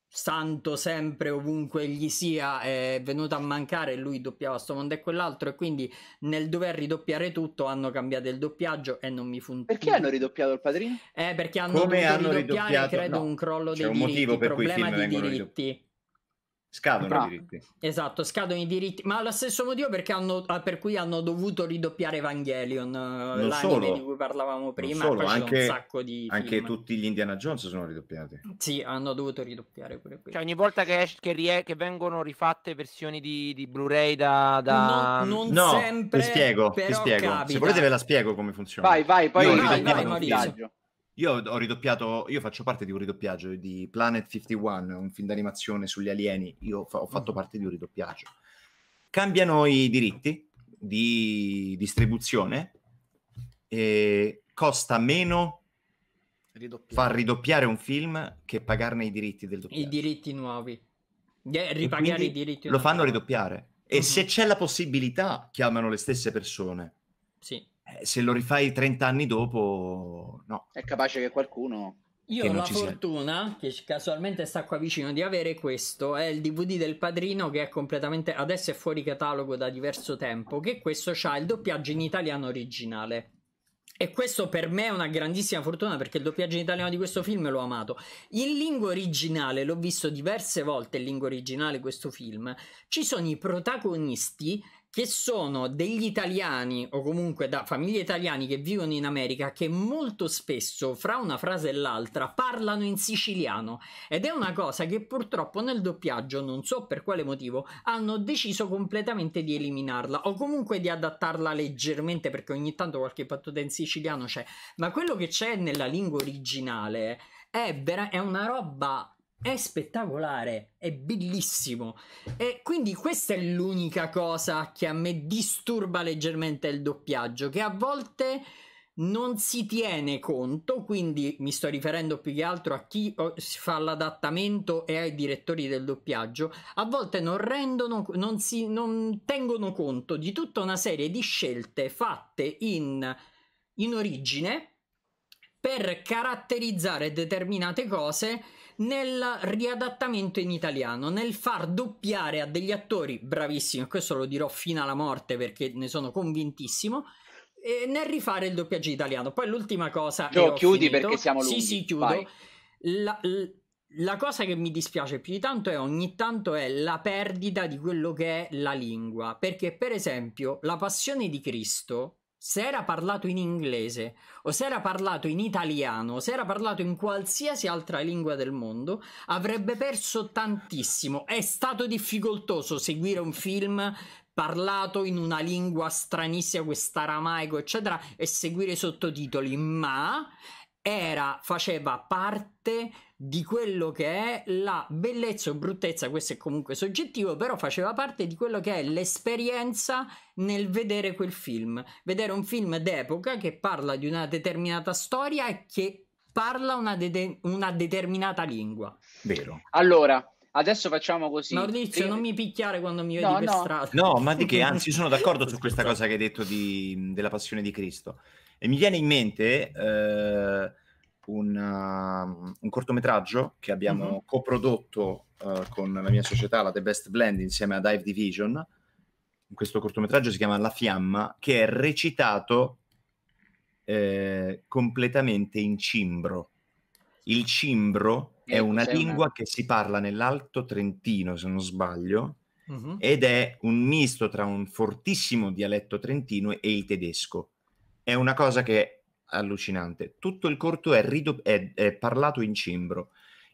santo sempre ovunque gli sia è venuto a mancare e lui doppiava sto mondo e quell'altro e quindi nel dover ridoppiare tutto hanno cambiato il doppiaggio e non mi funziona perché hanno ridoppiato il padrino? eh perché hanno Come hanno ridoppiare credo no, un crollo dei un diritti per problema cui i film di diritti Scadono Bra- i diritti. Esatto, scadono i diritti, ma allo stesso motivo hanno, ah, per cui hanno dovuto ridoppiare Evangelion, eh, non solo, di cui parlavamo prima, solo, anche, anche tutti gli Indiana Jones sono ridoppiati. Sì, hanno dovuto ridoppiare pure quelli. Cioè ogni volta che, che, rie- che vengono rifatte versioni di, di Blu-ray da... da... No, non no, sempre, ti spiego, ti spiego. Capita. Se volete ve la spiego come funziona. Vai, vai, poi no, vai, vai, vai, io ho ridoppiato, io faccio parte di un ridoppiaggio di Planet 51, un film d'animazione sugli alieni. Io fa, ho fatto parte di un ridoppiaggio. Cambiano i diritti di distribuzione e ehm, costa meno far ridoppiare un film che pagarne i diritti del doppiaggio. I diritti nuovi. ripagare i diritti. Lo fanno ridoppiare. E uh-huh. se c'è la possibilità, chiamano le stesse persone. Sì. Eh, se lo rifai 30 anni dopo, no. È capace che qualcuno... Io che ho la fortuna, sia. che casualmente sta qua vicino, di avere questo, è il DVD del Padrino che è completamente, adesso è fuori catalogo da diverso tempo, che questo ha il doppiaggio in italiano originale. E questo per me è una grandissima fortuna perché il doppiaggio in italiano di questo film l'ho amato. In lingua originale, l'ho visto diverse volte in lingua originale questo film, ci sono i protagonisti che sono degli italiani o comunque da famiglie italiane che vivono in America che molto spesso fra una frase e l'altra parlano in siciliano ed è una cosa che purtroppo nel doppiaggio non so per quale motivo hanno deciso completamente di eliminarla o comunque di adattarla leggermente perché ogni tanto qualche battuta in siciliano c'è ma quello che c'è nella lingua originale è, vera- è una roba è spettacolare, è bellissimo. E quindi questa è l'unica cosa che a me disturba leggermente il doppiaggio, che a volte non si tiene conto, quindi mi sto riferendo più che altro a chi oh, fa l'adattamento e ai direttori del doppiaggio, a volte non rendono, non, si, non tengono conto di tutta una serie di scelte fatte in, in origine per caratterizzare determinate cose nel riadattamento in italiano, nel far doppiare a degli attori bravissimi, e questo lo dirò fino alla morte perché ne sono convintissimo, e nel rifare il doppiaggio italiano. Poi l'ultima cosa... Gio, chiudi finito. perché siamo lunghi. Sì, sì, chiudo. La, la, cosa che mi dispiace più di tanto è ogni tanto è la perdita di quello che è la lingua, perché per esempio la passione di Cristo se era parlato in inglese o se era parlato in italiano o se era parlato in qualsiasi altra lingua del mondo, avrebbe perso tantissimo. È stato difficoltoso seguire un film parlato in una lingua stranissima, aramaico, eccetera, e seguire i sottotitoli, ma era, faceva parte di quello che è la bellezza o bruttezza, questo è comunque soggettivo, però faceva parte di quello che è l'esperienza nel vedere quel film. Vedere un film d'epoca che parla di una determinata storia e che parla una, de- una determinata lingua. Vero. Allora, Adesso facciamo così. Maurizio, Prima... non mi picchiare quando mi vedi no, per no. strada. No, ma di che? Anzi, sono d'accordo su questa cosa che hai detto di, della passione di Cristo. E mi viene in mente eh, un, uh, un, cortometraggio che abbiamo mm-hmm. coprodotto uh, con la mia società, la The Best Blend, insieme a Dive Division. Questo cortometraggio si chiama La Fiamma, che è recitato eh, completamente in cimbro. Il cimbro è una lingua una... che si parla nell'Alto Trentino, se non sbaglio, uh-huh. ed è un misto tra un fortissimo dialetto trentino e il tedesco è una cosa che è allucinante. Tutto il corto è, ridop- è, è parlato in cimbro.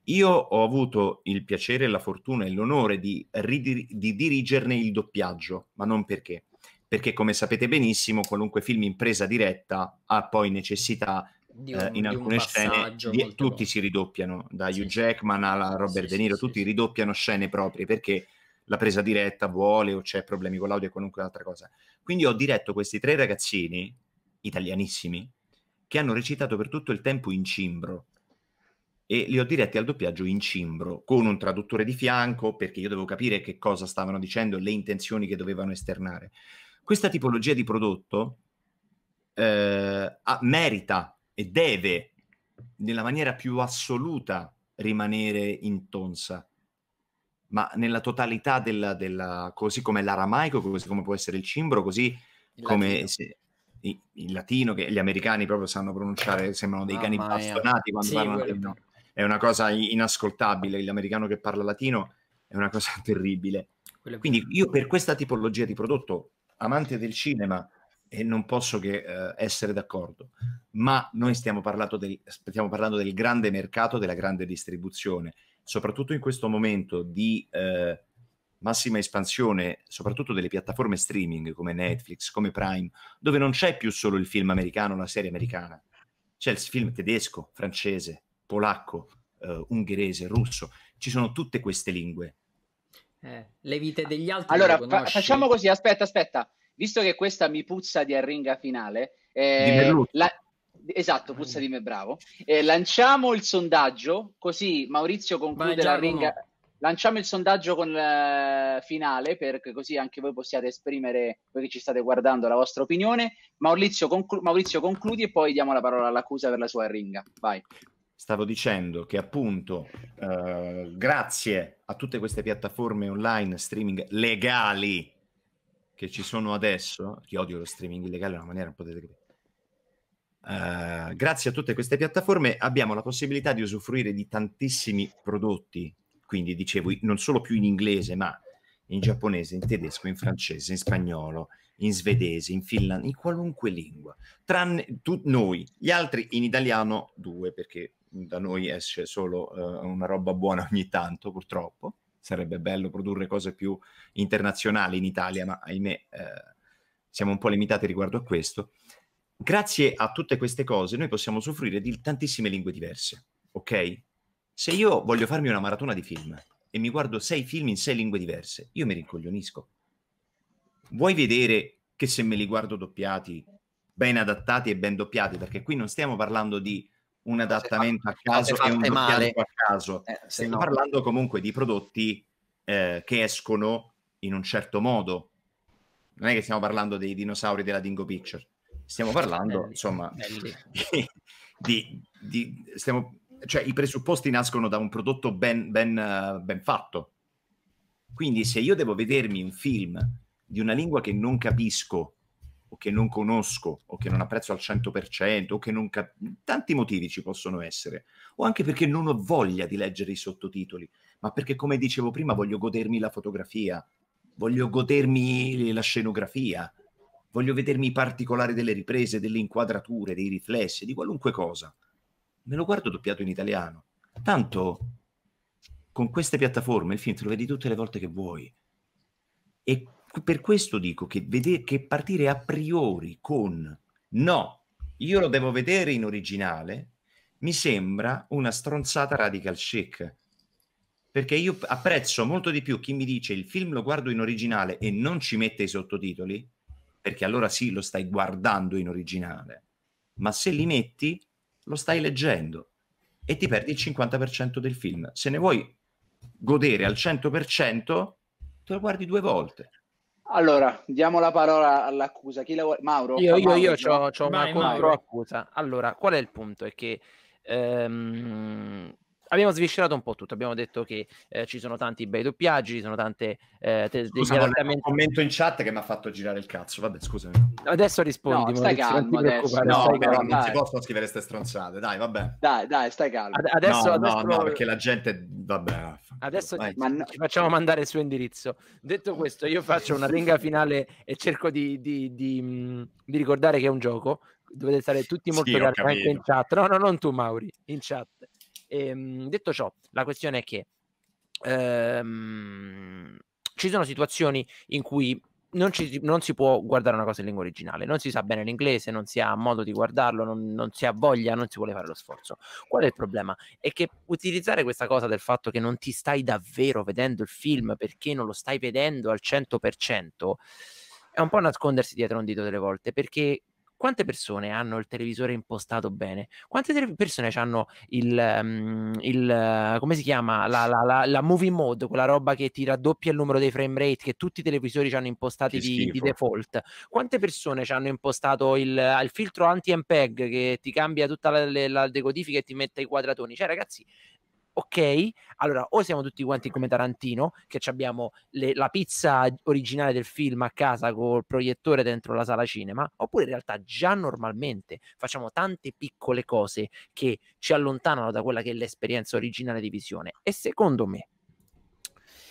Io ho avuto il piacere, la fortuna e l'onore di, ridir- di dirigerne il doppiaggio, ma non perché. Perché, come sapete benissimo, qualunque film in presa diretta ha poi necessità eh, un, eh, in alcune scene di, tutti si ridoppiano, da sì. Hugh Jackman alla Robert sì, De Niro, sì, tutti ridoppiano scene proprie perché la presa diretta vuole o c'è problemi con l'audio e qualunque altra cosa. Quindi ho diretto questi tre ragazzini italianissimi che hanno recitato per tutto il tempo in cimbro e li ho diretti al doppiaggio in cimbro con un traduttore di fianco perché io devo capire che cosa stavano dicendo e le intenzioni che dovevano esternare. Questa tipologia di prodotto eh, merita e deve nella maniera più assoluta rimanere in tonsa ma nella totalità della, della, così come l'aramaico, così come può essere il cimbro, così il come se, in latino che gli americani proprio sanno pronunciare, sembrano dei ah, cani bastonati quando sì, parlano latino. È una cosa inascoltabile, l'americano che parla latino è una cosa terribile. Quindi io per questa tipologia di prodotto, amante del cinema, e non posso che uh, essere d'accordo, ma noi stiamo parlando, del, stiamo parlando, del, grande mercato, della grande distribuzione, soprattutto in questo momento di... Uh, massima espansione soprattutto delle piattaforme streaming come Netflix, come Prime, dove non c'è più solo il film americano, la serie americana, c'è il film tedesco, francese, polacco, eh, ungherese, russo, ci sono tutte queste lingue. Eh, le vite degli altri. Allora, fa- facciamo così, aspetta, aspetta, visto che questa mi puzza di arringa finale, eh, la- esatto, puzza di me, bravo, eh, lanciamo il sondaggio, così Maurizio conclude l'arringa. No lanciamo il sondaggio con, eh, finale perché così anche voi possiate esprimere, voi che ci state guardando, la vostra opinione. Maurizio, conclu- Maurizio concludi e poi diamo la parola all'accusa per la sua ringa. Vai. Stavo dicendo che appunto eh, grazie a tutte queste piattaforme online streaming legali che ci sono adesso, io odio lo streaming illegale in una maniera potete capire, Uh, eh, grazie a tutte queste piattaforme abbiamo la possibilità di usufruire di tantissimi prodotti quindi dicevo non solo più in inglese, ma in eh. giapponese, in tedesco, in francese, in spagnolo, in svedese, in finlandese, in qualunque lingua, tranne tu, noi, gli altri in italiano due, perché da noi esce solo uh, una roba buona ogni tanto, purtroppo. Sarebbe bello produrre cose più internazionali in Italia, ma ahimè eh, siamo un po' limitati riguardo a questo. Grazie a tutte queste cose noi possiamo soffrire di tantissime lingue diverse, ok? Se io voglio farmi una maratona di film e mi guardo sei film in sei lingue diverse, io mi rincoglionisco. Vuoi vedere che se me li guardo doppiati, ben adattati e ben doppiati, perché qui non stiamo parlando di un adattamento a caso e un male. a caso, eh, stiamo no. parlando comunque di prodotti eh, che escono in un certo modo. Non è che stiamo parlando dei dinosauri della Dingo Picture, stiamo eh, parlando, belli, insomma, belli. Di, di, di, stiamo cioè, i presupposti nascono da un prodotto ben, ben, eh, ben fatto. Quindi se io devo vedermi un film di una lingua che non capisco o che non conosco o che non apprezzo al 100% o che non cap- tanti motivi ci possono essere o anche perché non ho voglia di leggere i sottotitoli, ma perché come dicevo prima voglio godermi la fotografia, voglio godermi la scenografia, voglio vedermi i particolari delle riprese, delle inquadrature, dei riflessi, di qualunque cosa me lo guardo doppiato in italiano. Tanto con queste piattaforme il film te lo vedi tutte le volte che vuoi. E per questo dico che, vede- che partire a priori con no, io lo devo vedere in originale, mi sembra una stronzata radical chic. Perché io apprezzo molto di più chi mi dice il film lo guardo in originale e non ci mette i sottotitoli, perché allora sì, lo stai guardando in originale. Ma se li metti, lo stai leggendo e ti perdi il 50% del film. Se ne vuoi godere al 100%, te lo guardi due volte. Allora, diamo la parola all'accusa. Chi la vuole? Mauro? Io, io, io c'ho, una controaccusa. Allora, qual è il punto? È che ehm, abbiamo sviscerato un po' tutto. Abbiamo detto che eh, ci sono tanti bei doppiaggi, ci sono tante eh, te- scusa, un commento in chat che mi ha fatto girare il cazzo. Vabbè, scusami. Adesso rispondi. No, stai calmo adesso. No, stai calmo. non si possono scrivere queste stronzate. Dai, vabbè. Dai, dai, stai calmo. Ad- adesso, no, adesso... no, no, perché la gente vabbè. Adesso ma no. ci facciamo mandare il suo indirizzo. Detto questo, io faccio una ringa finale e cerco di, di, di, mm, di ricordare che è un gioco. Dovete stare tutti molto sì, anche in chat. No, no, non tu, Mauri, in chat. Ehm, detto ciò, la questione è che ehm, ci sono situazioni in cui non, ci, non, si può guardare una cosa in lingua originale, non si sa bene l'inglese, non si ha modo di guardarlo, non, non, si ha voglia, non si vuole fare lo sforzo. Qual è il problema? È che utilizzare questa cosa del fatto che non ti stai davvero vedendo il film perché non lo stai vedendo al 100%, è un po' nascondersi dietro un dito delle volte, perché quante persone hanno il televisore impostato bene? Quante tele- persone hanno il, um, il uh, come si chiama? La, la, la, la, movie mode, quella roba che ti raddoppia il numero dei frame rate che tutti i televisori ci hanno impostati di, di, default. Quante persone ci hanno impostato il, il filtro anti-MPEG che ti cambia tutta la, decodifica e ti mette i quadratoni? Cioè, ragazzi, ok, allora o siamo tutti quanti come Tarantino, che abbiamo le, la pizza originale del film a casa col proiettore dentro la sala cinema, oppure in realtà già normalmente facciamo tante piccole cose che ci allontanano da quella che è l'esperienza originale di visione. E secondo me,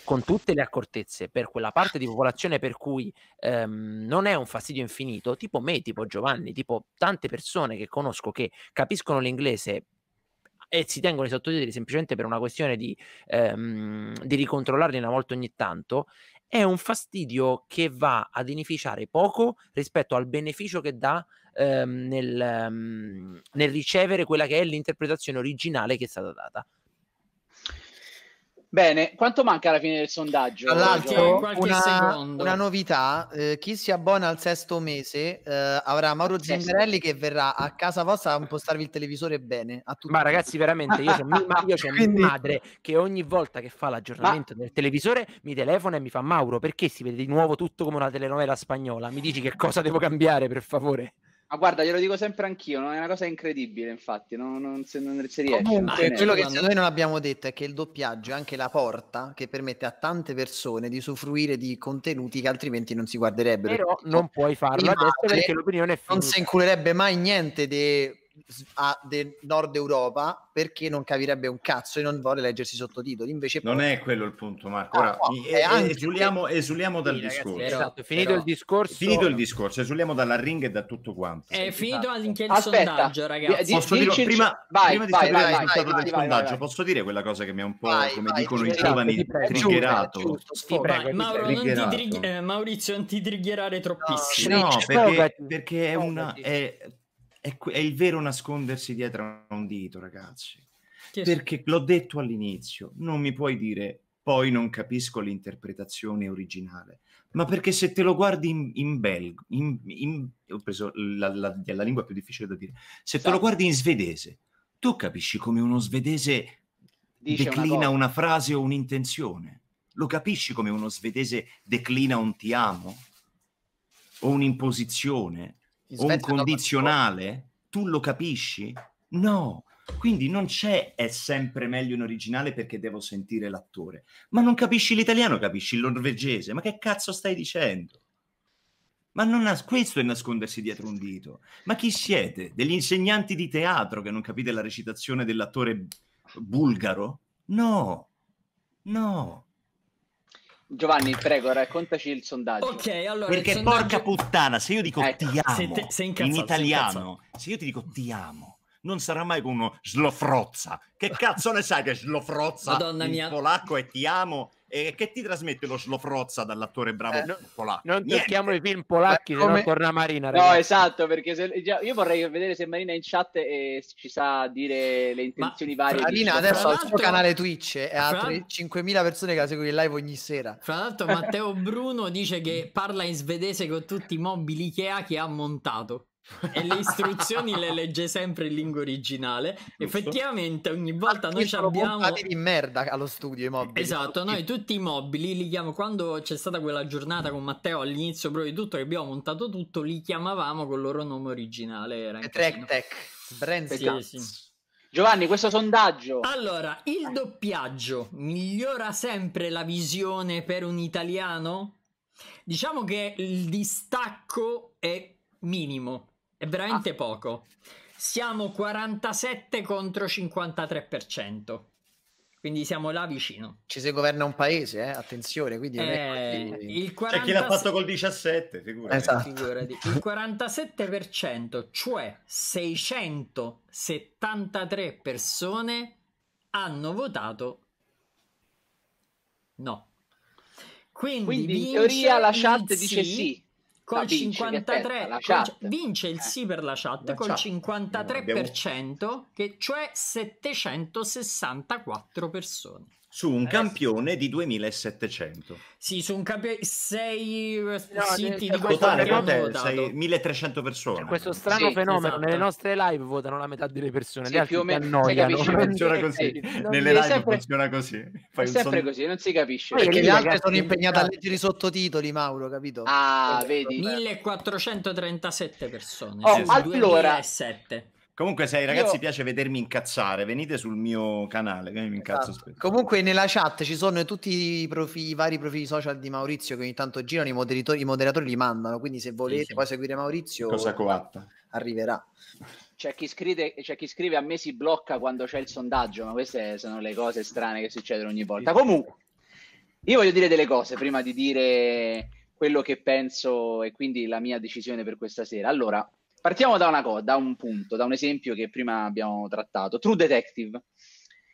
con tutte le accortezze per quella parte di popolazione per cui ehm, non è un fastidio infinito, tipo me, tipo Giovanni, tipo tante persone che conosco che capiscono l'inglese e si tengono i sottotitoli semplicemente per una questione di, ehm, di ricontrollarli una volta ogni tanto, è un fastidio che va ad inificiare poco rispetto al beneficio che dà ehm, nel, ehm, nel ricevere quella che è l'interpretazione originale che è stata data. Bene, quanto manca alla fine del sondaggio? Tra una, una, novità, eh, chi si abbona al sesto mese eh, avrà Mauro Zimmerelli che verrà a casa vostra a impostarvi il televisore bene. Ma ragazzi, veramente, io ho, ma io c'ho Quindi... mia madre che ogni volta che fa l'aggiornamento ma... del televisore mi telefona e mi fa Mauro, perché si vede di nuovo tutto come una telenovela spagnola? Mi dici che cosa devo cambiare, per favore? Ma guarda, glielo dico sempre anch'io, non è una cosa incredibile, infatti, non, non, se, non si riesce. Comunque, non quello che noi non abbiamo detto è che il doppiaggio è anche la porta che permette a tante persone di usufruire di contenuti che altrimenti non si guarderebbero. Però non puoi farlo adesso perché l'opinione è finita. Non si inculerebbe mai niente di a del nord Europa perché non capirebbe un cazzo e non vuole leggersi i sottotitoli. Invece non poi... è quello il punto, Marco. Ah, Ora, no, no, e, anche... esuliamo, esuliamo sì, dal ragazzi, discorso. Esatto, finito però... il discorso. Finito il discorso, esuliamo dalla ring e da tutto quanto. È esatto. finito anche il Aspetta, sondaggio, ragazzi. posso dirlo, prima, vai, prima vai, di sapere il risultato del sondaggio, posso dire quella cosa che mi ha un po', come dicono i giovani, triggerato. Maurizio, non ti triggerare troppissimo. No, perché è una è, è il vero nascondersi dietro a un dito, ragazzi. Che Perché l'ho detto all'inizio, non mi puoi dire poi non capisco l'interpretazione originale. Ma perché se te lo guardi in, in belgo, in, in, ho preso la, la, la, lingua più difficile da dire, se sì. te lo esatto. guardi in svedese, tu capisci come uno svedese Dice declina una, una, frase o un'intenzione. Lo capisci come uno svedese declina un ti amo o un'imposizione? un condizionale? Tu lo capisci? No. Quindi non c'è è sempre meglio in originale perché devo sentire l'attore. Ma non capisci l'italiano, capisci il norvegese. Ma che cazzo stai dicendo? Ma non ha, questo è nascondersi dietro un dito. Ma chi siete? Degli insegnanti di teatro che non capite la recitazione dell'attore bulgaro? No, no. Giovanni, prego, raccontaci il sondaggio. Ok, allora. Perché sondaggio... porca puttana, se io dico ecco. ti amo se te, se in italiano, se io ti dico ti amo non sarà mai con uno slofrozza. Che cazzo ne sai che slofrozza Madonna in mia. polacco e ti amo? E che ti trasmette lo slofrozza dall'attore bravo eh, polacco? Non tocchiamo i film polacchi, Beh, come... se torna Marina. Ragazzi. No, esatto, perché se, già, io vorrei vedere se Marina in chat e ci sa dire le intenzioni Ma, varie. Marina adesso ha il suo canale Twitch e ha fra... 5.000 persone che la seguono in live ogni sera. Fra l'altro Matteo Bruno dice che parla in svedese con tutti i mobili Ikea che ha montato e le istruzioni le legge sempre in lingua originale. Effettivamente, ogni volta noi ci abbiamo. di merda allo studio i mobili. Esatto, noi tutti i mobili li chiamiamo. Quando c'è stata quella giornata con Matteo all'inizio proprio di tutto, che abbiamo montato tutto, li chiamavamo col loro nome originale. Era Trek Tech, Brands Giovanni, questo sondaggio. Allora, il doppiaggio migliora sempre la visione per un italiano? Diciamo che il distacco è minimo. È veramente ah. poco. Siamo 47 contro 53%. Quindi siamo là vicino. Ci si governa un paese, eh? attenzione. Quindi eh, il 40... C'è chi l'ha fatto col 17, figurati. Esatto. figurati. Il 47%, cioè 673 persone, hanno votato no. Quindi, quindi in teoria la chat sì, dice sì col 53 pensa, col, vince il sì per la chat la col chat. 53% che, cioè 764 persone su un eh, campione sì. di 2700. Sì, su un campione 6 eh, no, siti di totale, totale 1300 persone. C'è cioè, questo strano sì, fenomeno, esatto. nelle nostre live votano la metà delle persone, sì, le altre più o meno annoiano. funziona così. Non nelle live sempre, funziona così. Fai è sempre son... così, non si capisce. Perché, perché le altre sono impegnate a leggere i sottotitoli, Mauro, capito? Ah, vedi. 1437 persone. Oh, cioè allora, Comunque, se ai ragazzi Io... piace vedermi incazzare, venite sul mio canale. Che mi incazzo esatto. Comunque, nella chat ci sono tutti i, profili, i, vari profili social di Maurizio che ogni tanto girano. I moderatori, i moderatori li mandano. Quindi, se volete sì, sì. poi seguire Maurizio, cosa coatta arriverà. C'è chi, scrive, c'è chi scrive a me si blocca quando c'è il sondaggio, ma queste sono le cose strane che succedono ogni volta. Comunque, io voglio dire delle cose prima di dire quello che penso e quindi la mia decisione per questa sera. Allora, Partiamo da una cosa, da un punto, da un esempio che prima abbiamo trattato. True Detective.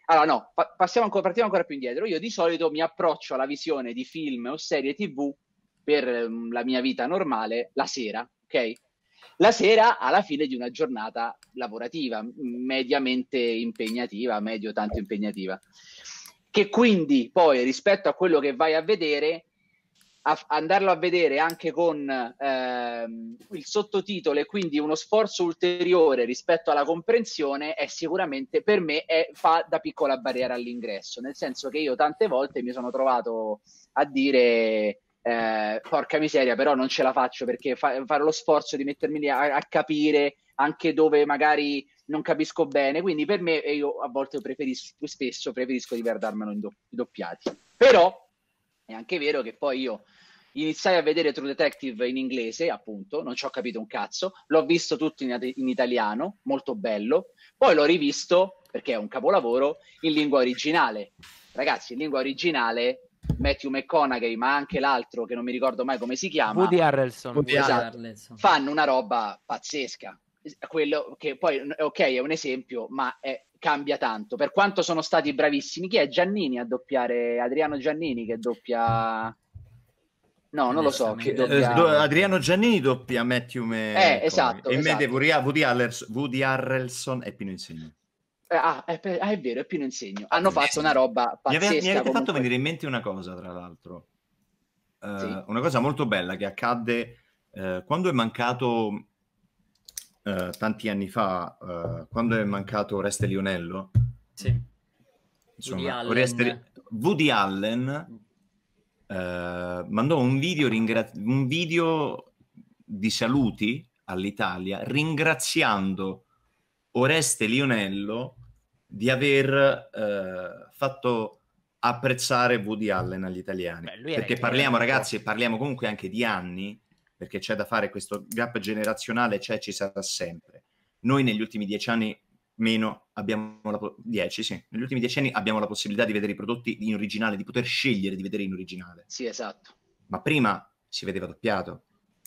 Allora, no, pa- ancora, partiamo ancora più indietro. Io di solito mi approccio alla visione di film o serie TV per um, la mia vita normale la sera, ok? La sera alla fine di una giornata lavorativa, mediamente impegnativa, medio tanto impegnativa. Che quindi poi rispetto a quello che vai a vedere a andarlo a vedere anche con ehm, il sottotitolo e quindi uno sforzo ulteriore rispetto alla comprensione è sicuramente per me è, fa da piccola barriera all'ingresso, nel senso che io tante volte mi sono trovato a dire eh, porca miseria, però non ce la faccio perché fa- fare lo sforzo di mettermi lì a-, a capire anche dove magari non capisco bene, quindi per me io a volte preferisco, spesso preferisco di guardarmelo in do- doppiati. Però è anche vero che poi io iniziai a vedere True Detective in inglese, appunto, non ci ho capito un cazzo, l'ho visto tutto in, in italiano, molto bello, poi l'ho rivisto, perché è un capolavoro, in lingua originale. Ragazzi, in lingua originale Matthew McConaughey, ma anche l'altro che non mi ricordo mai come si chiama, Woody Harrelson, Woody esatto, fanno una roba pazzesca. Quello che poi, ok, è un esempio, ma è cambia tanto. Per quanto sono stati bravissimi, chi è Giannini a doppiare? Adriano Giannini che doppia. No, non lo so. Esatto. Che eh, doppia... Adriano Giannini doppia Matthew McConaughey. Eh, esatto. E esatto. Woody, Woody, Harrelson e Pino Insegno. Eh, ah è, per... ah, è, vero, è Pino Insegno. Ah, Hanno fatto una roba pazzesca. Mi, avete fatto venire in mente una cosa, tra l'altro. Uh, sì. Una cosa molto bella che accadde uh, quando è mancato eh, tanti anni fa, eh, quando è mancato Oreste Lionello, sì. insomma, Woody Allen, Oreste... Woody Allen eh, mandò un video, ringra... un video di saluti all'Italia ringraziando Oreste Lionello di aver eh, fatto apprezzare Woody Allen agli italiani. Beh, Perché parliamo, ragazzi, parliamo comunque anche di anni perché c'è da fare questo gap generazionale, c'è ci sarà sempre. Noi negli ultimi dieci anni meno abbiamo la dieci, sì. negli ultimi dieci anni abbiamo la possibilità di vedere i prodotti in originale, di poter scegliere di vedere in originale. Sì, esatto. Ma prima si vedeva doppiato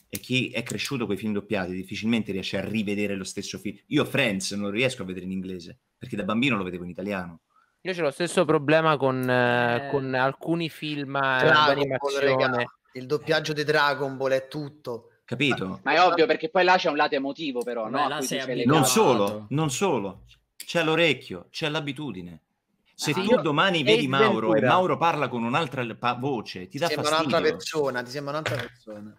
e chi è cresciuto con i film doppiati difficilmente riesce a rivedere lo stesso film. Io Friends non riesco a vedere in inglese perché da bambino lo vedevo in italiano. Io c'è lo stesso problema con, eh, eh. con alcuni film eh, d'animazione il doppiaggio di Dragon Ball è tutto. Capito? Ma, è ovvio perché poi là c'è un lato emotivo però, Beh, no? non solo, non solo. C'è l'orecchio, c'è l'abitudine. Se ah, tu io... domani vedi Mauro ventura. e Mauro parla con un'altra pa- voce, ti dà ti sembra fastidio. Un'altra persona, ti sembra un'altra persona.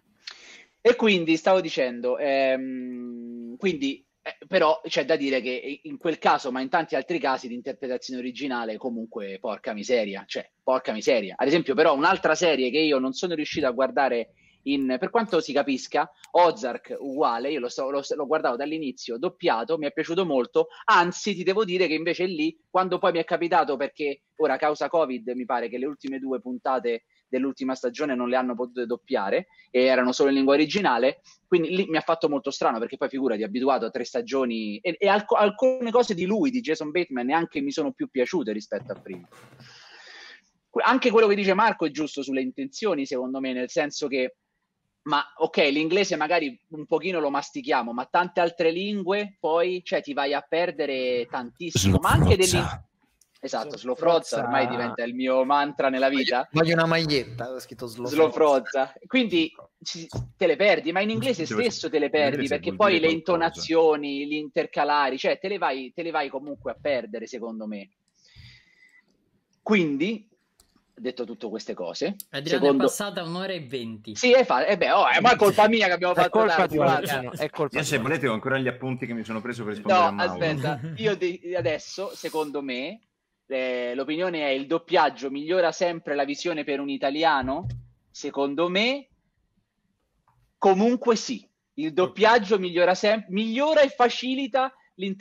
E quindi stavo dicendo, ehm, quindi eh, però c'è da dire che in quel caso, ma in tanti altri casi, l'interpretazione originale comunque porca miseria, cioè porca miseria. Ad esempio, però, un'altra serie che io non sono riuscito a guardare in, per quanto si capisca, Ozark uguale, io lo, so, lo, lo, guardavo dall'inizio doppiato, mi è piaciuto molto, anzi ti devo dire che invece lì, quando poi mi è capitato, perché ora causa Covid mi pare che le ultime due puntate dell'ultima stagione non le hanno potute doppiare e erano solo in lingua originale, quindi lì mi ha fatto molto strano perché poi figurati, abituato a tre stagioni e, e alc- alcune cose di lui, di Jason Bateman, neanche mi sono più piaciute rispetto a prima. Anche quello che dice Marco è giusto sulle intenzioni, secondo me, nel senso che ma ok, l'inglese magari un pochino lo mastichiamo, ma tante altre lingue poi cioè, ti vai a perdere tantissimo, ma anche degli, Esatto, slow frozza ormai diventa il mio mantra nella vita. Voglio una maglietta, ho scritto slow, frozza. Quindi ci, te le perdi, ma in inglese stesso te le perdi perché poi le intonazioni, gli intercalari, cioè te le, vai, te le vai comunque a perdere secondo me. Quindi detto tutte queste cose. Adriano secondo... è passata un'ora e venti. Sì, è, fa... eh beh, oh, è ma colpa mia che abbiamo fatto è colpa tardi, guarda. è colpa io se volete ho ancora gli appunti che mi sono preso per rispondere a no, aspetta, io di... adesso, secondo me, eh, l'opinione è il doppiaggio migliora sempre la visione per un italiano? Secondo me, comunque sì. Il doppiaggio migliora, sem- migliora e facilita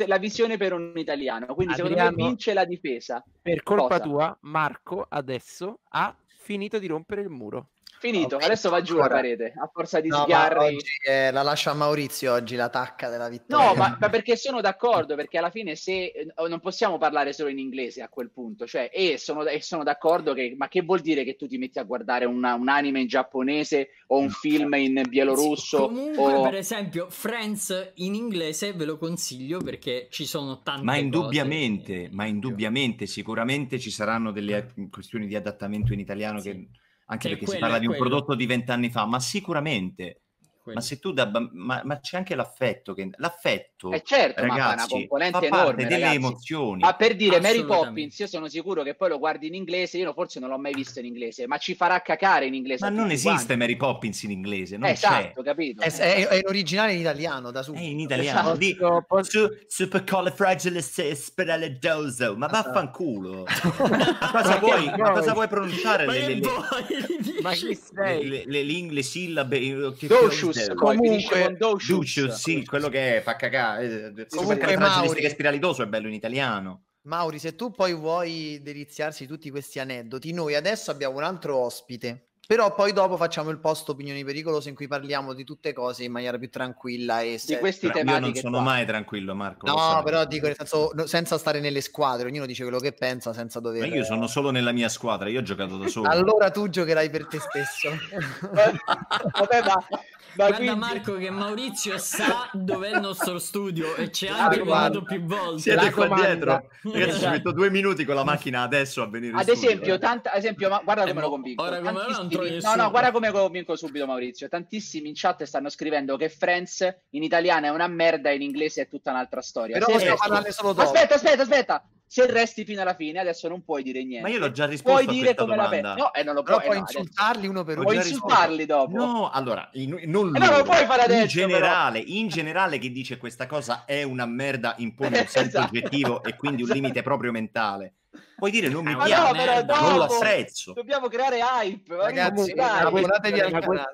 la visione per un italiano. Quindi, Adriano, secondo me, vince la difesa. Per colpa Cosa? tua, Marco adesso ha finito di rompere il muro. Finito, okay. adesso va giù la parete, a forza di no, sgarri. È, eh, la lascia a Maurizio oggi l'attacca della vittoria. No, ma, ma, perché sono d'accordo, perché alla fine se eh, non possiamo parlare solo in inglese a quel punto, cioè, e sono, e sono d'accordo che, ma che vuol dire che tu ti metti a guardare una, un anime in giapponese o un film certo. in bielorusso? comunque, o... per esempio, Friends in inglese ve lo consiglio perché ci sono tante ma indubbiamente, cose. Ma indubbiamente, sicuramente ci saranno delle eh. questioni di adattamento in italiano sì. che anche perché si parla di un prodotto di vent'anni fa, ma sicuramente quindi. Ma se tu da ma, ma c'è anche l'affetto che l'affetto eh certo, ragazzi, ma una componente fa enorme, delle ragazzi. emozioni. Ma per dire Mary Poppins, io sono sicuro che poi lo guardi in inglese, io forse non l'ho mai visto in inglese, ma ci farà cacare in inglese. Ma non esiste quanti. Mary Poppins in inglese, non eh, esatto, capito. È, è, è l'originale in italiano da subito. È in italiano, esatto. di su, supercalifragilisticexpialidocious, ma ah. vaffanculo. ma cosa vuoi, ma cosa vuoi pronunciare le, le, le, le, le, le, le, le, le sillabe? Eh, che, comunque, Lucius, sì, quello che è, fa cagare. Eh, comunque, Mauri, spiralidoso è bello in italiano. Mauri, se tu poi vuoi deliziarsi tutti questi aneddoti, noi adesso abbiamo un altro ospite. Però poi dopo facciamo il post opinioni pericolose in cui parliamo di tutte cose in maniera più tranquilla e se... di questi Tra- Io non sono qua. mai tranquillo, Marco. No, però dico nel senso senza stare nelle squadre, ognuno dice quello che pensa senza dover. Ma io sono solo nella mia squadra, io ho giocato da solo. allora tu giocherai per te stesso. Vabbè, ma ma Guarda quindi... Marco che Maurizio sa dov'è il nostro studio e ci ha anche guardato più volte. Siete qua dietro. Ragazzi, ci esatto. metto due minuti con la macchina adesso a venire Ad esempio, tanta... esempio ma... guarda eh, come eh, lo convinco. Ora come Tantissimi... no, no, guarda come convinco subito Maurizio. Tantissimi in chat stanno scrivendo che Friends in italiano è una merda, in inglese è tutta un'altra storia. Però possiamo parlare solo dopo. Aspetta, aspetta, aspetta se resti fino alla fine, adesso non puoi dire niente. Ma io l'ho già risposto puoi dire come domanda. la pensi. No, eh, non lo puoi, puoi eh, no, insultarli adesso. uno per uno. Puoi insultarli risposto. dopo. No, allora, in, non eh, no, puoi fare adesso. In generale, in generale chi dice questa cosa è una merda impone un senso esatto. oggettivo e quindi un limite proprio mentale. Puoi dire non mi ma piace, no, merda, dopo, non l'apprezzo. Dobbiamo creare hype, ragazzi. Abbonatevi al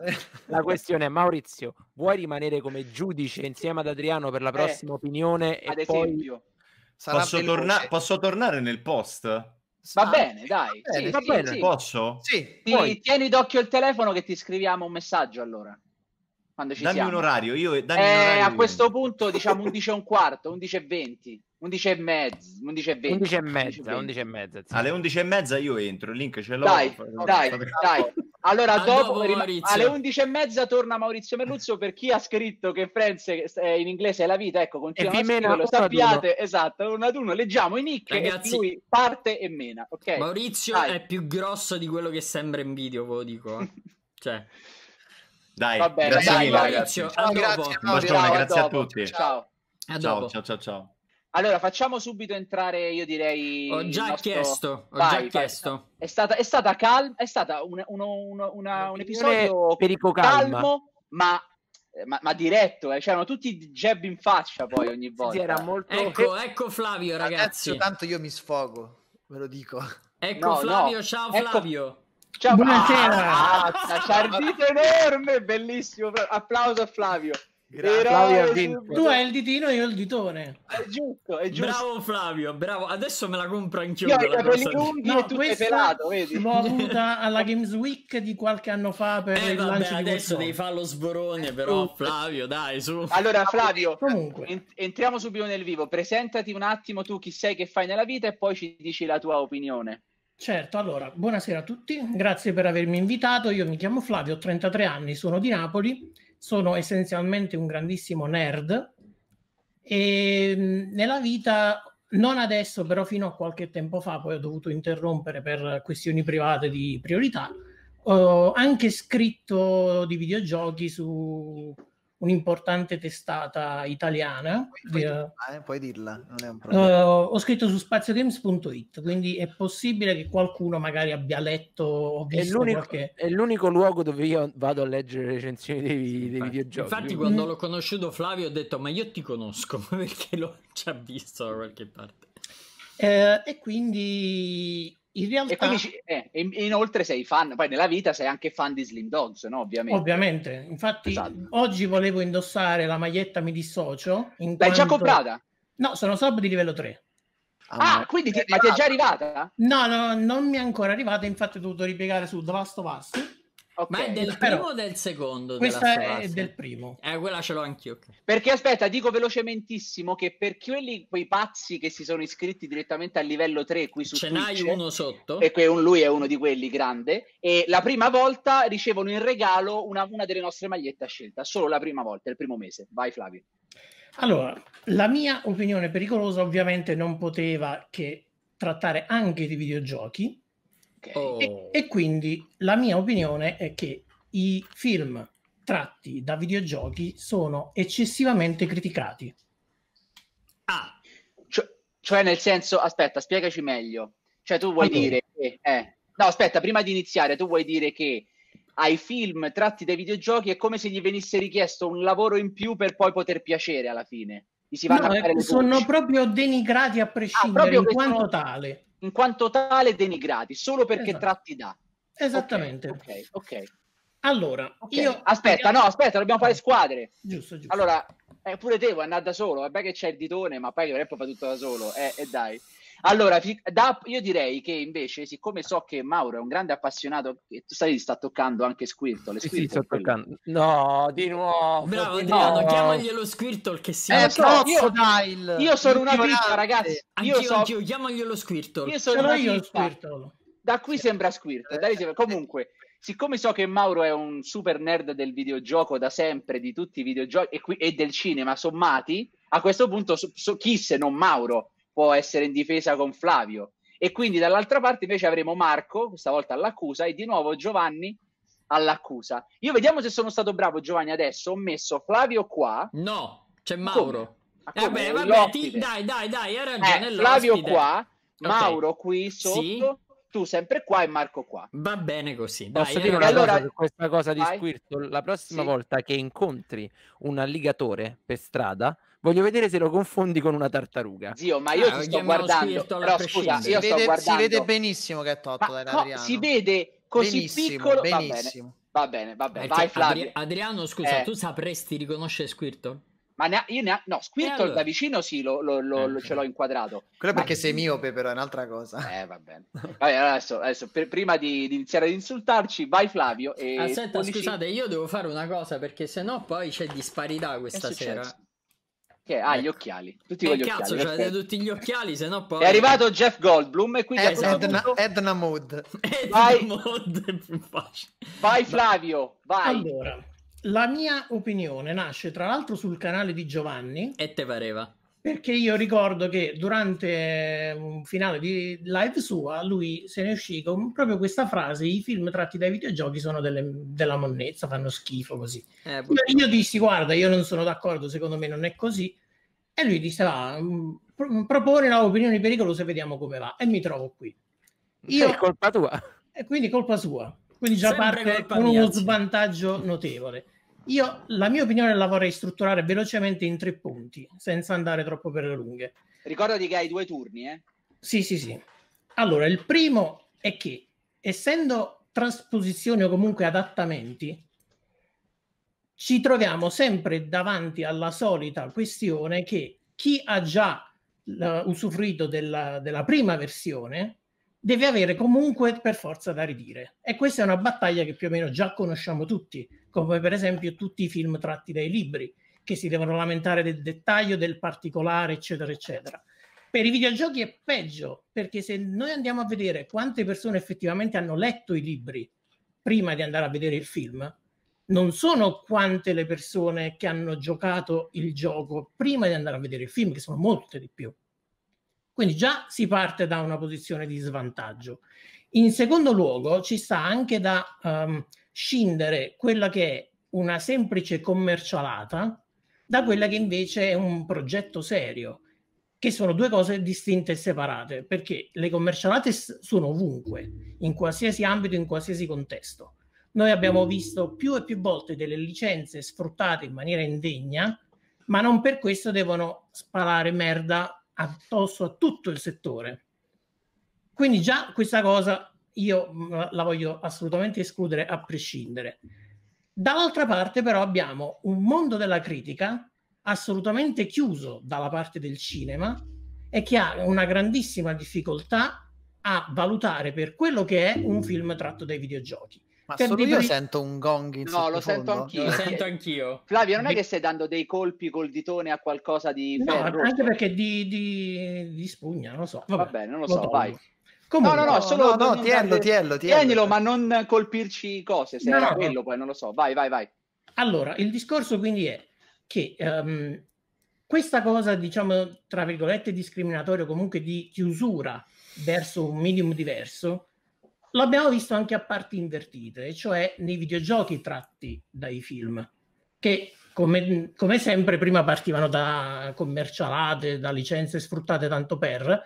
La questione è Maurizio, vuoi rimanere come giudice insieme ad Adriano per la eh, prossima opinione ad e esempio. poi Posso, torna- posso, tornare nel post? Va ah, bene, dai. Va bene, sì, va sì, bene. Sì. Posso? Sì. Ti, tieni d'occhio il telefono che ti scriviamo un messaggio allora. Quando ci dammi siamo. un orario. Io, dammi eh, un orario. A questo punto diciamo 11 e un quarto, 11 e 20. 11 e mezza, 11 e 20. 11 e mezza, 11 e mezza sì. Alle 11 e mezza io entro, il link ce l'ho. Dai, dai, dai. Allora, a dopo, rim- alle 11 e mezza torna Maurizio Merluzzo per chi ha scritto che Friends eh, in inglese è la vita, ecco, continua a scriverlo, lo sappiate, uno. esatto, uno ad uno, leggiamo i nick Ragazzi, e lui parte e mena, ok? Maurizio dai. è più grosso di quello che sembra in video, ve lo dico, eh. cioè... Dai, Va bene, grazie dai, mille Maurizio, ragazzi. Ciao, grazie, no, grazie a tutti. Ciao. A ciao, ciao, ciao, ciao. Allora, facciamo subito entrare, io direi... Ho già nostro... chiesto, ho vai, già vai. chiesto. È stata, è stata, calma, è stata un, un, un, una, un episodio calmo, calma. ma eh, ma, ma, diretto, eh. c'erano tutti jab in faccia poi ogni volta. Sì, molto... ecco, ecco, Flavio, ragazzi. Adesso, tanto io mi sfogo, ve lo dico. Ecco no, Flavio, no. ciao ecco- Flavio. Ecco... Ciao, buonasera. Ah, ah, ah, enorme, bellissimo. Applauso a Flavio. Flavio Tu hai il ditino e io il ditone. È giusto, è giusto. Bravo Flavio, bravo. Adesso me la compro anch'io. Io ho i capelli lunghi no, e tu sei pelato, vedi? L'ho avuta alla Games Week di qualche anno fa per eh, il vabbè, lancio adesso devi fare lo sborone però Flavio, dai, su. Allora Flavio, Comunque. entriamo subito nel vivo. Presentati un attimo tu chi sei, che fai nella vita e poi ci dici la tua opinione. Certo, allora, buonasera a tutti, grazie per avermi invitato. Io mi chiamo Flavio, ho 33 anni, sono di Napoli sono essenzialmente un grandissimo nerd e mm, nella vita, non adesso, però fino a qualche tempo fa, poi ho dovuto interrompere per questioni private di priorità, ho anche scritto di videogiochi su un'importante testata italiana. Puoi, dirla, eh, puoi dirla, non è un problema. Uh, ho scritto su spaziogames.it, quindi è possibile che qualcuno magari abbia letto o visto è l'unico, qualche... È l'unico luogo dove io vado a leggere le recensioni dei, dei videogiochi. Infatti quindi... Mm. quando l'ho conosciuto Flavio ho detto ma io ti conosco perché l'ho già visto da qualche parte. Eh, e quindi in realtà... E, ci, eh, e inoltre sei fan, poi nella vita sei anche fan di Slim Dogs, no? Ovviamente. Ovviamente. infatti esatto. oggi volevo indossare la maglietta Mi dissocio. L'hai quanto... già comprata? No, sono sub di livello 3. Ah, ah quindi ti, ma ti è già arrivata? No, no, non mi è ancora arrivata, infatti ho dovuto ripiegare su The Last of Us Okay. Ma è del Però, primo o del secondo? Questa è del primo. Eh, quella ce l'ho anch'io. Okay. Perché aspetta, dico velocementissimo che per quelli, quei pazzi che si sono iscritti direttamente al livello 3 qui su Ce n'hai uno sotto. E que- lui è uno di quelli grande. E la prima volta ricevono in regalo una, una delle nostre magliette a scelta. Solo la prima volta, il primo mese. Vai Flavio. Allora, la mia opinione pericolosa ovviamente non poteva che trattare anche di videogiochi Okay. Oh. E, e quindi la mia opinione è che i film tratti da videogiochi sono eccessivamente criticati. Ah, cioè, cioè nel senso, aspetta, spiegaci meglio. Cioè tu vuoi allora. dire che... Eh, no, aspetta, prima di iniziare, tu vuoi dire che ai film tratti dai videogiochi è come se gli venisse richiesto un lavoro in più per poi poter piacere alla fine. No, sono voci. proprio denigrati a ah, prescindere ah, in quanto tale in quanto tale denigrati solo perché esatto. tratti da. Esattamente. Ok, ok. okay. Allora, okay. io... Aspetta, no, aspetta, dobbiamo fare squadre. Giusto, giusto. Allora, eh, pure te vuoi andare da solo, vabbè eh, che c'è il ditone, ma poi che fa tutto da solo, e eh, eh, dai. Allora, da, io direi che invece, siccome so che Mauro è un grande appassionato, tu sai, sta toccando anche Squirtle. Sì, sì, sta toccando. No, di nuovo. Bravo, Adriano, no. chiamaglielo Squirtle che si eh, so, io, io sono una pippa, ragazzi. Anch'io, io so... anch'io, chiamaglielo Squirtle. Io sono io Squirtle. Da qui sembra Squirtle. Da lì sembra... Comunque siccome so che Mauro è un super nerd del videogioco da sempre, di tutti i videogiochi e, qui, e del cinema sommati, a questo punto so, so, chi se non Mauro può essere in difesa con Flavio. E quindi dall'altra parte invece avremo Marco, questa volta all'accusa, e di nuovo Giovanni all'accusa. Io vediamo se sono stato bravo Giovanni adesso, ho messo Flavio qua. No, c'è Mauro. Eh, ah, vabbè, vabbè ti, dai, dai, dai, hai ragione. Eh, Flavio qua, okay. Mauro qui sotto. Sì. Tu sempre qua e Marco qua. Va bene così. Dai, Posso dire eh, una allora... cosa su questa cosa di Vai. Squirtle? La prossima sì. volta che incontri un alligatore per strada, Voglio vedere se lo confondi con una tartaruga. Zio, ma io ah, ti sto guardando. Però scusa, si, io vede, sto guardando. si vede benissimo che è totto ma, no, Si vede così benissimo, piccolo. Benissimo. Va bene, va bene, va eh, bene. Vai, cioè, Flavio. Adri- Adriano, scusa, eh. tu sapresti riconoscere Squirtle? Ma ne ha, io ne ha, no, Squirtle allora? da vicino sì, lo, lo, lo, eh, ce l'ho inquadrato. Quello ma... perché sei miope, però è un'altra cosa. Eh, va bene. Vabbè, adesso, adesso per, prima di, di, iniziare ad insultarci, vai Flavio. E Aspetta, scusate, io devo fare una cosa perché sennò poi c'è disparità questa sera. Che ha ah, gli ecco. occhiali. Tutti con eh, gli cazzo, occhiali. Cioè, tutti gli occhiali, se no poi... È arrivato Jeff Goldblum e quindi... Eh, esatto. Edna, punto... Edna Mode. Edna vai... è più facile. Vai Flavio, vai. Allora, la mia opinione nasce tra l'altro sul canale di Giovanni. E te pareva perché io ricordo che durante eh, un finale di live sua lui se ne uscì con proprio questa frase i film tratti dai videogiochi sono delle, della monnezza, fanno schifo così. Eh, io, dissi guarda io non sono d'accordo, secondo me non è così e lui disse va, mm, pro- mm, propone no, pericolosa pericolose, vediamo come va e mi trovo qui. Io, è colpa tua. E quindi colpa sua. Quindi già Sempre parte con uno svantaggio notevole. Io la mia opinione la vorrei strutturare velocemente in tre punti, senza andare troppo per le lunghe. Ricordati che hai due turni, eh? Sì, sì, sì. Allora, il primo è che, essendo trasposizioni o comunque adattamenti, ci troviamo sempre davanti alla solita questione che chi ha già usufruito della, della prima versione deve avere comunque per forza da ridire. E questa è una battaglia che più o meno già conosciamo tutti, come per esempio tutti i film tratti dai libri, che si devono lamentare del dettaglio, del particolare, eccetera, eccetera. Per i videogiochi è peggio, perché se noi andiamo a vedere quante persone effettivamente hanno letto i libri prima di andare a vedere il film, non sono quante le persone che hanno giocato il gioco prima di andare a vedere il film, che sono molte di più. Quindi già si parte da una posizione di svantaggio. In secondo luogo ci sta anche da um, scindere quella che è una semplice commercialata da quella che invece è un progetto serio, che sono due cose distinte e separate, perché le commercialate sono ovunque, in qualsiasi ambito, in qualsiasi contesto. Noi abbiamo visto più e più volte delle licenze sfruttate in maniera indegna, ma non per questo devono sparare merda addosso a tutto il settore. Quindi già questa cosa io la voglio assolutamente escludere a prescindere. Dall'altra parte però abbiamo un mondo della critica assolutamente chiuso dalla parte del cinema e che ha una grandissima difficoltà a valutare per quello che è un film tratto dai videogiochi. Ma solo debri... io sento un gong in No, lo sento anch'io. Lo sento anch'io. Flavio, non è che stai dando dei colpi col ditone a qualcosa di no, anche cioè. perché di, di, di, spugna, non lo so. Va bene, non lo, so, tolgo. vai. Comunque, no, no, no, solo no, no, tiello, tiello, Tienilo, ma non colpirci cose, se no, era quello poi, non lo so. Vai, vai, vai. Allora, il discorso quindi è che um, questa cosa, diciamo, tra virgolette, discriminatoria, comunque di chiusura verso un medium diverso, l'abbiamo visto anche a parti invertite, cioè nei videogiochi tratti dai film, che come, come sempre prima partivano da commercialate, da licenze sfruttate tanto per,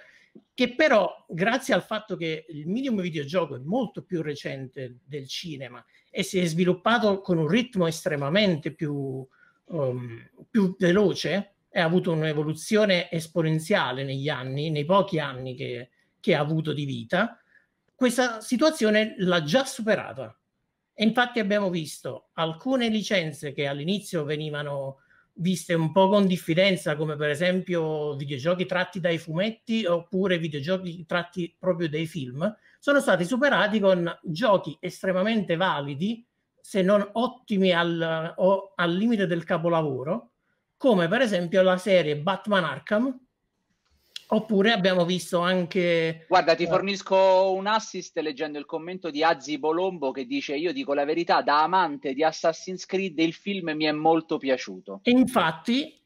che però grazie al fatto che il medium videogioco è molto più recente del cinema e si è sviluppato con un ritmo estremamente più, um, più veloce, ha avuto un'evoluzione esponenziale negli anni, nei pochi anni che, che ha avuto di vita, questa situazione l'ha già superata. E infatti abbiamo visto alcune licenze che all'inizio venivano viste un po' con diffidenza, come per esempio videogiochi tratti dai fumetti oppure videogiochi tratti proprio dai film, sono stati superati con giochi estremamente validi, se non ottimi al, al limite del capolavoro, come per esempio la serie Batman Arkham, Oppure abbiamo visto anche... Guarda, ti eh, fornisco un assist leggendo il commento di Azzi Bolombo che dice io dico la verità, da amante di Assassin's Creed il film mi è molto piaciuto. E infatti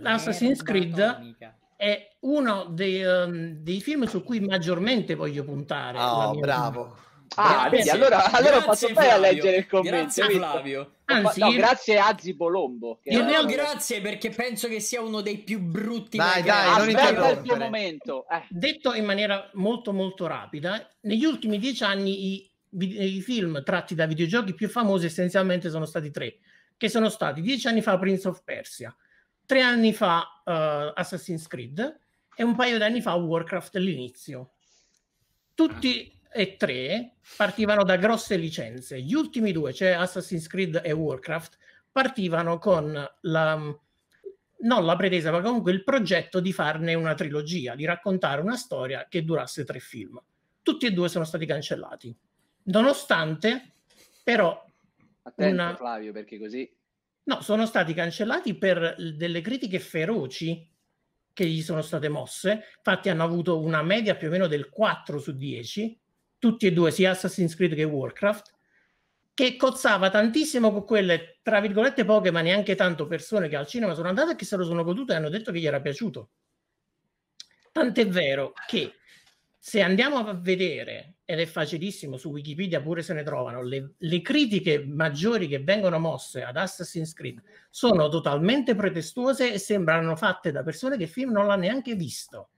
Assassin's Creed è uno dei, um, dei, film su cui maggiormente voglio puntare. Oh, bravo. Vita. Ah, vedi, allora, allora ho fatto bene a leggere il commento. Grazie Flavio. Anzi, no, grazie a Zibolombo. Io ne ho grazie perché penso che sia uno dei più brutti. Dai, dai, non il momento. Eh. Detto in maniera molto molto rapida, negli ultimi dieci anni i, i, film tratti da videogiochi più famosi essenzialmente sono stati tre, che sono stati dieci anni fa Prince of Persia, tre anni fa uh, Assassin's Creed e un paio di anni fa Warcraft all'inizio. Tutti... Ah e 3 partivano da grosse licenze. Gli ultimi due, cioè Assassin's Creed e Warcraft, partivano con la non la pretesa, ma comunque il progetto di farne una trilogia, di raccontare una storia che durasse tre film. Tutti e due sono stati cancellati. Nonostante, però... Attento una... Flavio, perché così... No, sono stati cancellati per delle critiche feroci che gli sono state mosse. Infatti hanno avuto una media più o meno del 4 su 10 tutti e due, sia Assassin's Creed che Warcraft, che cozzava tantissimo con quelle, tra virgolette, poche, ma neanche tanto persone che al cinema sono andate e che se lo sono godute e hanno detto che gli era piaciuto. Tant'è vero che se andiamo a vedere, ed è facilissimo su Wikipedia pure se ne trovano, le, le, critiche maggiori che vengono mosse ad Assassin's Creed sono totalmente pretestuose e sembrano fatte da persone che il film non l'ha neanche visto.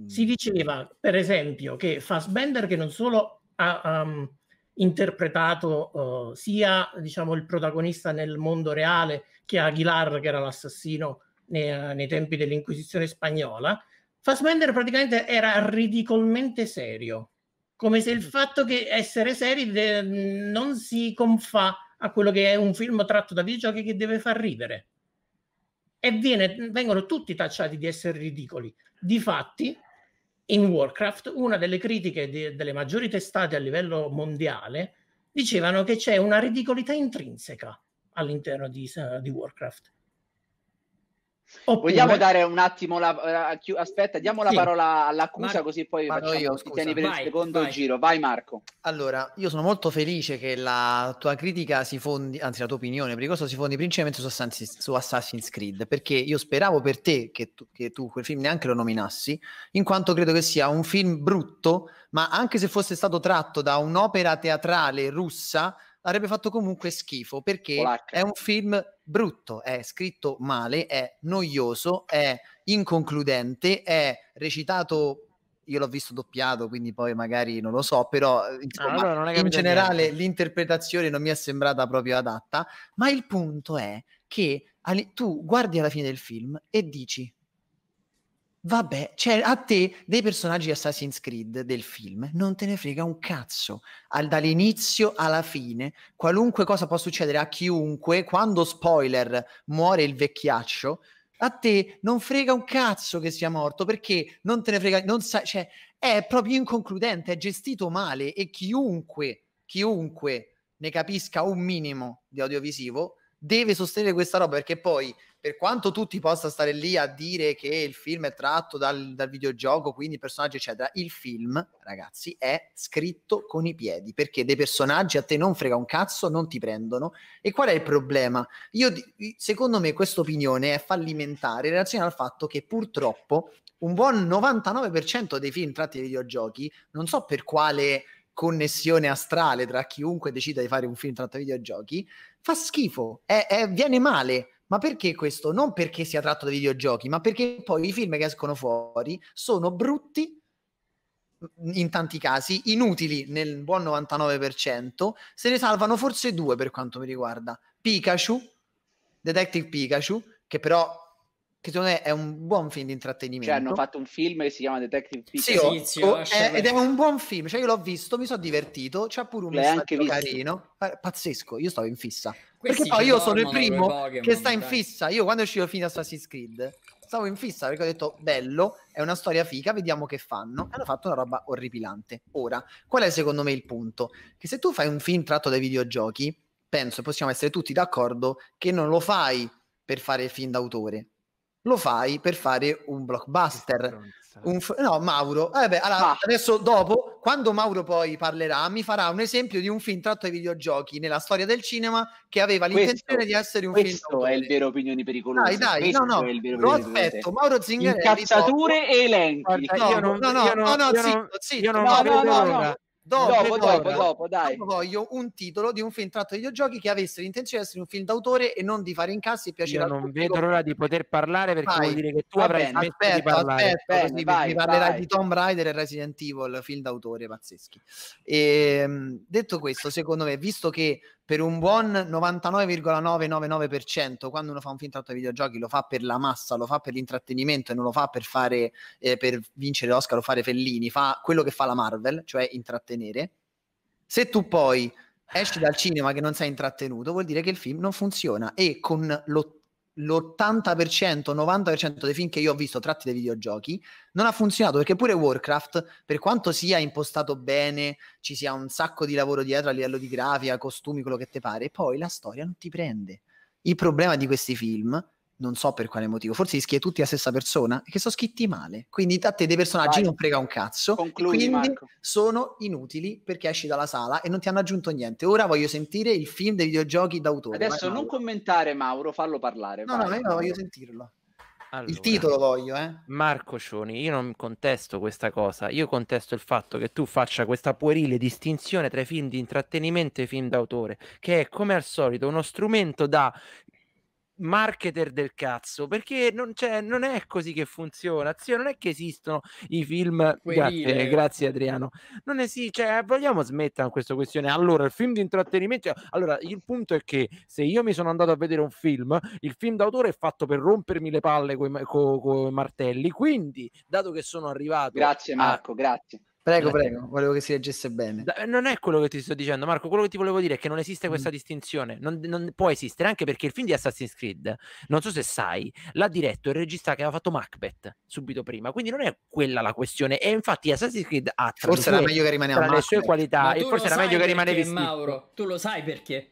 Mm. si diceva, per esempio, che Fassbender, che non solo ha um, interpretato uh, sia diciamo, il protagonista nel mondo reale che Aguilar, che era l'assassino nei, nei tempi dell'Inquisizione spagnola, Fassbender praticamente era ridicolmente serio, come se il mm. fatto che essere seri de- non si confà a quello che è un film tratto da videogiochi che deve far ridere e viene, vengono tutti tacciati di essere ridicoli. Difatti, in Warcraft, una delle critiche di, delle maggiori testate a livello mondiale dicevano che c'è una ridicolità intrinseca all'interno di, eh, di Warcraft Oppure... Vogliamo dare un attimo la... Eh, aspetta, diamo la sì. parola all'accusa Mar- così poi facciamo io, scusa. tieni per vai, il secondo vai. giro. Vai Marco. Allora, io sono molto felice che la tua critica si fondi, anzi la tua opinione, pericolosa si fondi principalmente su Assassin's, su Assassin's Creed, perché io speravo per te che tu, che tu quel film neanche lo nominassi, in quanto credo che sia un film brutto, ma anche se fosse stato tratto da un'opera teatrale russa avrebbe fatto comunque schifo perché Polacca. è un film brutto, è scritto male, è noioso, è inconcludente, è recitato io l'ho visto doppiato, quindi poi magari non lo so, però eh, insomma, ah, allora in generale niente. l'interpretazione non mi è sembrata proprio adatta, ma il punto è che tu guardi alla fine del film e dici Vabbè, cioè a te dei personaggi di Assassin's Creed del film non te ne frega un cazzo. Al, dall'inizio alla fine, qualunque cosa può succedere a chiunque, quando spoiler muore il vecchiaccio, a te non frega un cazzo che sia morto perché non te ne frega, non sa, cioè è proprio inconcludente, è gestito male e chiunque, chiunque ne capisca un minimo di audiovisivo deve sostenere questa roba perché poi per quanto tu ti possa stare lì a dire che il film è tratto dal, dal videogioco, quindi personaggi, eccetera, il film, ragazzi, è scritto con i piedi perché dei personaggi a te non frega un cazzo, non ti prendono. E qual è il problema? Io, secondo me, questa opinione è fallimentare in relazione al fatto che purtroppo un buon 99% dei film tratti dai videogiochi, non so per quale connessione astrale tra chiunque decida di fare un film tratto da videogiochi, fa schifo, è, è, viene male ma perché questo? Non perché sia tratto da videogiochi, ma perché poi i film che escono fuori sono brutti mm, in tanti casi, inutili nel buon 99%, se ne salvano forse due per quanto mi riguarda. Pikachu, Detective Pikachu, che però che secondo me è un buon film di intrattenimento. Cioè, hanno fatto un film che si chiama Detective Pikachu. Sì, oh, è, oh, eh, ed è un buon film, cioè io l'ho visto, mi sono divertito, c'è pure un L'hai messaggio carino, eh, pazzesco, io stavo in fissa. Questi perché poi io sono il primo che sta in fissa, io quando uscivo fino a Assassin's Creed stavo in fissa perché ho detto bello, è una storia figa, vediamo che fanno. Hanno fatto una roba orripilante. Ora, qual è secondo me il punto? Che se tu fai un film tratto dai videogiochi, penso possiamo essere tutti d'accordo che non lo fai per fare film d'autore, lo fai per fare un blockbuster. Un f- no, Mauro, eh beh, allora, ah. adesso dopo, quando Mauro poi parlerà, mi farà un esempio di un film tratto ai videogiochi nella storia del cinema che aveva l'intenzione questo, di essere un questo film. Questo è il vero opinioni pericolose. Dai, dai, no, no, lo aspetto. Mauro Zingarelli. Incazzature e elenchi. Guarda, no, io non, no, no, io no, no, no, zitto, zitto. Io non no, no, no, no. Dopo, dopo, dopo, dopo, dai. Dopo voglio un titolo di un film tratto da videogiochi che avesse l'intenzione di essere un film d'autore e non di fare incassi e piacere Io non pubblico. vedo l'ora di poter parlare perché vai. vuol dire che tu Va avrai smesso aspetta, di parlare. Aspetta, bene, così vai, mi parlerai vai. di Tomb Raider e Resident Evil, film d'autore pazzeschi. E, ehm, detto questo, secondo me, visto che per un buon 99,999% quando uno fa un film tratto ai videogiochi lo fa per la massa, lo fa per l'intrattenimento e non lo fa per, fare, eh, per vincere Oscar o fare Fellini, fa quello che fa la Marvel, cioè intrattenere. Se tu poi esci dal cinema che non sei intrattenuto, vuol dire che il film non funziona e con l'ottimo l'80%, 90% dei film che io ho visto tratti dai videogiochi non ha funzionato perché pure Warcraft, per quanto sia impostato bene, ci sia un sacco di lavoro dietro a livello di grafica, costumi, quello che te pare, poi la storia non ti prende. Il problema di questi film non so per quale motivo, forse rischi tutti la stessa persona, che sono scritti male. Quindi a te dei personaggi Vai. non frega un cazzo, Concludi, quindi Marco. sono inutili perché esci dalla sala e non ti hanno aggiunto niente. Ora voglio sentire il film dei videogiochi d'autore. Adesso Vai, non commentare Mauro, fallo parlare. No, Vai, no, io voglio sentirlo. Allora, il titolo voglio, eh. Marco Cioni, io non contesto questa cosa, io contesto il fatto che tu faccia questa puerile distinzione tra i film di intrattenimento e i film d'autore, che è come al solito uno strumento da marketer del cazzo perché non, cioè, non è così che funziona zio non è che esistono i film grazie, grazie, Adriano non esiste cioè, vogliamo smettere con questa questione allora il film di intrattenimento allora il punto è che se io mi sono andato a vedere un film il film d'autore è fatto per rompermi le palle con i martelli quindi dato che sono arrivato grazie Marco a... grazie Prego, non prego, che... volevo che si leggesse bene. Da, eh, non è quello che ti sto dicendo, Marco. Quello che ti volevo dire è che non esiste questa mm. distinzione. Non, non, può esistere anche perché il film di Assassin's Creed, non so se sai, l'ha diretto il regista che aveva fatto Macbeth subito prima. Quindi non è quella la questione. E infatti Assassin's Creed ha tra, forse era meglio che tra le sue qualità. e forse era meglio che rimanevi Mauro, tu lo sai perché?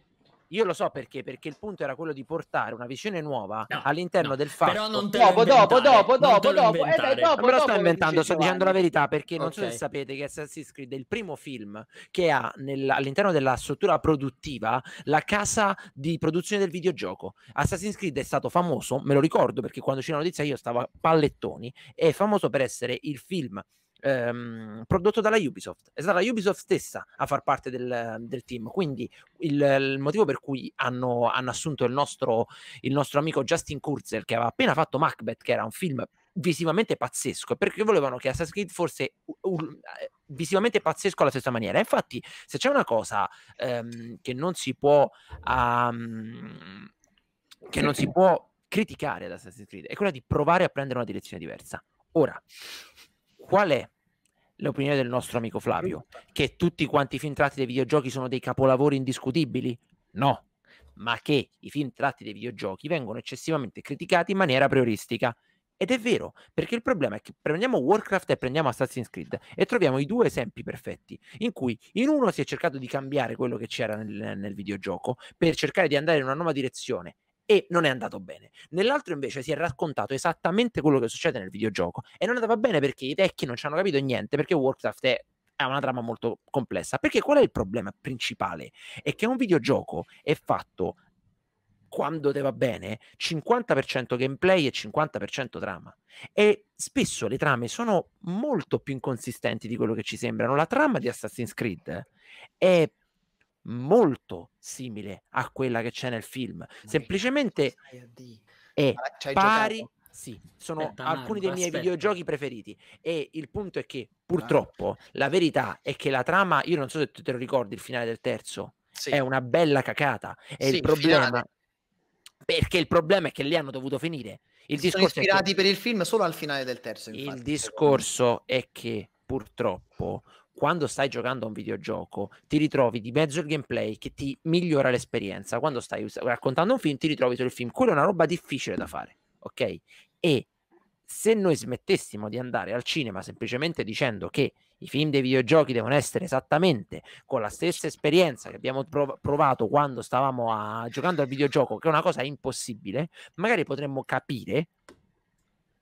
Io lo so perché, perché il punto era quello di portare una visione nuova no, all'interno no, del fatto. Però non te dopo, dopo, dopo, dopo, dopo, eh, dai, dopo. Me lo sto inventando, sto dicendo la eh. verità perché okay. non so se sapete che Assassin's Creed è il primo film che ha nel, all'interno della struttura produttiva la casa di produzione del videogioco. Assassin's Creed è stato famoso, me lo ricordo perché quando c'è la notizia io stavo a pallettoni, è famoso per essere il film ehm, prodotto dalla Ubisoft. È stata la Ubisoft stessa a far parte del, del team. Quindi il, il, motivo per cui hanno, hanno assunto il nostro, il nostro amico Justin Kurzel, che aveva appena fatto Macbeth, che era un film visivamente pazzesco, perché volevano che Assassin's Creed fosse eh, visivamente pazzesco alla stessa maniera. Infatti, se c'è una cosa ehm, che non si può... Um, che non si può criticare ad Assassin's Creed è quella di provare a prendere una direzione diversa. Ora, qual è l'opinione del nostro amico Flavio? Che tutti quanti i film tratti dai videogiochi sono dei capolavori indiscutibili? No, ma che i film tratti dai videogiochi vengono eccessivamente criticati in maniera prioristica. Ed è vero, perché il problema è che prendiamo Warcraft e prendiamo Assassin's Creed e troviamo i due esempi perfetti, in cui in uno si è cercato di cambiare quello che c'era nel, nel videogioco per cercare di andare in una nuova direzione e non è andato bene. Nell'altro invece si è raccontato esattamente quello che succede nel videogioco e non andava bene perché i vecchi non ci hanno capito niente perché Warcraft è ha una trama molto complessa. Perché qual è il problema principale? È che un videogioco è fatto quando te va bene 50% gameplay e 50% trama. E spesso le trame sono molto più inconsistenti di quello che ci sembrano. La trama di Assassin's Creed eh, è molto simile a quella che c'è nel film. Ma Semplicemente è pari. Giocato? Sì, sono aspetta, alcuni dei miei aspetta. videogiochi preferiti. E il punto è che purtroppo la verità è che la trama, io non so se te lo ricordi il finale del terzo, sì. è una bella cacata. È sì, il problema. Finale. Perché il problema è che lì hanno dovuto finire. Il si sono ispirati che... per il film solo al finale del terzo. Infatti, il discorso è che purtroppo quando stai giocando a un videogioco ti ritrovi di mezzo il gameplay che ti migliora l'esperienza. Quando stai raccontando un film ti ritrovi sul film. Quella è una roba difficile da fare, ok? E se noi smettessimo di andare al cinema semplicemente dicendo che i film dei videogiochi devono essere esattamente con la stessa esperienza che abbiamo provato quando stavamo a, giocando al videogioco, che è una cosa impossibile, magari potremmo capire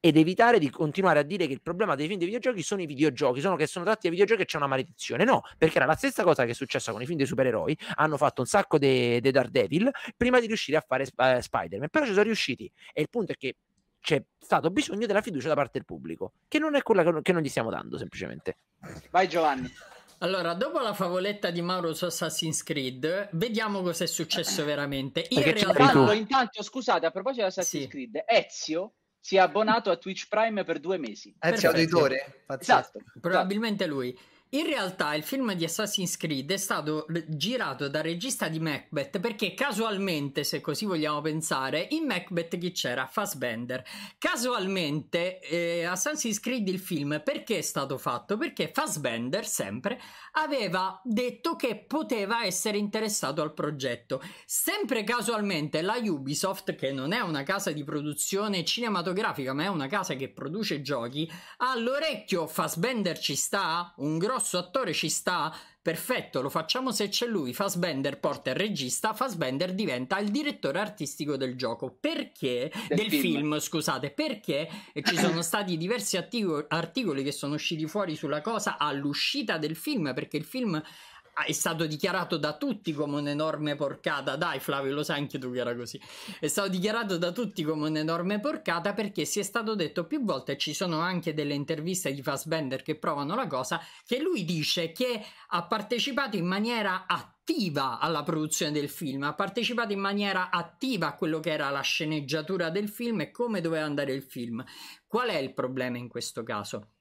ed evitare di continuare a dire che il problema dei film dei videogiochi sono i videogiochi, sono che sono tratti dai videogiochi e c'è una maledizione. No, perché era la stessa cosa che è successa con i film dei supereroi, hanno fatto un sacco dei de Daredevil prima di riuscire a fare sp- eh, Spider-Man, però ci sono riusciti e il punto è che c'è stato bisogno della fiducia da parte del pubblico, che non è quella che, non, che non gli stiamo dando semplicemente. Vai Giovanni. Allora, dopo la favoletta di Mauro su Assassin's Creed, vediamo cosa è successo veramente. In realtà, intanto, scusate, a proposito di Assassin's sì. Creed, Ezio si è abbonato a Twitch Prime per due mesi. Eh, c'è un editore. Esatto. Probabilmente esatto. lui. In realtà il film di Assassin's Creed è stato girato dal regista di Macbeth perché casualmente, se così vogliamo pensare, in Macbeth chi c'era? Fassbender. Casualmente eh, Assassin's Creed il film perché è stato fatto? Perché Fassbender sempre aveva detto che poteva essere interessato al progetto. Sempre casualmente la Ubisoft, che non è una casa di produzione cinematografica ma è una casa che produce giochi, all'orecchio Fassbender ci sta? Un grosso grosso attore ci sta, perfetto, lo facciamo se c'è lui, Fassbender porta il regista, Fassbender diventa il direttore artistico del gioco, perché, del, del film. film. scusate, perché ci sono stati diversi articoli che sono usciti fuori sulla cosa all'uscita del film, perché il film Ah, è stato dichiarato da tutti come un'enorme porcata. Dai, Flavio, lo sai anche tu che era così. È stato dichiarato da tutti come un'enorme porcata perché si è stato detto più volte, ci sono anche delle interviste di Fassbender che provano la cosa, che lui dice che ha partecipato in maniera attiva alla produzione del film, ha partecipato in maniera attiva a quello che era la sceneggiatura del film e come doveva andare il film. Qual è il problema in questo caso?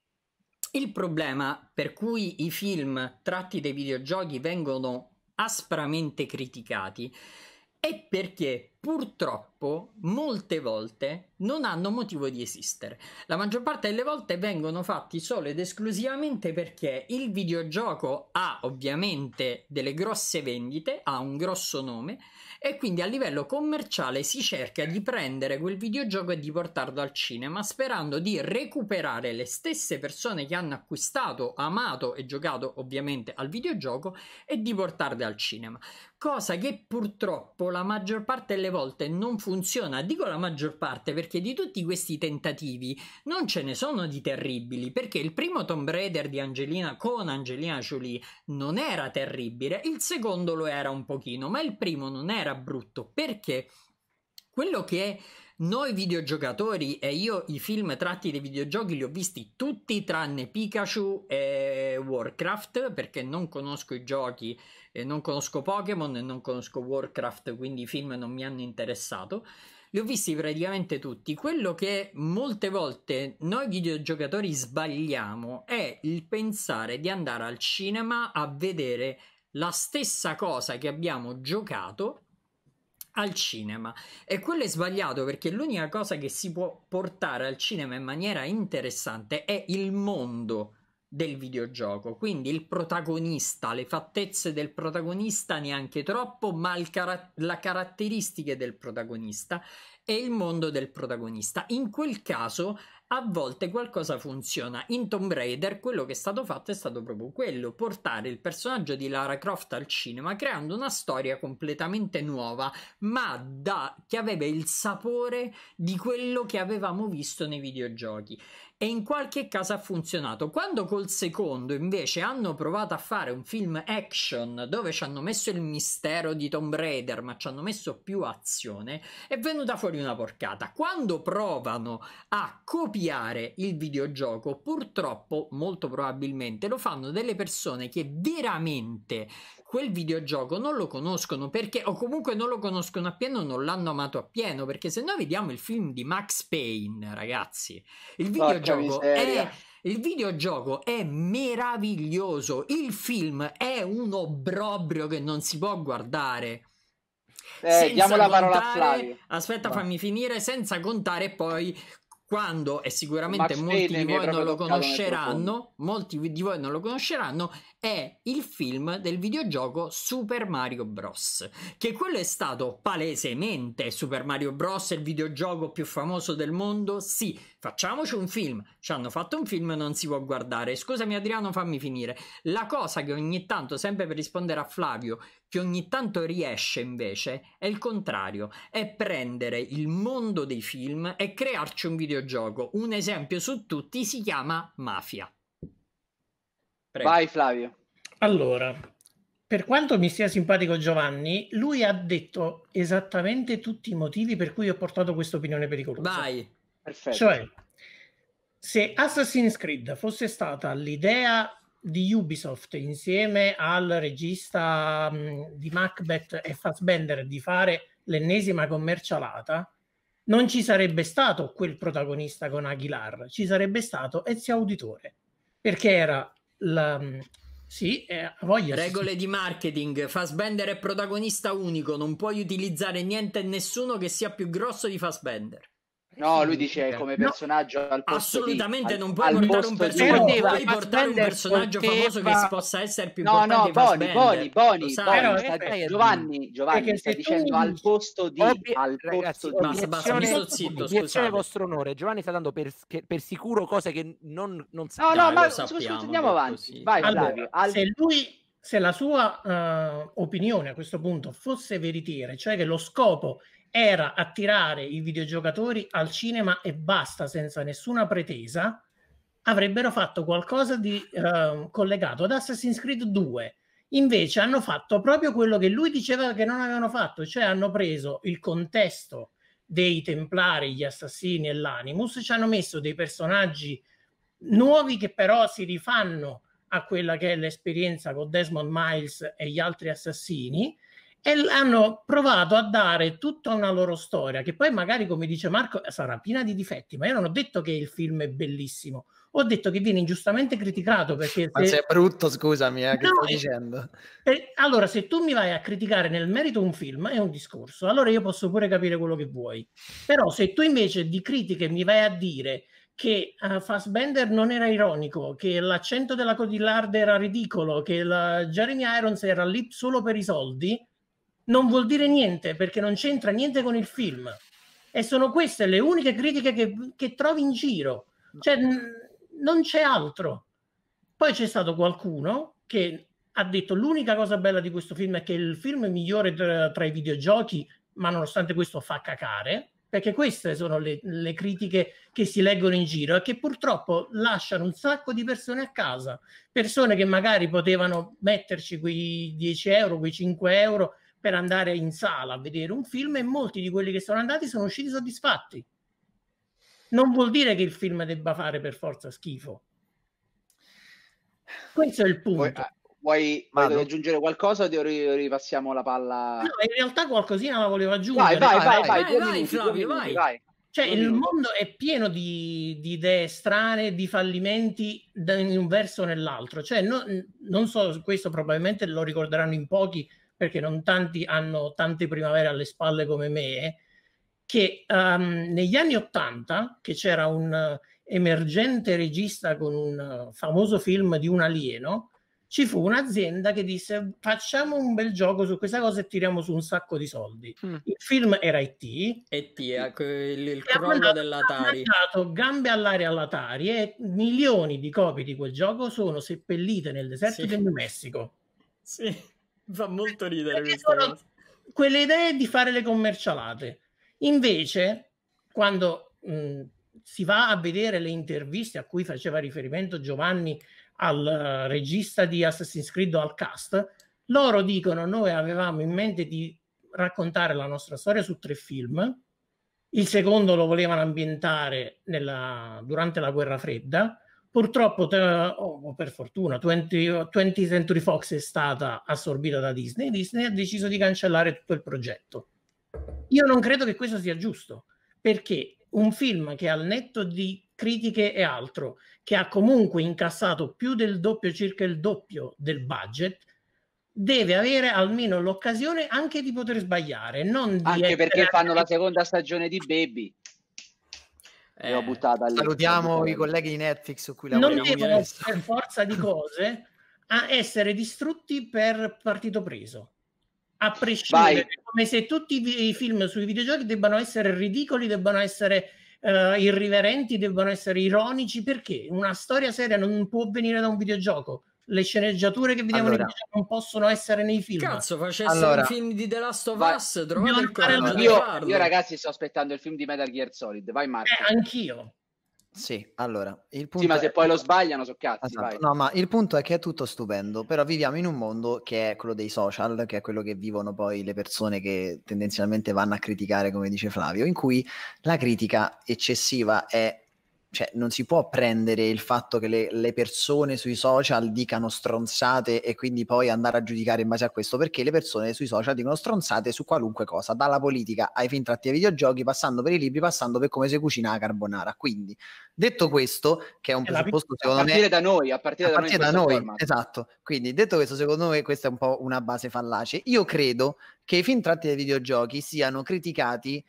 Il problema per cui i film tratti dai videogiochi vengono aspramente criticati è perché purtroppo molte volte non hanno motivo di esistere. La maggior parte delle volte vengono fatti solo ed esclusivamente perché il videogioco ha ovviamente delle grosse vendite, ha un grosso nome e quindi a livello commerciale si cerca di prendere quel videogioco e di portarlo al cinema sperando di recuperare le stesse persone che hanno acquistato, amato e giocato ovviamente al videogioco e di portarle al cinema cosa che purtroppo la maggior parte delle volte non funziona. Dico la maggior parte perché di tutti questi tentativi non ce ne sono di terribili, perché il primo Tomb Raider di Angelina con Angelina Jolie non era terribile, il secondo lo era un pochino, ma il primo non era brutto perché quello che noi videogiocatori e io i film tratti dai videogiochi li ho visti tutti tranne Pikachu e Warcraft perché non conosco i giochi, eh, non conosco Pokémon e non conosco Warcraft, quindi i film non mi hanno interessato. Li ho visti praticamente tutti. Quello che molte volte noi videogiocatori sbagliamo è il pensare di andare al cinema a vedere la stessa cosa che abbiamo giocato al cinema e quello è sbagliato perché l'unica cosa che si può portare al cinema in maniera interessante è il mondo del videogioco. Quindi il protagonista, le fattezze del protagonista neanche troppo, ma il cara- la caratteristiche del protagonista e il mondo del protagonista. In quel caso a volte qualcosa funziona. In Tomb Raider quello che è stato fatto è stato proprio quello, portare il personaggio di Lara Croft al cinema creando una storia completamente nuova, ma da, che aveva il sapore di quello che avevamo visto nei videogiochi e in qualche caso ha funzionato. Quando col secondo invece hanno provato a fare un film action dove ci hanno messo il mistero di Tomb Raider ma ci hanno messo più azione, è venuta fuori una porcata. Quando provano a copiare il videogioco, purtroppo molto probabilmente lo fanno delle persone che veramente quel videogioco non lo conoscono perché, o comunque non lo conoscono appieno, non l'hanno amato appieno. Perché se noi vediamo il film di Max Payne, ragazzi, il videogioco è. Il videogioco è meraviglioso, il film è un obbrobrio che non si può guardare. Eh, diamo la parola contare, a Flavio. Aspetta, Va. fammi finire, senza contare poi quando, e sicuramente Max molti Payne di voi non lo conosceranno, molti di voi non lo conosceranno, è il film del videogioco Super Mario Bros. Che quello è stato palesemente Super Mario Bros. il videogioco più famoso del mondo? Sì, facciamoci un film. Ci hanno fatto un film, non si può guardare. Scusami Adriano, fammi finire. La cosa che ogni tanto, sempre per rispondere a Flavio, che ogni tanto riesce invece è il contrario, è prendere il mondo dei film e crearci un videogioco. Un esempio su tutti si chiama Mafia. Prego. Vai Flavio. Allora, per quanto mi sia simpatico Giovanni, lui ha detto esattamente tutti i motivi per cui ho portato questa opinione pericolosa. Vai. Perfetto. Cioè, se Assassin's Creed fosse stata l'idea di Ubisoft insieme al regista mh, mm, di Macbeth e Fassbender di fare l'ennesima commercialata, non ci sarebbe stato quel protagonista con Aguilar, ci sarebbe stato Ezio Auditore, perché era la, sì, eh, voglio. Regole di marketing. Fassbender è protagonista unico. Non puoi utilizzare niente e nessuno che sia più grosso di Fassbender. No, lui dice come personaggio no, al posto Assolutamente di, non puoi portare un personaggio, puoi portare un personaggio famoso che possa essere più no, importante No, no, Boni, Boni, Boni, Boni Giovanni, che sta dicendo tu... al posto di Obbi... al posto Ragazzi, di basta, basta, mi sto zitto, scusate. vostro onore, Giovanni sta dando per, per sicuro cose che non non sa. No, no, ma sappiamo, andiamo avanti. Vai, Flavio. Se lui se la sua eh, opinione a questo punto fosse veritiera, cioè che lo scopo era attirare i videogiocatori al cinema e basta, senza nessuna pretesa, avrebbero fatto qualcosa di eh, collegato ad Assassin's Creed 2. Invece hanno fatto proprio quello che lui diceva che non avevano fatto, cioè hanno preso il contesto dei Templari, gli assassini e l'Animus, ci hanno messo dei personaggi nuovi che però si rifanno a quella che è l'esperienza con Desmond Miles e gli altri assassini e hanno provato a dare tutta una loro storia, che poi magari, come dice Marco, sarà piena di difetti, ma io non ho detto che il film è bellissimo, ho detto che viene ingiustamente criticato perché... se... se è brutto, scusami, eh, che no, sto eh, dicendo. Eh, allora, se tu mi vai a criticare nel merito un film, è un discorso, allora io posso pure capire quello che vuoi. Però se tu invece di critiche mi vai a dire che uh, Fassbender non era ironico, che l'accento della Codillard era ridicolo, che la Jeremy Irons era lì solo per i soldi non vuol dire niente perché non c'entra niente con il film. E sono queste le uniche critiche che, che trovi in giro. Cioè, n- non c'è altro. Poi c'è stato qualcuno che ha detto l'unica cosa bella di questo film è che il film è migliore tra, tra i videogiochi, ma nonostante questo fa cacare, perché queste sono le, le, critiche che si leggono in giro e che purtroppo lasciano un sacco di persone a casa, persone che magari potevano metterci quei 10 euro, quei 5 euro per andare in sala a vedere un film e molti di quelli che sono andati sono usciti soddisfatti. Non vuol dire che il film debba fare per forza schifo. Questo è il punto. Poi, eh, Vuoi, vuoi aggiungere qualcosa o ripassiamo la palla? No, in realtà qualcosina la volevo aggiungere. Vai, vai, vai, vai, vai, vai, vai, minuti, vai. vai. Cioè, il mondo è pieno di, di, idee strane, di fallimenti da, in un verso o nell'altro. Cioè, no, non so, questo probabilmente lo ricorderanno in pochi, perché non tanti hanno tante primavere alle spalle come me, che um, negli anni Ottanta, che c'era un emergente regista con un famoso film di un alieno, ci fu un'azienda che disse facciamo un bel gioco su questa cosa e tiriamo su un sacco di soldi. Mm. Il film era IT. IT, ecco, il, il crollo dell'Atari. Ha gambe all'aria all'Atari e milioni di copie di quel gioco sono seppellite nel deserto sì. del New Messico. Sì. Fa molto ridere questa cosa. Quelle idee di fare le commercialate. Invece, quando mh, mm, si va a vedere le interviste a cui faceva riferimento Giovanni al uh, regista di Assassin's Creed o al cast, loro dicono noi avevamo in mente di raccontare la nostra storia su tre film, il secondo lo volevano ambientare nella, durante la guerra fredda, Purtroppo, o oh, per fortuna, 20, 20 Century Fox è stata assorbita da Disney. Disney ha deciso di cancellare tutto il progetto. Io non credo che questo sia giusto, perché un film che al netto di critiche e altro, che ha comunque incassato più del doppio, circa il doppio del budget, deve avere almeno l'occasione anche di poter sbagliare. Non di anche perché fanno la seconda stagione di Baby. Eh, l'ho buttata Salutiamo i colleghi di Netflix su cui lavoriamo. Non devono, per forza di cose, a essere distrutti per partito preso. A prescindere, Vai. come se tutti i film sui videogiochi debbano essere ridicoli, debbano essere uh, irriverenti, debbano essere ironici, perché una storia seria non può venire da un videogioco le sceneggiature che vediamo allora, nei non possono essere nei film. Cazzo, facessero allora, un film di The Last of Us, trovate il corno io, io ragazzi sto aspettando il film di Metal Gear Solid, vai Marco. Eh, anch'io. Sì, allora, il punto sì, ma se poi lo sbagliano, so cazzi, esatto. No, ma il punto è che è tutto stupendo, però viviamo in un mondo che è quello dei social, che è quello che vivono poi le persone che tendenzialmente vanno a criticare, come dice Flavio, in cui la critica eccessiva è cioè, non si può prendere il fatto che le, le, persone sui social dicano stronzate e quindi poi andare a giudicare in base a questo, perché le persone sui social dicono stronzate su qualunque cosa, dalla politica ai film tratti ai videogiochi, passando per i libri, passando per come si cucina la carbonara. Quindi, detto questo, che è un eh, presupposto secondo me... A partire me, da noi, a partire, a da noi, da noi esatto. Quindi, detto questo, secondo me questa è un po' una base fallace. Io credo che i film tratti dai videogiochi siano criticati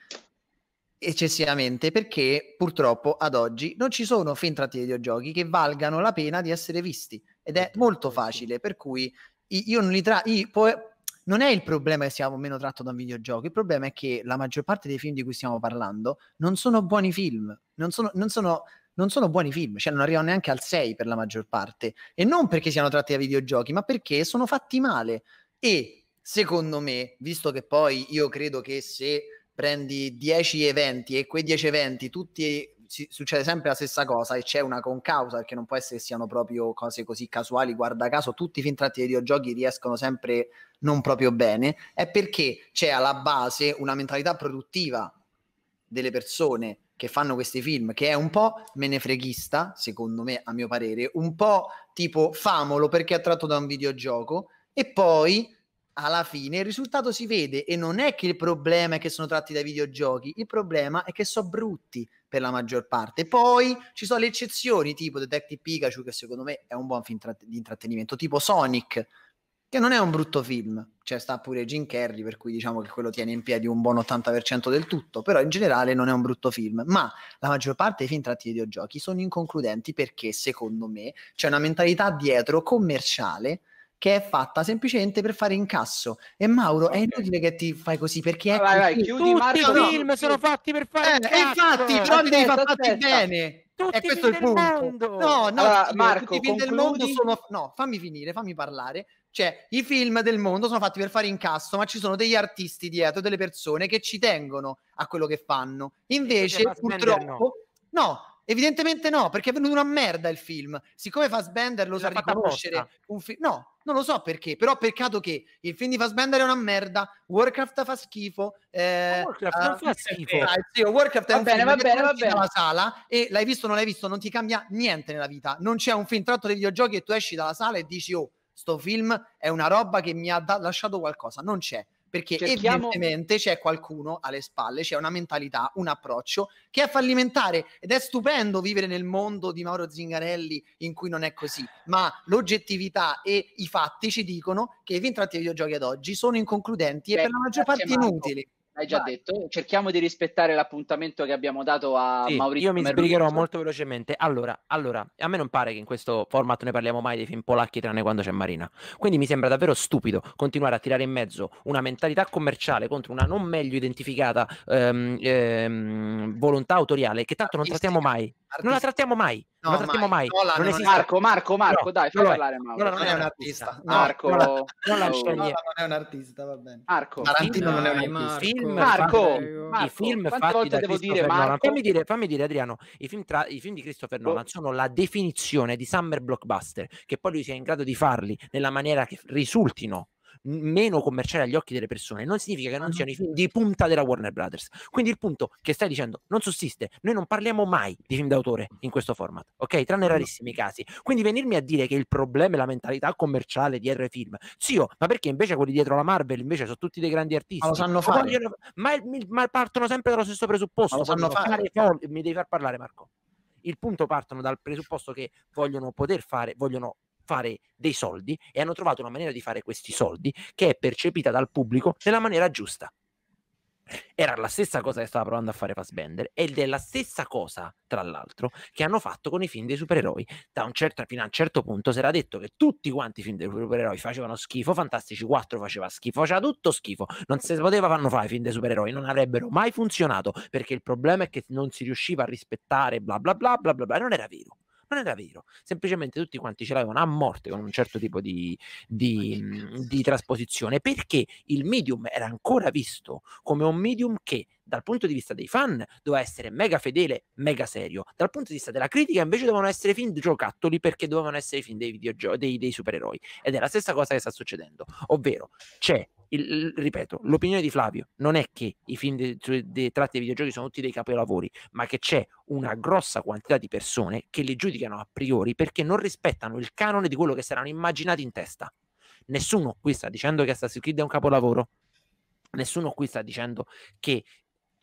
eccessivamente perché purtroppo ad oggi non ci sono film tratti di videogiochi che valgano la pena di essere visti ed è certo, molto certo. facile per cui io non li tra io, poi, non è il problema che siamo meno tratto da un videogioco, il problema è che la maggior parte dei film di cui stiamo parlando non sono buoni film, non sono, non sono, non sono buoni film, cioè non arrivano neanche al 6 per la maggior parte, e non perché siano tratti da videogiochi, ma perché sono fatti male. E secondo me, visto che poi io credo che se prendi 10 eventi e quei 10 eventi tutti si, succede sempre la stessa cosa e c'è una concausa perché non può essere che siano proprio cose così casuali guarda caso tutti i film tratti dai videogiochi riescono sempre non proprio bene è perché c'è alla base una mentalità produttiva delle persone che fanno questi film che è un po' menefreghista secondo me a mio parere un po' tipo famolo perché è attratto da un videogioco e poi alla fine il risultato si vede e non è che il problema è che sono tratti dai videogiochi, il problema è che sono brutti per la maggior parte. Poi ci sono le eccezioni tipo Detective Pikachu che secondo me è un buon film tratt- di intrattenimento, tipo Sonic che non è un brutto film, cioè sta pure Jim Carrey per cui diciamo che quello tiene in piedi un buon 80% del tutto, però in generale non è un brutto film, ma la maggior parte dei film tratti dai videogiochi sono inconcludenti perché secondo me c'è una mentalità dietro commerciale che è fatta semplicemente per fare incasso. E Mauro, okay. è inutile che ti fai così perché è vai, vai, tutti Marco, i film no. sono fatti per fare eh, incasso. Infatti, però aspetta, li devi fare fatti bene. Tutti e questo è il punto. Mondo. No, no, allora, Marco, i film concludi... del mondo sono No, fammi finire, fammi parlare. Cioè, i film del mondo sono fatti per fare incasso, ma ci sono degli artisti dietro, delle persone che ci tengono a quello che fanno. Invece, purtroppo no. no Evidentemente no, perché è venuto una merda il film. Siccome Fassbender lo sa riconoscere, fi- no, non lo so perché, però peccato che il film di Fassbender è una merda, Warcraft fa schifo, eh, Warcraft uh, non ah, fa schifo. Ah, sì, Warcraft è va un bene, film va bene, va bene. dalla sala e l'hai visto o non l'hai visto, non ti cambia niente nella vita. Non c'è un film tratto dei videogiochi e tu esci dalla sala e dici "Oh, sto film è una roba che mi ha da- lasciato qualcosa". Non c'è perché Cerchiamo... evidentemente c'è qualcuno alle spalle, c'è una mentalità, un approccio che è fallimentare ed è stupendo vivere nel mondo di Mauro Zingarelli in cui non è così, ma l'oggettività e i fatti ci dicono che i contratti ai videogiochi ad oggi sono inconcludenti Beh, e per la maggior parte Marco. inutili hai già vai. detto. Cerchiamo di rispettare l'appuntamento che abbiamo dato a sì, Maurizio. Io mi Merluso. sbrigherò molto velocemente. Allora, allora, a me non pare che in questo format ne parliamo mai dei film polacchi tranne quando c'è Marina. Quindi mi sembra davvero stupido continuare a tirare in mezzo una mentalità commerciale contro una non meglio identificata ehm, ehm, volontà autoriale che tanto non trattiamo mai. Artistica. Non la trattiamo mai. No, non la trattiamo mai. mai. No, non non Marco, Marco, Marco, no, dai, fai no, parlare Mauro. No, non, non è, un artista. artista. Marco, non, la, non, non è un artista, va bene. Marco. Tarantino non è un artista. Film film Marco, Marco, i film fatti da devo dire, Nolan, fammi dire, fammi dire, Adriano, i film, tra, i film di Christopher Nolan oh. sono la definizione di summer blockbuster, che poi lui sia in grado di farli nella maniera che risultino meno commerciale agli occhi delle persone, non significa che non siano i film di punta della Warner Brothers. Quindi il punto che stai dicendo non sussiste, noi non parliamo mai di film d'autore in questo format, ok? Tranne rarissimi casi. Quindi venirmi a dire che il problema è la mentalità commerciale dietro ai film, zio, oh, ma perché invece quelli dietro la Marvel invece sono tutti dei grandi artisti? Ma lo sanno fare. Vogliono, ma, ma, partono sempre dallo stesso presupposto. Ma lo sanno fare. fare. Mi devi far parlare, Marco. Il punto partono dal presupposto che vogliono poter fare, vogliono fare dei soldi e hanno trovato una maniera di fare questi soldi che è percepita dal pubblico nella maniera giusta. Era la stessa cosa che stava provando a fare Fassbender ed è la stessa cosa, tra l'altro, che hanno fatto con i film dei supereroi. Da un certo, fino a un certo punto si era detto che tutti quanti i film dei supereroi facevano schifo, Fantastici 4 faceva schifo, faceva tutto schifo, non si poteva fanno fare i film dei supereroi, non avrebbero mai funzionato perché il problema è che non si riusciva a rispettare bla bla bla bla bla, bla. non era vero non era vero, semplicemente tutti quanti ce l'avevano a morte con un certo tipo di, di, mhmm, di trasposizione, perché il medium era ancora visto come un medium che dal punto di vista dei fan doveva essere mega fedele, mega serio. Dal punto di vista della critica invece dovevano essere film giocattoli perché dovevano essere film dei, videogio- dei, dei supereroi. Ed è la stessa cosa che sta succedendo. Ovvero c'è il, ripeto, l'opinione di Flavio non è che i film de, de, tratti dei videogiochi sono tutti dei capolavori, ma che c'è una grossa quantità di persone che li giudicano a priori perché non rispettano il canone di quello che saranno immaginati in testa. Nessuno qui sta dicendo che Assassin's Creed è un capolavoro. Nessuno qui sta dicendo che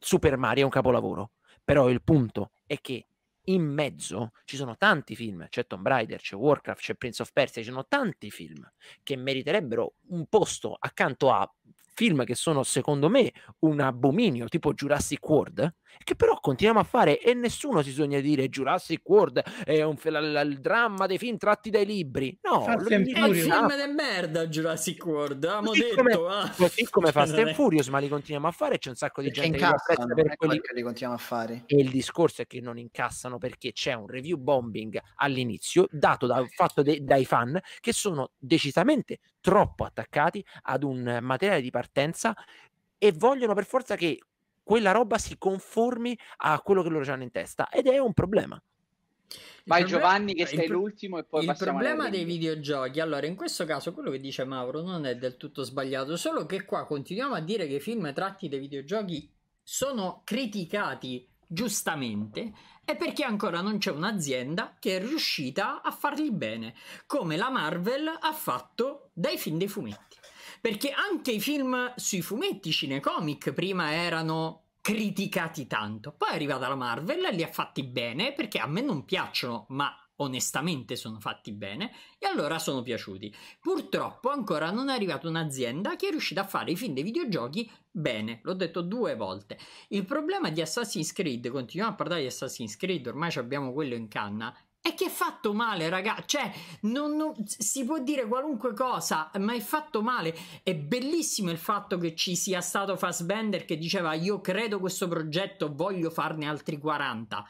Super Mario è un capolavoro, però il punto è che in mezzo ci sono tanti film, c'è Tomb Raider, c'è Warcraft, c'è Prince of Persia, ci sono tanti film che meriterebbero un posto accanto a film che sono secondo me un abominio tipo Jurassic World che però continuiamo a fare e nessuno si sogna di dire Jurassic World è un f- la, il dramma dei film tratti dai libri. No, Fast è un film di merda Jurassic World, avevamo così detto. Come, ah. Così come Fast and Furious, ma li continuiamo a fare, c'è un sacco di gente incassano, che incassano per quelli che li continuiamo a fare. E il discorso è che non incassano perché c'è un review bombing all'inizio dato da, fatto de, dai fan che sono decisamente troppo attaccati ad un eh, materiale di partenza e vogliono per forza che quella roba si conformi a quello che loro hanno in testa ed è un problema. Vai problema, Giovanni che sei pro- l'ultimo e poi Il problema dei videogiochi, allora in questo caso quello che dice Mauro non è del tutto sbagliato, solo che qua continuiamo a dire che i film tratti dai videogiochi sono criticati giustamente è perché ancora non c'è un'azienda che è riuscita a farli bene, come la Marvel ha fatto dai film dei fumetti perché anche i film sui fumetti cinecomic prima erano criticati tanto. Poi è arrivata la Marvel, li ha fatti bene perché a me non piacciono, ma onestamente sono fatti bene e allora sono piaciuti. Purtroppo ancora non è arrivata un'azienda che è riuscita a fare i film dei videogiochi bene, l'ho detto due volte. Il problema di Assassin's Creed, continuiamo a parlare di Assassin's Creed, ormai abbiamo quello in canna, è che è fatto male, ragazzi. Cioè, non, non, si può dire qualunque cosa, ma è fatto male. È bellissimo il fatto che ci sia stato Fassbender che diceva: Io credo questo progetto, voglio farne altri 40.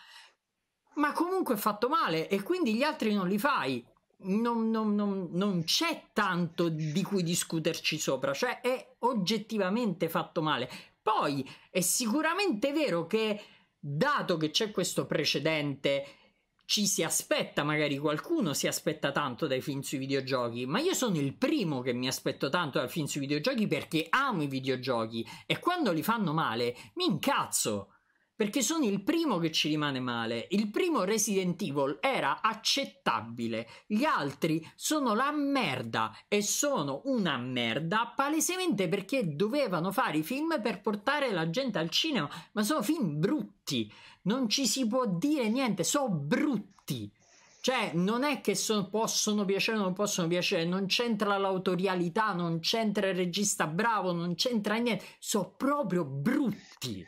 Ma comunque è fatto male e quindi gli altri non li fai. Non, non c'è tanto di cui discuterci sopra, cioè è oggettivamente fatto male. Poi è sicuramente vero che, dato che c'è questo precedente ci si aspetta, magari qualcuno si aspetta tanto dai film sui videogiochi, ma io sono il primo che mi aspetto tanto dai film sui videogiochi perché amo i videogiochi e quando li fanno male mi incazzo. Perché sono il primo che ci rimane male. Il primo Resident Evil era accettabile, gli altri sono la merda e sono una merda palesemente perché dovevano fare i film per portare la gente al cinema, ma sono film brutti non ci si può dire niente, sono brutti. Cioè, non è che son, possono piacere o non possono piacere, non c'entra l'autorialità, non c'entra il regista bravo, non c'entra niente, sono proprio brutti.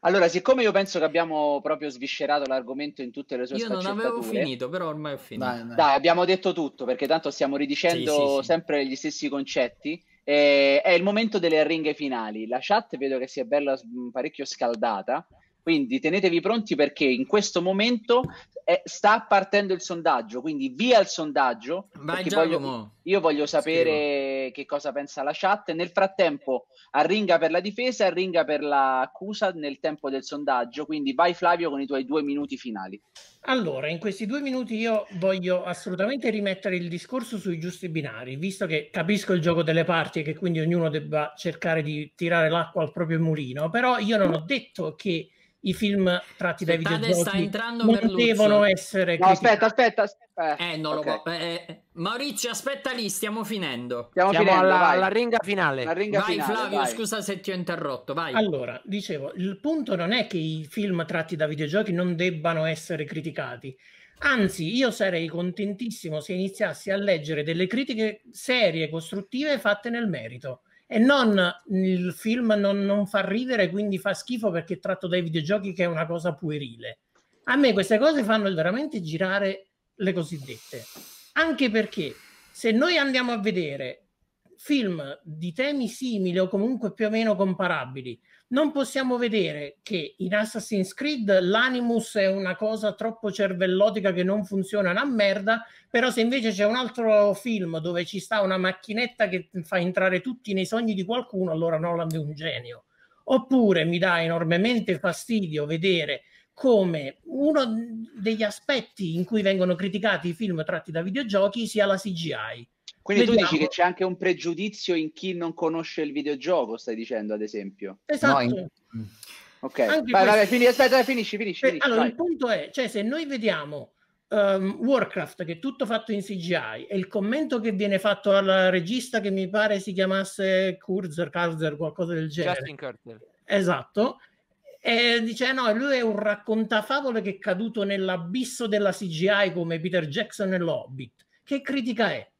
Allora, siccome io penso che abbiamo proprio sviscerato l'argomento in tutte le sue io sfaccettature... Io non avevo finito, però ormai ho finito. Dai, dai. dai abbiamo detto tutto, perché tanto stiamo ridicendo sì, sì, sì. sempre gli stessi concetti. Eh, è il momento delle ringhe finali. La chat vedo che si è bella parecchio scaldata. Quindi tenetevi pronti perché in questo momento è, eh, sta partendo il sondaggio, quindi via il sondaggio. Vai, voglio, io voglio sapere Scrivo. che cosa pensa la chat. Nel frattempo, arringa per la difesa, arringa per l'accusa nel tempo del sondaggio. Quindi vai, Flavio, con i tuoi due minuti finali. Allora, in questi due minuti io voglio assolutamente rimettere il discorso sui giusti binari, visto che capisco il gioco delle parti e che quindi ognuno debba cercare di tirare l'acqua al proprio mulino, però io non ho detto che i film tratti dai videogiochi non devono essere no, aspetta, aspetta, aspetta. Eh, eh no, okay. lo... Eh, eh, Maurizio, aspetta lì, stiamo finendo. Stiamo, stiamo finendo, alla, alla, ringa finale. Ringa vai finale, Flavio, vai. scusa se ti ho interrotto, vai. Allora, dicevo, il punto non è che i film tratti da videogiochi non debbano essere criticati. Anzi, io sarei contentissimo se iniziassi a leggere delle critiche serie, costruttive, fatte nel merito e non il film non, non, fa ridere, quindi fa schifo perché è tratto dai videogiochi che è una cosa puerile. A me queste cose fanno veramente girare le cosiddette, anche perché se noi andiamo a vedere film di temi simili o comunque più o meno comparabili, non possiamo vedere che in Assassin's Creed l'animus è una cosa troppo cervellotica che non funziona una merda, però se invece c'è un altro film dove ci sta una macchinetta che fa entrare tutti nei sogni di qualcuno, allora Nolan è un genio. Oppure mi dà enormemente fastidio vedere come uno degli aspetti in cui vengono criticati i film tratti da videogiochi sia la CGI. Quindi Vediamo. tu dici che c'è anche un pregiudizio in chi non conosce il videogioco, stai dicendo ad esempio. Esatto. No, in... Ok, vai, vai, fini, aspetta, finisci, finisci. Beh, finisci allora, vai. il punto è, cioè, se noi vediamo um, Warcraft, che è tutto fatto in CGI, e il commento che viene fatto al regista che mi pare si chiamasse Kurzer, Karzer, qualcosa del genere. Justin Kurzer. Esatto e dice: eh, No, lui è un raccontafavole che è caduto nell'abisso della CGI come Peter Jackson e nell'Hobbit. Che critica è?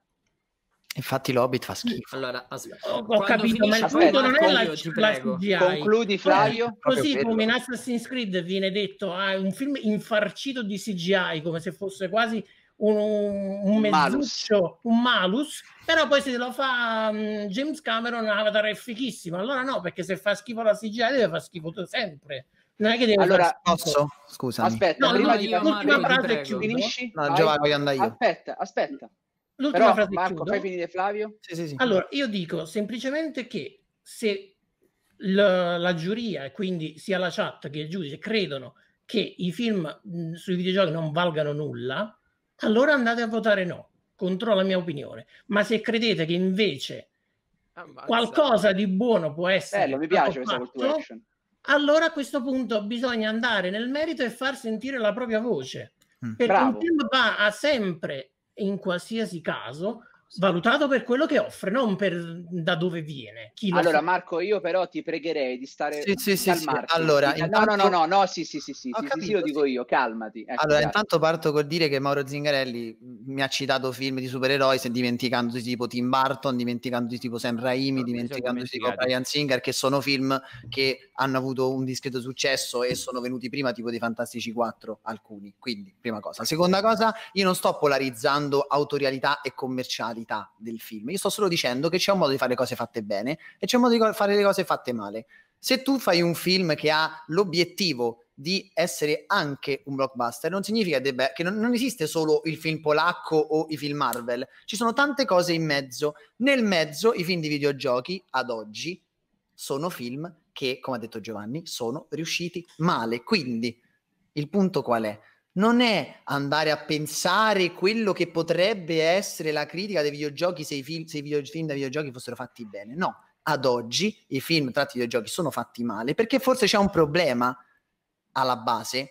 Infatti l'Hobbit fa schifo. Allora, aspetta. Ho, ho capito, ma il punto non è la, la CGI. Concludi, Flavio. Così come in Assassin's Creed viene detto, ah, è un film infarcito di CGI, come se fosse quasi un, un, mezzuccio, un malus. un malus, però poi se lo fa um, James Cameron Avatar è fichissimo. Allora no, perché se fa schifo la CGI deve fa schifo sempre. Non è che devo allora, posso? Scusa. Aspetta, no, prima di l'ultima frase chiudo. Finisci? No, Giovanni, voglio andare io. Aspetta, aspetta. L'ultima però, frase Marco, fai finire Flavio? Sì, sì, sì. Allora, io dico semplicemente che se la, la giuria, e quindi sia la chat che il giudice, credono che i film mh, mm, sui videogiochi non valgano nulla, allora andate a votare no, contro la mia opinione. Ma se credete che invece Ammazza. qualcosa di buono può essere Bello, mi piace questa fatto, allora a questo punto bisogna andare nel merito e far sentire la propria voce. Mm, perché Bravo. un film va sempre, in qualsiasi caso, valutato per quello che offre, non per da dove viene. allora, Marco, io però ti pregherei di stare sì, sì, sì, sì. Allora, intanto... No, no, no, no, sì, sì, sì, sì, sì, sì, lo dico io, calmati. Ecco, allora, calma. intanto parto col dire che Mauro Zingarelli mm, mi ha citato film di supereroi, dimenticandosi tipo Tim Burton, dimenticandosi tipo Sam Raimi, no, dimenticandosi tipo Brian Singer, che sono film che hanno avuto un discreto successo e sono venuti prima tipo dei Fantastici 4, alcuni. Quindi, prima cosa. Seconda cosa, io non sto polarizzando autorialità e commerciali qualità del film. Io sto solo dicendo che c'è un modo di fare le cose fatte bene e c'è un modo di fare le cose fatte male. Se tu fai un film che ha l'obiettivo di essere anche un blockbuster, non significa debba, che non, non, esiste solo il film polacco o i film Marvel, ci sono tante cose in mezzo. Nel mezzo i film di videogiochi ad oggi sono film che, come ha detto Giovanni, sono riusciti male. Quindi il punto qual è? non è andare a pensare quello che potrebbe essere la critica dei videogiochi se i film, se i videofilm dai videogiochi fossero fatti bene. No, ad oggi i film tratti dai videogiochi sono fatti male perché forse c'è un problema alla base,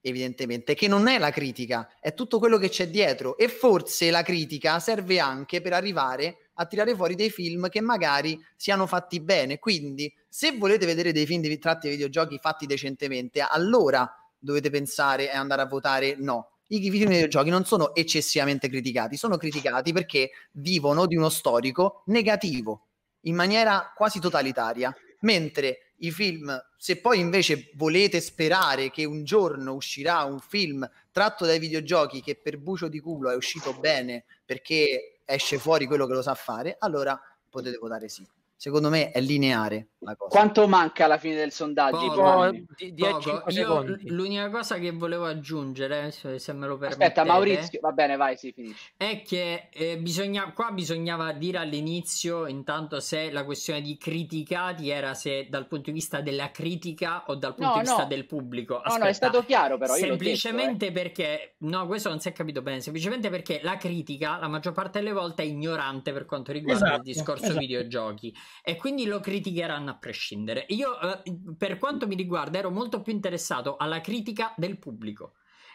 evidentemente, che non è la critica, è tutto quello che c'è dietro e forse la critica serve anche per arrivare a tirare fuori dei film che magari siano fatti bene. Quindi, se volete vedere dei film tratti dai videogiochi fatti decentemente, allora dovete pensare e andare a votare no. I film giochi non sono eccessivamente criticati, sono criticati perché vivono di uno storico negativo in maniera quasi totalitaria, mentre i film, se poi invece volete sperare che un giorno uscirà un film tratto dai videogiochi che per bucio di culo è uscito bene perché esce fuori quello che lo sa fare, allora potete votare sì secondo me è lineare Quanto manca alla fine del sondaggio? Poco, di, di Io, l'unica cosa che volevo aggiungere, se, se me lo permette Aspetta, Maurizio, va bene, vai, si finisce. È che eh, bisogna, qua bisognava dire all'inizio intanto se la questione di criticati era se dal punto di vista della critica o dal punto no, di vista no. del pubblico. Aspetta, no, no, è stato chiaro però. io Semplicemente detto, eh. perché, no, questo non si è capito bene, semplicemente perché la critica la maggior parte delle volte è ignorante per quanto riguarda esatto, il discorso esatto. videogiochi e quindi lo criticheranno a prescindere. Io, eh, per quanto mi riguarda, ero molto più interessato alla critica del pubblico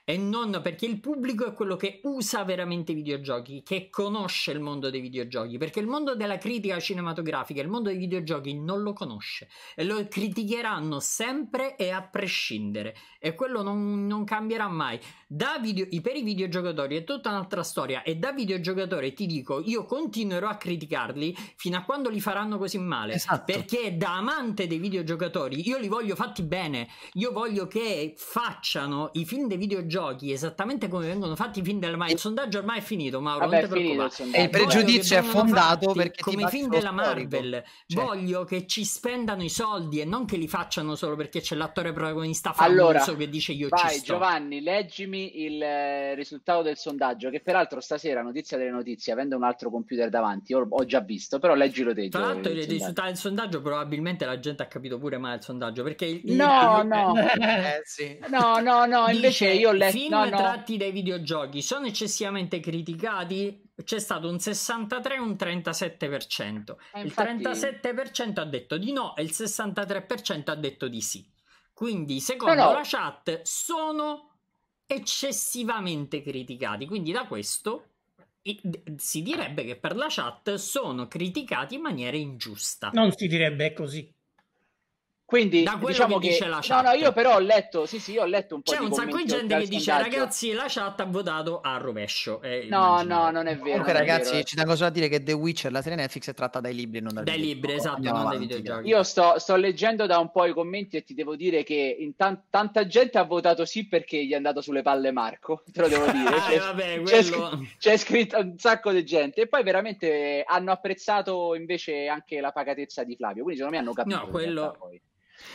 e non perché il pubblico è quello che usa veramente i videogiochi, che conosce il mondo dei videogiochi, perché il mondo della critica cinematografica, il mondo dei videogiochi non lo conosce e lo criticheranno sempre e a prescindere e quello non, non cambierà mai. Da video, per i videogiocatori è tutta un'altra storia e da videogiocatore ti dico, io continuerò a criticarli fino a quando li faranno così male, esatto. perché da amante dei videogiocatori io li voglio fatti bene, io voglio che facciano i film dei videogiochi giochi esattamente come vengono fatti fin della Marvel. Il sondaggio ormai è finito, Mauro. Vabbè, non ti preoccupare. il pregiudizio è fondato perché come i film della Marvel cioè. voglio che ci spendano i soldi e non che li facciano solo perché c'è l'attore protagonista famoso allora, che dice io vai, ci sto. Giovanni, leggimi il eh, risultato del sondaggio. Che peraltro stasera, notizia delle notizie, avendo un altro computer davanti, ho, già visto, però leggilo te. Tra l'altro, il risultato del sondaggio, probabilmente la gente ha capito pure male il sondaggio perché il, no, il, no. Eh, sì. no, no, no, invece dice, io letto. Film no, no. tratti dai videogiochi sono eccessivamente criticati. C'è stato un 63 e un 37%. Eh, infatti... Il 37% ha detto di no e il 63% ha detto di sì. Quindi, secondo Però... la chat, sono eccessivamente criticati. Quindi, da questo si direbbe che per la chat sono criticati in maniera ingiusta. Non si direbbe così. Quindi da quello diciamo che, che la chat. No, no, io però ho letto, sì, sì, ho letto un po' C'è un sacco di gente che dice "Ragazzi, la chat ha votato a rovescio". Eh, no, no, non è vero. Comunque ragazzi, vero. Eh. ci tengo solo a dire che The Witcher la serie Netflix è tratta dai libri, non dai, dai libri, esatto, Andiamo non avanti, dai videogiochi. Io sto, sto, leggendo da un po' i commenti e ti devo dire che in tan- tanta gente ha votato sì perché gli è andato sulle palle Marco, te lo devo dire. Ah, c'è, ah, vabbè, c'è, sc- c'è scritto un sacco di gente e poi veramente hanno apprezzato invece anche la pacatezza di Flavio, quindi secondo me hanno capito. No, quello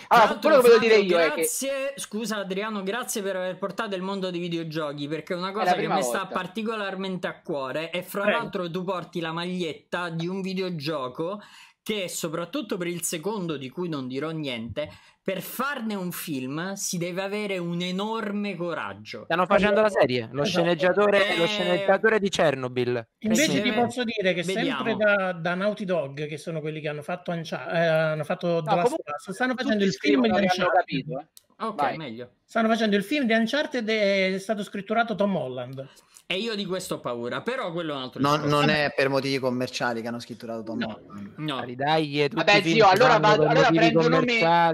allora, quello che voglio dire io grazie, è che... Scusa Adriano, grazie per aver portato il mondo dei videogiochi, perché una cosa è che mi volta. sta particolarmente a cuore è fra Prego. l'altro tu porti la maglietta di un videogioco che soprattutto per il secondo di cui non dirò niente per farne un film si deve avere un enorme coraggio. Stanno facendo la serie, lo, esatto. sceneggiatore, eh... lo sceneggiatore, di Chernobyl. Invece ti posso dire che Vediamo. sempre da, da, Naughty Dog, che sono quelli che hanno fatto, Ancia, eh, hanno fatto no, comunque, stanno facendo il film di Uncharted. Eh. Ok, Vai. meglio. Stanno facendo il film di Uncharted e è stato scritturato Tom Holland. E io di questo ho paura, però quello è un altro no, Non è per motivi commerciali che hanno scritturato Tom no, Holland. No, dai, dai, Vabbè, zio, allora, vado, allora prendo, nome,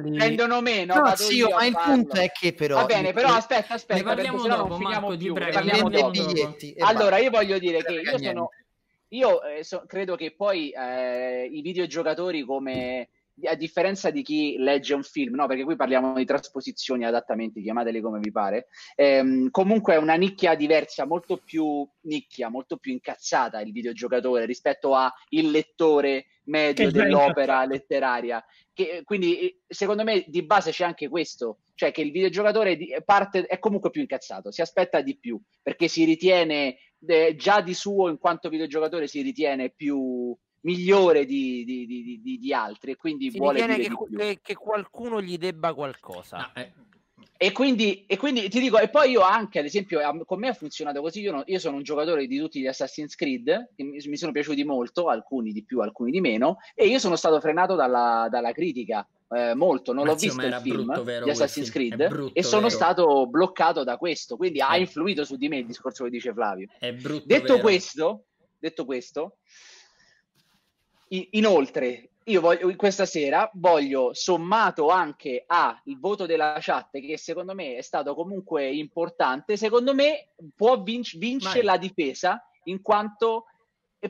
prendo, condividono meno. No, sì, io, ma il farlo. punto è che però. Va bene, però aspetta, aspetta. Ne parliamo dopo, non finiamo Marco, più. Prego, parliamo dopo. Biglietti, allora, io voglio dire che io sono. Io eh, so, credo che poi eh, i videogiocatori come a differenza di chi legge un film, no? perché qui parliamo di trasposizioni, adattamenti, chiamateli come vi pare, ehm, comunque è una nicchia diversa, molto più nicchia, molto più incazzata il videogiocatore rispetto al lettore medio che dell'opera letteraria. Che, quindi eh, secondo me di base c'è anche questo, cioè che il videogiocatore di, parte, è comunque più incazzato, si aspetta di più, perché si ritiene eh, già di suo in quanto videogiocatore si ritiene più migliore di, di, di, di altri e quindi si vuole dire che, che, che, qualcuno gli debba qualcosa. No, eh. E quindi, e quindi ti dico, e poi io anche, ad esempio, con me ha funzionato così, io, no, io sono un giocatore di tutti gli Assassin's Creed, mi, mi, sono piaciuti molto, alcuni di più, alcuni di meno, e io sono stato frenato dalla, dalla critica, eh, molto, non Mazzio, l'ho visto il film brutto, di Assassin's Creed brutto, e sono vero. stato bloccato da questo, quindi eh. ha influito su di me il discorso che dice Flavio. Brutto, detto, questo, detto questo, inoltre, io voglio, questa sera voglio, sommato anche al voto della chat, che secondo me è stato comunque importante, secondo me può vinc- vincere la difesa, in quanto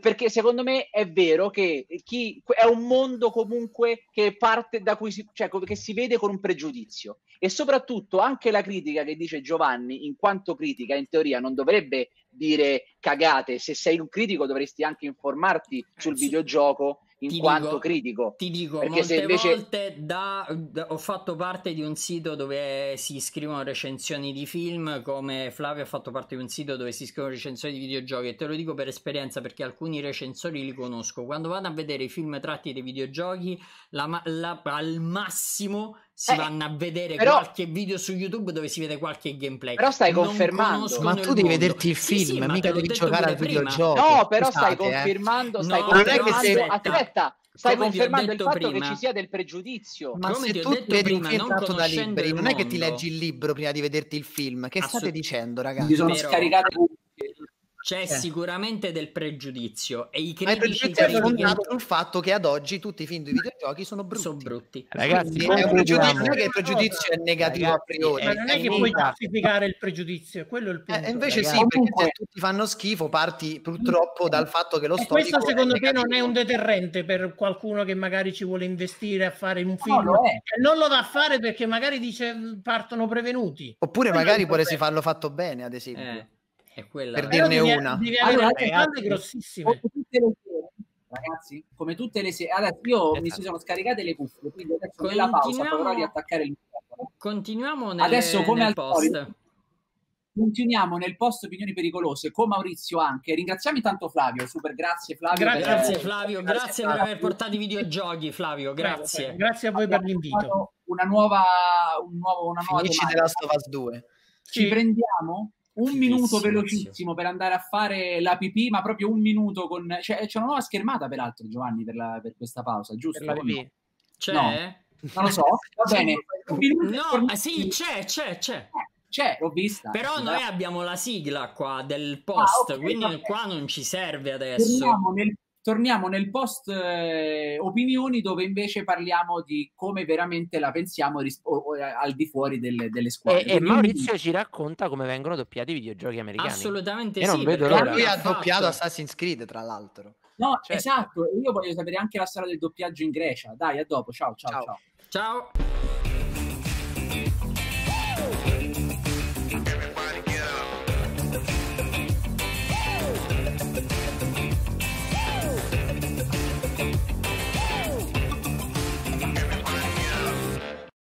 perché secondo me è vero che chi, è un mondo comunque che parte da cui si, cioè, che si vede con un pregiudizio e soprattutto anche la critica che dice Giovanni in quanto critica in teoria non dovrebbe dire cagate, se sei un critico dovresti anche informarti eh, sul sì. videogioco in quanto dico, critico. Ti dico, perché se invece... volte da, da, ho fatto parte di un sito dove si scrivono recensioni di film, come Flavio ha fatto parte di un sito dove si scrivono recensioni di videogiochi e te lo dico per esperienza perché alcuni recensori li conosco. Quando vanno a vedere i film tratti dei videogiochi, la, la, al massimo si eh, vanno a vedere però, qualche video su YouTube dove si vede qualche gameplay. Però stai non confermando. Ma tu devi mondo. vederti il film, sì, sì, mica devi giocare al videogioco. No, però Scusate, stai eh. confermando, eh. stai no, confermando. Sei... Aspetta, stai come confermando il fatto prima. che ci sia del pregiudizio. Ma come se tu vedi un film tratto da libri, non è che ti leggi il libro prima di vederti il film. Che state dicendo, ragazzi? Mi sono scaricato c'è eh. sicuramente del pregiudizio e i critici Ma il pregiudizio sul fatto che ad oggi tutti i film di videogiochi sono brutti. Sono brutti. Eh, ragazzi, è un pregiudizio, che il pregiudizio è negativo eh, ragazzi, a priori. Ma non è, è che puoi giustificare il pregiudizio, quello è il punto. Eh, invece ragazzi. sì, perché se tutti fanno schifo parti purtroppo dal fatto che lo e storico Questo secondo te non è un deterrente per qualcuno che magari ci vuole investire a fare un film. No, no. Cioè, non lo va a fare perché magari dice partono prevenuti. Oppure eh, magari vorresti farlo fatto bene, ad esempio. Eh. È quella per dirne devi, una. Devi allora, ragazzi, grossissime. Come ragazzi, come tutte le sere, adesso io esatto. mi si esatto. sono scaricate le cuffie, quindi adesso Continuiamo... nella pausa proverò a riattaccare il Continuiamo nelle, adesso, come al post. Solito, continuiamo nel post opinioni pericolose con Maurizio anche ringraziamo intanto Flavio super grazie Flavio grazie, per, grazie Flavio grazie, grazie per aver portato i videogiochi Flavio grazie grazie a voi Abbiamo per l'invito una nuova un nuovo, una nuova Finisci della Stovas 2 ci sì. prendiamo un minuto velocissimo per andare a fare la pipì, ma proprio un minuto con... Cioè, c'è una nuova schermata peraltro, Giovanni, per, la, per questa pausa, giusto? Per la pipì. C'è? No. Non lo so, va bene. No, ma eh, sì, c'è, c'è, c'è. Eh, c'è, l'ho vista. Però no? noi abbiamo la sigla qua del ah, post, ah, okay, quindi okay. qua non ci serve adesso. Torniamo nel torniamo nel post eh, opinioni dove invece parliamo di come veramente la pensiamo ris- o, o, eh, al di fuori delle, delle squadre. E, e Maurizio ci racconta come vengono doppiati i videogiochi americani. Assolutamente Io sì. Lui ha doppiato Assassin's Creed, tra l'altro. No, cioè... esatto. Io voglio sapere anche la storia del doppiaggio in Grecia. Dai, a dopo. ciao, ciao. Ciao. ciao. ciao.